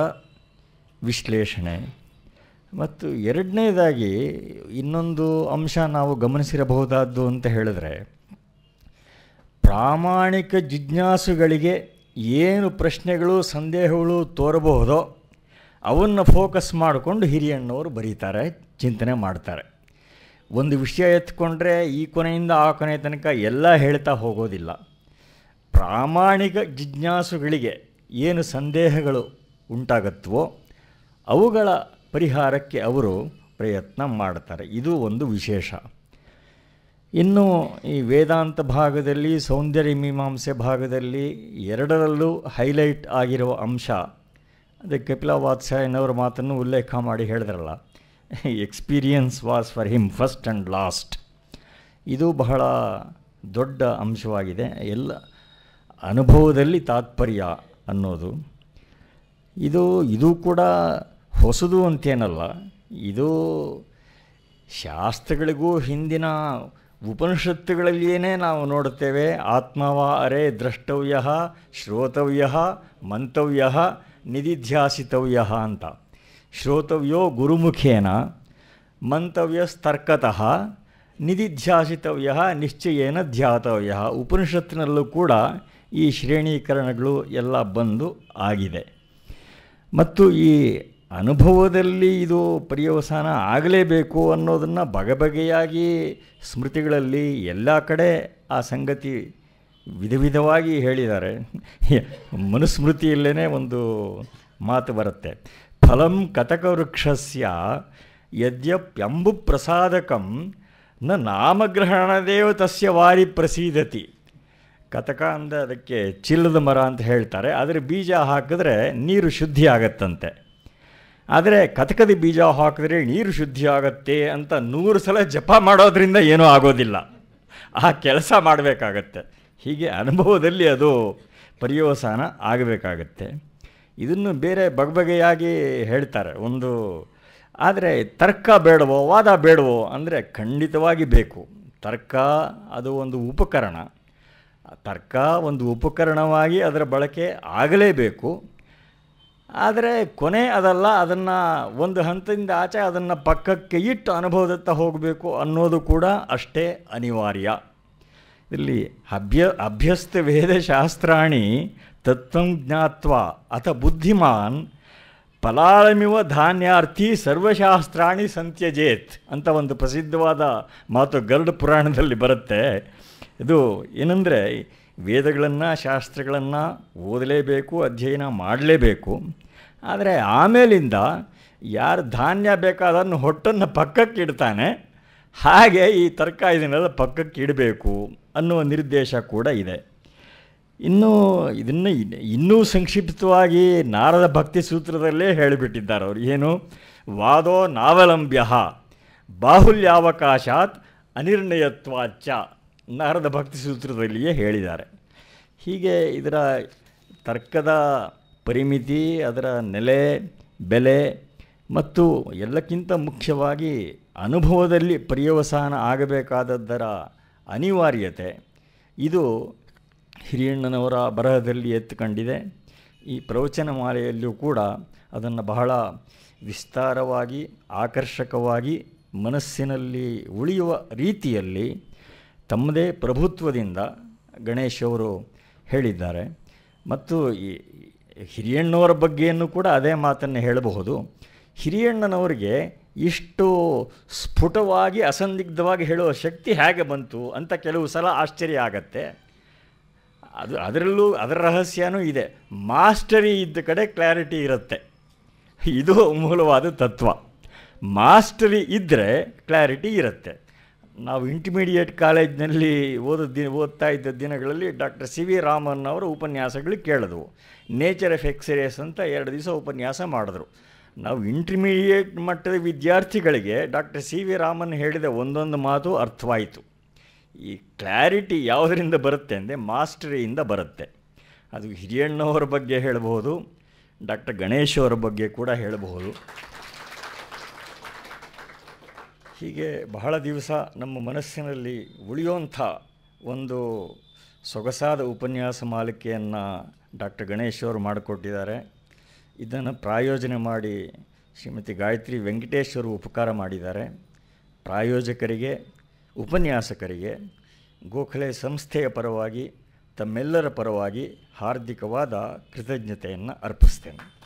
ವಿಶ್ಲೇಷಣೆ ಮತ್ತು ಎರಡನೇದಾಗಿ ಇನ್ನೊಂದು ಅಂಶ ನಾವು ಗಮನಿಸಿರಬಹುದಾದ್ದು ಅಂತ ಹೇಳಿದ್ರೆ ಪ್ರಾಮಾಣಿಕ ಜಿಜ್ಞಾಸುಗಳಿಗೆ ಏನು ಪ್ರಶ್ನೆಗಳು ಸಂದೇಹಗಳು ತೋರಬಹುದೋ ಅವನ್ನು ಫೋಕಸ್ ಮಾಡಿಕೊಂಡು ಹಿರಿಯಣ್ಣವರು ಬರೀತಾರೆ ಚಿಂತನೆ ಮಾಡ್ತಾರೆ ಒಂದು ವಿಷಯ ಎತ್ಕೊಂಡ್ರೆ ಈ ಕೊನೆಯಿಂದ ಆ ಕೊನೆಯ ತನಕ ಎಲ್ಲ ಹೇಳ್ತಾ ಹೋಗೋದಿಲ್ಲ ಪ್ರಾಮಾಣಿಕ ಜಿಜ್ಞಾಸುಗಳಿಗೆ ಏನು ಸಂದೇಹಗಳು ಉಂಟಾಗತ್ತವೋ ಅವುಗಳ ಪರಿಹಾರಕ್ಕೆ ಅವರು ಪ್ರಯತ್ನ ಮಾಡ್ತಾರೆ ಇದು ಒಂದು ವಿಶೇಷ ಇನ್ನು ಈ ವೇದಾಂತ ಭಾಗದಲ್ಲಿ ಸೌಂದರ್ಯ ಮೀಮಾಂಸೆ ಭಾಗದಲ್ಲಿ ಎರಡರಲ್ಲೂ ಹೈಲೈಟ್ ಆಗಿರುವ ಅಂಶ ಅಂದರೆ ಕಪಿಲ ವಾತ್ಸಾಯನವರ ಮಾತನ್ನು ಉಲ್ಲೇಖ ಮಾಡಿ ಹೇಳಿದ್ರಲ್ಲ experience was for him first and last ಇದು ಬಹಳ ದೊಡ್ಡ ಅಂಶವಾಗಿದೆ ಎಲ್ಲ ಅನುಭವದಲ್ಲಿ ತಾತ್ಪರ್ಯ ಅನ್ನೋದು ಇದು ಇದು ಕೂಡ ಹೊಸದು ಅಂತೇನಲ್ಲ ಇದು ಶಾಸ್ತ್ರಗಳಿಗೂ ಹಿಂದಿನ ಉಪನಿಷತ್ತುಗಳಲ್ಲಿಯೇ ನಾವು ನೋಡುತ್ತೇವೆ ಆತ್ಮವ ಅರೆ ದ್ರಷ್ಟವ್ಯ ಶ್ರೋತವ್ಯ ಮಂತವ್ಯ ನಿಧಿಧ್ಯಾಸಿತವ್ಯ ಅಂತ ಶ್ರೋತವ್ಯೋ ಗುರುಮುಖೇನ ಮಂತವ್ಯ ಮಂತವ್ಯಸ್ತರ್ಕತಃ ನಿಧಿಧ್ಯಾಸಿತವ್ಯ ನಿಶ್ಚಯೇನ ಧ್ಯಾತವ್ಯ ಉಪನಿಷತ್ತಿನಲ್ಲೂ ಕೂಡ ಈ ಶ್ರೇಣೀಕರಣಗಳು ಎಲ್ಲ ಬಂದು ಆಗಿದೆ ಮತ್ತು ಈ ಅನುಭವದಲ್ಲಿ ಇದು ಪರ್ಯವಸಾನ ಆಗಲೇಬೇಕು ಅನ್ನೋದನ್ನು ಬಗೆಬಗೆಯಾಗಿ ಸ್ಮೃತಿಗಳಲ್ಲಿ ಎಲ್ಲ ಕಡೆ ಆ ಸಂಗತಿ ವಿಧ ವಿಧವಾಗಿ ಹೇಳಿದ್ದಾರೆ ಮನುಸ್ಮೃತಿಯಲ್ಲೇ ಒಂದು ಮಾತು ಬರುತ್ತೆ ಫಲಂ ವೃಕ್ಷಸ್ಯ ಯದ್ಯಪ್ಯಂಬು ಪ್ರಸಾದಕಂ ನ ನಾಮಗ್ರಹಣದೇವ ತಸ್ಯ ವಾರಿ ಪ್ರಸೀದತಿ ಕಥಕ ಅಂದರೆ ಅದಕ್ಕೆ ಚಿಲ್ಲದ ಮರ ಅಂತ ಹೇಳ್ತಾರೆ ಆದರೆ ಬೀಜ ಹಾಕಿದ್ರೆ ನೀರು ಶುದ್ಧಿ ಆಗತ್ತಂತೆ ಆದರೆ ಕತಕದ ಬೀಜ ಹಾಕಿದ್ರೆ ನೀರು ಶುದ್ಧಿ ಆಗುತ್ತೆ ಅಂತ ನೂರು ಸಲ ಜಪ ಮಾಡೋದರಿಂದ ಏನೂ ಆಗೋದಿಲ್ಲ ಆ ಕೆಲಸ ಮಾಡಬೇಕಾಗತ್ತೆ ಹೀಗೆ ಅನುಭವದಲ್ಲಿ ಅದು ಪರ್ಯವಸಾನ ಆಗಬೇಕಾಗತ್ತೆ ಇದನ್ನು ಬೇರೆ ಬಗೆಬಗೆಯಾಗಿ ಹೇಳ್ತಾರೆ ಒಂದು ಆದರೆ ತರ್ಕ ಬೇಡವೋ ವಾದ ಬೇಡವೋ ಅಂದರೆ ಖಂಡಿತವಾಗಿ ಬೇಕು ತರ್ಕ ಅದು ಒಂದು ಉಪಕರಣ ತರ್ಕ ಒಂದು ಉಪಕರಣವಾಗಿ ಅದರ ಬಳಕೆ ಆಗಲೇಬೇಕು ಆದರೆ ಕೊನೆ ಅದಲ್ಲ ಅದನ್ನು ಒಂದು ಹಂತದಿಂದ ಆಚೆ ಅದನ್ನು ಪಕ್ಕಕ್ಕೆ ಇಟ್ಟು ಅನುಭವದತ್ತ ಹೋಗಬೇಕು ಅನ್ನೋದು ಕೂಡ ಅಷ್ಟೇ ಅನಿವಾರ್ಯ ಇಲ್ಲಿ ಅಭ್ಯ ಅಭ್ಯಸ್ತ ವೇದಶಾಸ್ತ್ರಾಣಿ ತತ್ವಂ ಜ್ಞಾತ್ವ ಅಥ ಬುದ್ಧಿಮಾನ್ ಫಲಾಳಮಿವ ಧಾನ್ಯಾರ್ಥಿ ಸರ್ವಶಾಸ್ತ್ರಾಣಿ ಸಂತ್ಯಜೇತ್ ಅಂತ ಒಂದು ಪ್ರಸಿದ್ಧವಾದ ಮಾತು ಗರುಡ ಪುರಾಣದಲ್ಲಿ ಬರುತ್ತೆ ಇದು ಏನಂದರೆ ವೇದಗಳನ್ನು ಶಾಸ್ತ್ರಗಳನ್ನು ಓದಲೇಬೇಕು ಅಧ್ಯಯನ ಮಾಡಲೇಬೇಕು ಆದರೆ ಆಮೇಲಿಂದ ಯಾರು ಧಾನ್ಯ ಬೇಕಾದನ್ನು ಹೊಟ್ಟನ್ನು ಪಕ್ಕಕ್ಕೆ ಇಡ್ತಾನೆ ಹಾಗೆ ಈ ತರಕಾರಿನೆಲ್ಲ ಪಕ್ಕಕ್ಕೆ ಇಡಬೇಕು ಅನ್ನುವ ನಿರ್ದೇಶ ಕೂಡ ಇದೆ ಇನ್ನೂ ಇದನ್ನು ಇನ್ನೂ ಸಂಕ್ಷಿಪ್ತವಾಗಿ ನಾರದ ಭಕ್ತಿ ಸೂತ್ರದಲ್ಲೇ ಹೇಳಿಬಿಟ್ಟಿದ್ದಾರೆ ಅವರು ಏನು ವಾದೋ ನಾವಲಂಬ್ಯ ಬಾಹುಲ್ಯಾವಕಾಶಾತ್ ಅನಿರ್ಣಯತ್ವಾಚ್ಚ ನಾರದ ಭಕ್ತಿ ಸೂತ್ರದಲ್ಲಿಯೇ ಹೇಳಿದ್ದಾರೆ ಹೀಗೆ ಇದರ ತರ್ಕದ ಪರಿಮಿತಿ ಅದರ ನೆಲೆ ಬೆಲೆ ಮತ್ತು ಎಲ್ಲಕ್ಕಿಂತ ಮುಖ್ಯವಾಗಿ ಅನುಭವದಲ್ಲಿ ಪರ್ಯವಸಾನ ಆಗಬೇಕಾದದ್ದರ ಅನಿವಾರ್ಯತೆ ಇದು ಹಿರಿಯಣ್ಣನವರ ಬರಹದಲ್ಲಿ ಎತ್ತುಕೊಂಡಿದೆ ಈ ಪ್ರವಚನ ಮಾಲೆಯಲ್ಲೂ ಕೂಡ ಅದನ್ನು ಬಹಳ ವಿಸ್ತಾರವಾಗಿ ಆಕರ್ಷಕವಾಗಿ ಮನಸ್ಸಿನಲ್ಲಿ ಉಳಿಯುವ ರೀತಿಯಲ್ಲಿ ತಮ್ಮದೇ ಪ್ರಭುತ್ವದಿಂದ ಗಣೇಶವರು ಹೇಳಿದ್ದಾರೆ ಮತ್ತು ಈ ಹಿರಿಯಣ್ಣವರ ಬಗ್ಗೆಯನ್ನು ಕೂಡ ಅದೇ ಮಾತನ್ನು ಹೇಳಬಹುದು ಹಿರಿಯಣ್ಣನವರಿಗೆ ಇಷ್ಟು ಸ್ಫುಟವಾಗಿ ಅಸಂದಿಗ್ಧವಾಗಿ ಹೇಳುವ ಶಕ್ತಿ ಹೇಗೆ ಬಂತು ಅಂತ ಕೆಲವು ಸಲ ಆಶ್ಚರ್ಯ ಆಗತ್ತೆ ಅದು ಅದರಲ್ಲೂ ಅದರ ರಹಸ್ಯನೂ ಇದೆ ಮಾಸ್ಟರಿ ಇದ್ದ ಕಡೆ ಕ್ಲಾರಿಟಿ ಇರುತ್ತೆ ಇದು ಮೂಲವಾದ ತತ್ವ ಮಾಸ್ಟರಿ ಇದ್ದರೆ ಕ್ಲಾರಿಟಿ ಇರುತ್ತೆ ನಾವು ಇಂಟರ್ಮೀಡಿಯೇಟ್ ಕಾಲೇಜ್ನಲ್ಲಿ ಓದೋ ದಿನ ಓದ್ತಾ ಇದ್ದ ದಿನಗಳಲ್ಲಿ ಡಾಕ್ಟರ್ ಸಿ ವಿ ರಾಮನ್ ಅವರು ಉಪನ್ಯಾಸಗಳು ಕೇಳಿದ್ವು ನೇಚರ್ ಆಫ್ ಎಕ್ಸರೇಸ್ ಅಂತ ಎರಡು ದಿವಸ ಉಪನ್ಯಾಸ ಮಾಡಿದ್ರು ನಾವು ಇಂಟರ್ಮೀಡಿಯೇಟ್ ಮಟ್ಟದ ವಿದ್ಯಾರ್ಥಿಗಳಿಗೆ ಡಾಕ್ಟರ್ ಸಿ ವಿ ರಾಮನ್ ಹೇಳಿದ ಒಂದೊಂದು ಮಾತು ಅರ್ಥವಾಯಿತು ಈ ಕ್ಲಾರಿಟಿ ಯಾವುದರಿಂದ ಬರುತ್ತೆ ಅಂದರೆ ಮಾಸ್ಟರಿಯಿಂದ ಬರುತ್ತೆ ಅದು ಹಿರಿಯಣ್ಣವರ ಬಗ್ಗೆ ಹೇಳಬಹುದು ಡಾಕ್ಟರ್ ಗಣೇಶ್ ಬಗ್ಗೆ ಕೂಡ ಹೇಳಬಹುದು ಹೀಗೆ ಬಹಳ ದಿವಸ ನಮ್ಮ ಮನಸ್ಸಿನಲ್ಲಿ ಉಳಿಯುವಂಥ ಒಂದು ಸೊಗಸಾದ ಉಪನ್ಯಾಸ ಮಾಲಿಕೆಯನ್ನು ಡಾಕ್ಟರ್ ಗಣೇಶ್ ಅವರು ಮಾಡಿಕೊಟ್ಟಿದ್ದಾರೆ ಇದನ್ನು ಪ್ರಾಯೋಜನೆ ಮಾಡಿ ಶ್ರೀಮತಿ ಗಾಯತ್ರಿ ವೆಂಕಟೇಶ್ವರು ಉಪಕಾರ ಮಾಡಿದ್ದಾರೆ ಪ್ರಾಯೋಜಕರಿಗೆ ಉಪನ್ಯಾಸಕರಿಗೆ ಗೋಖಲೆ ಸಂಸ್ಥೆಯ ಪರವಾಗಿ ತಮ್ಮೆಲ್ಲರ ಪರವಾಗಿ ಹಾರ್ದಿಕವಾದ ಕೃತಜ್ಞತೆಯನ್ನು ಅರ್ಪಿಸ್ತೇನೆ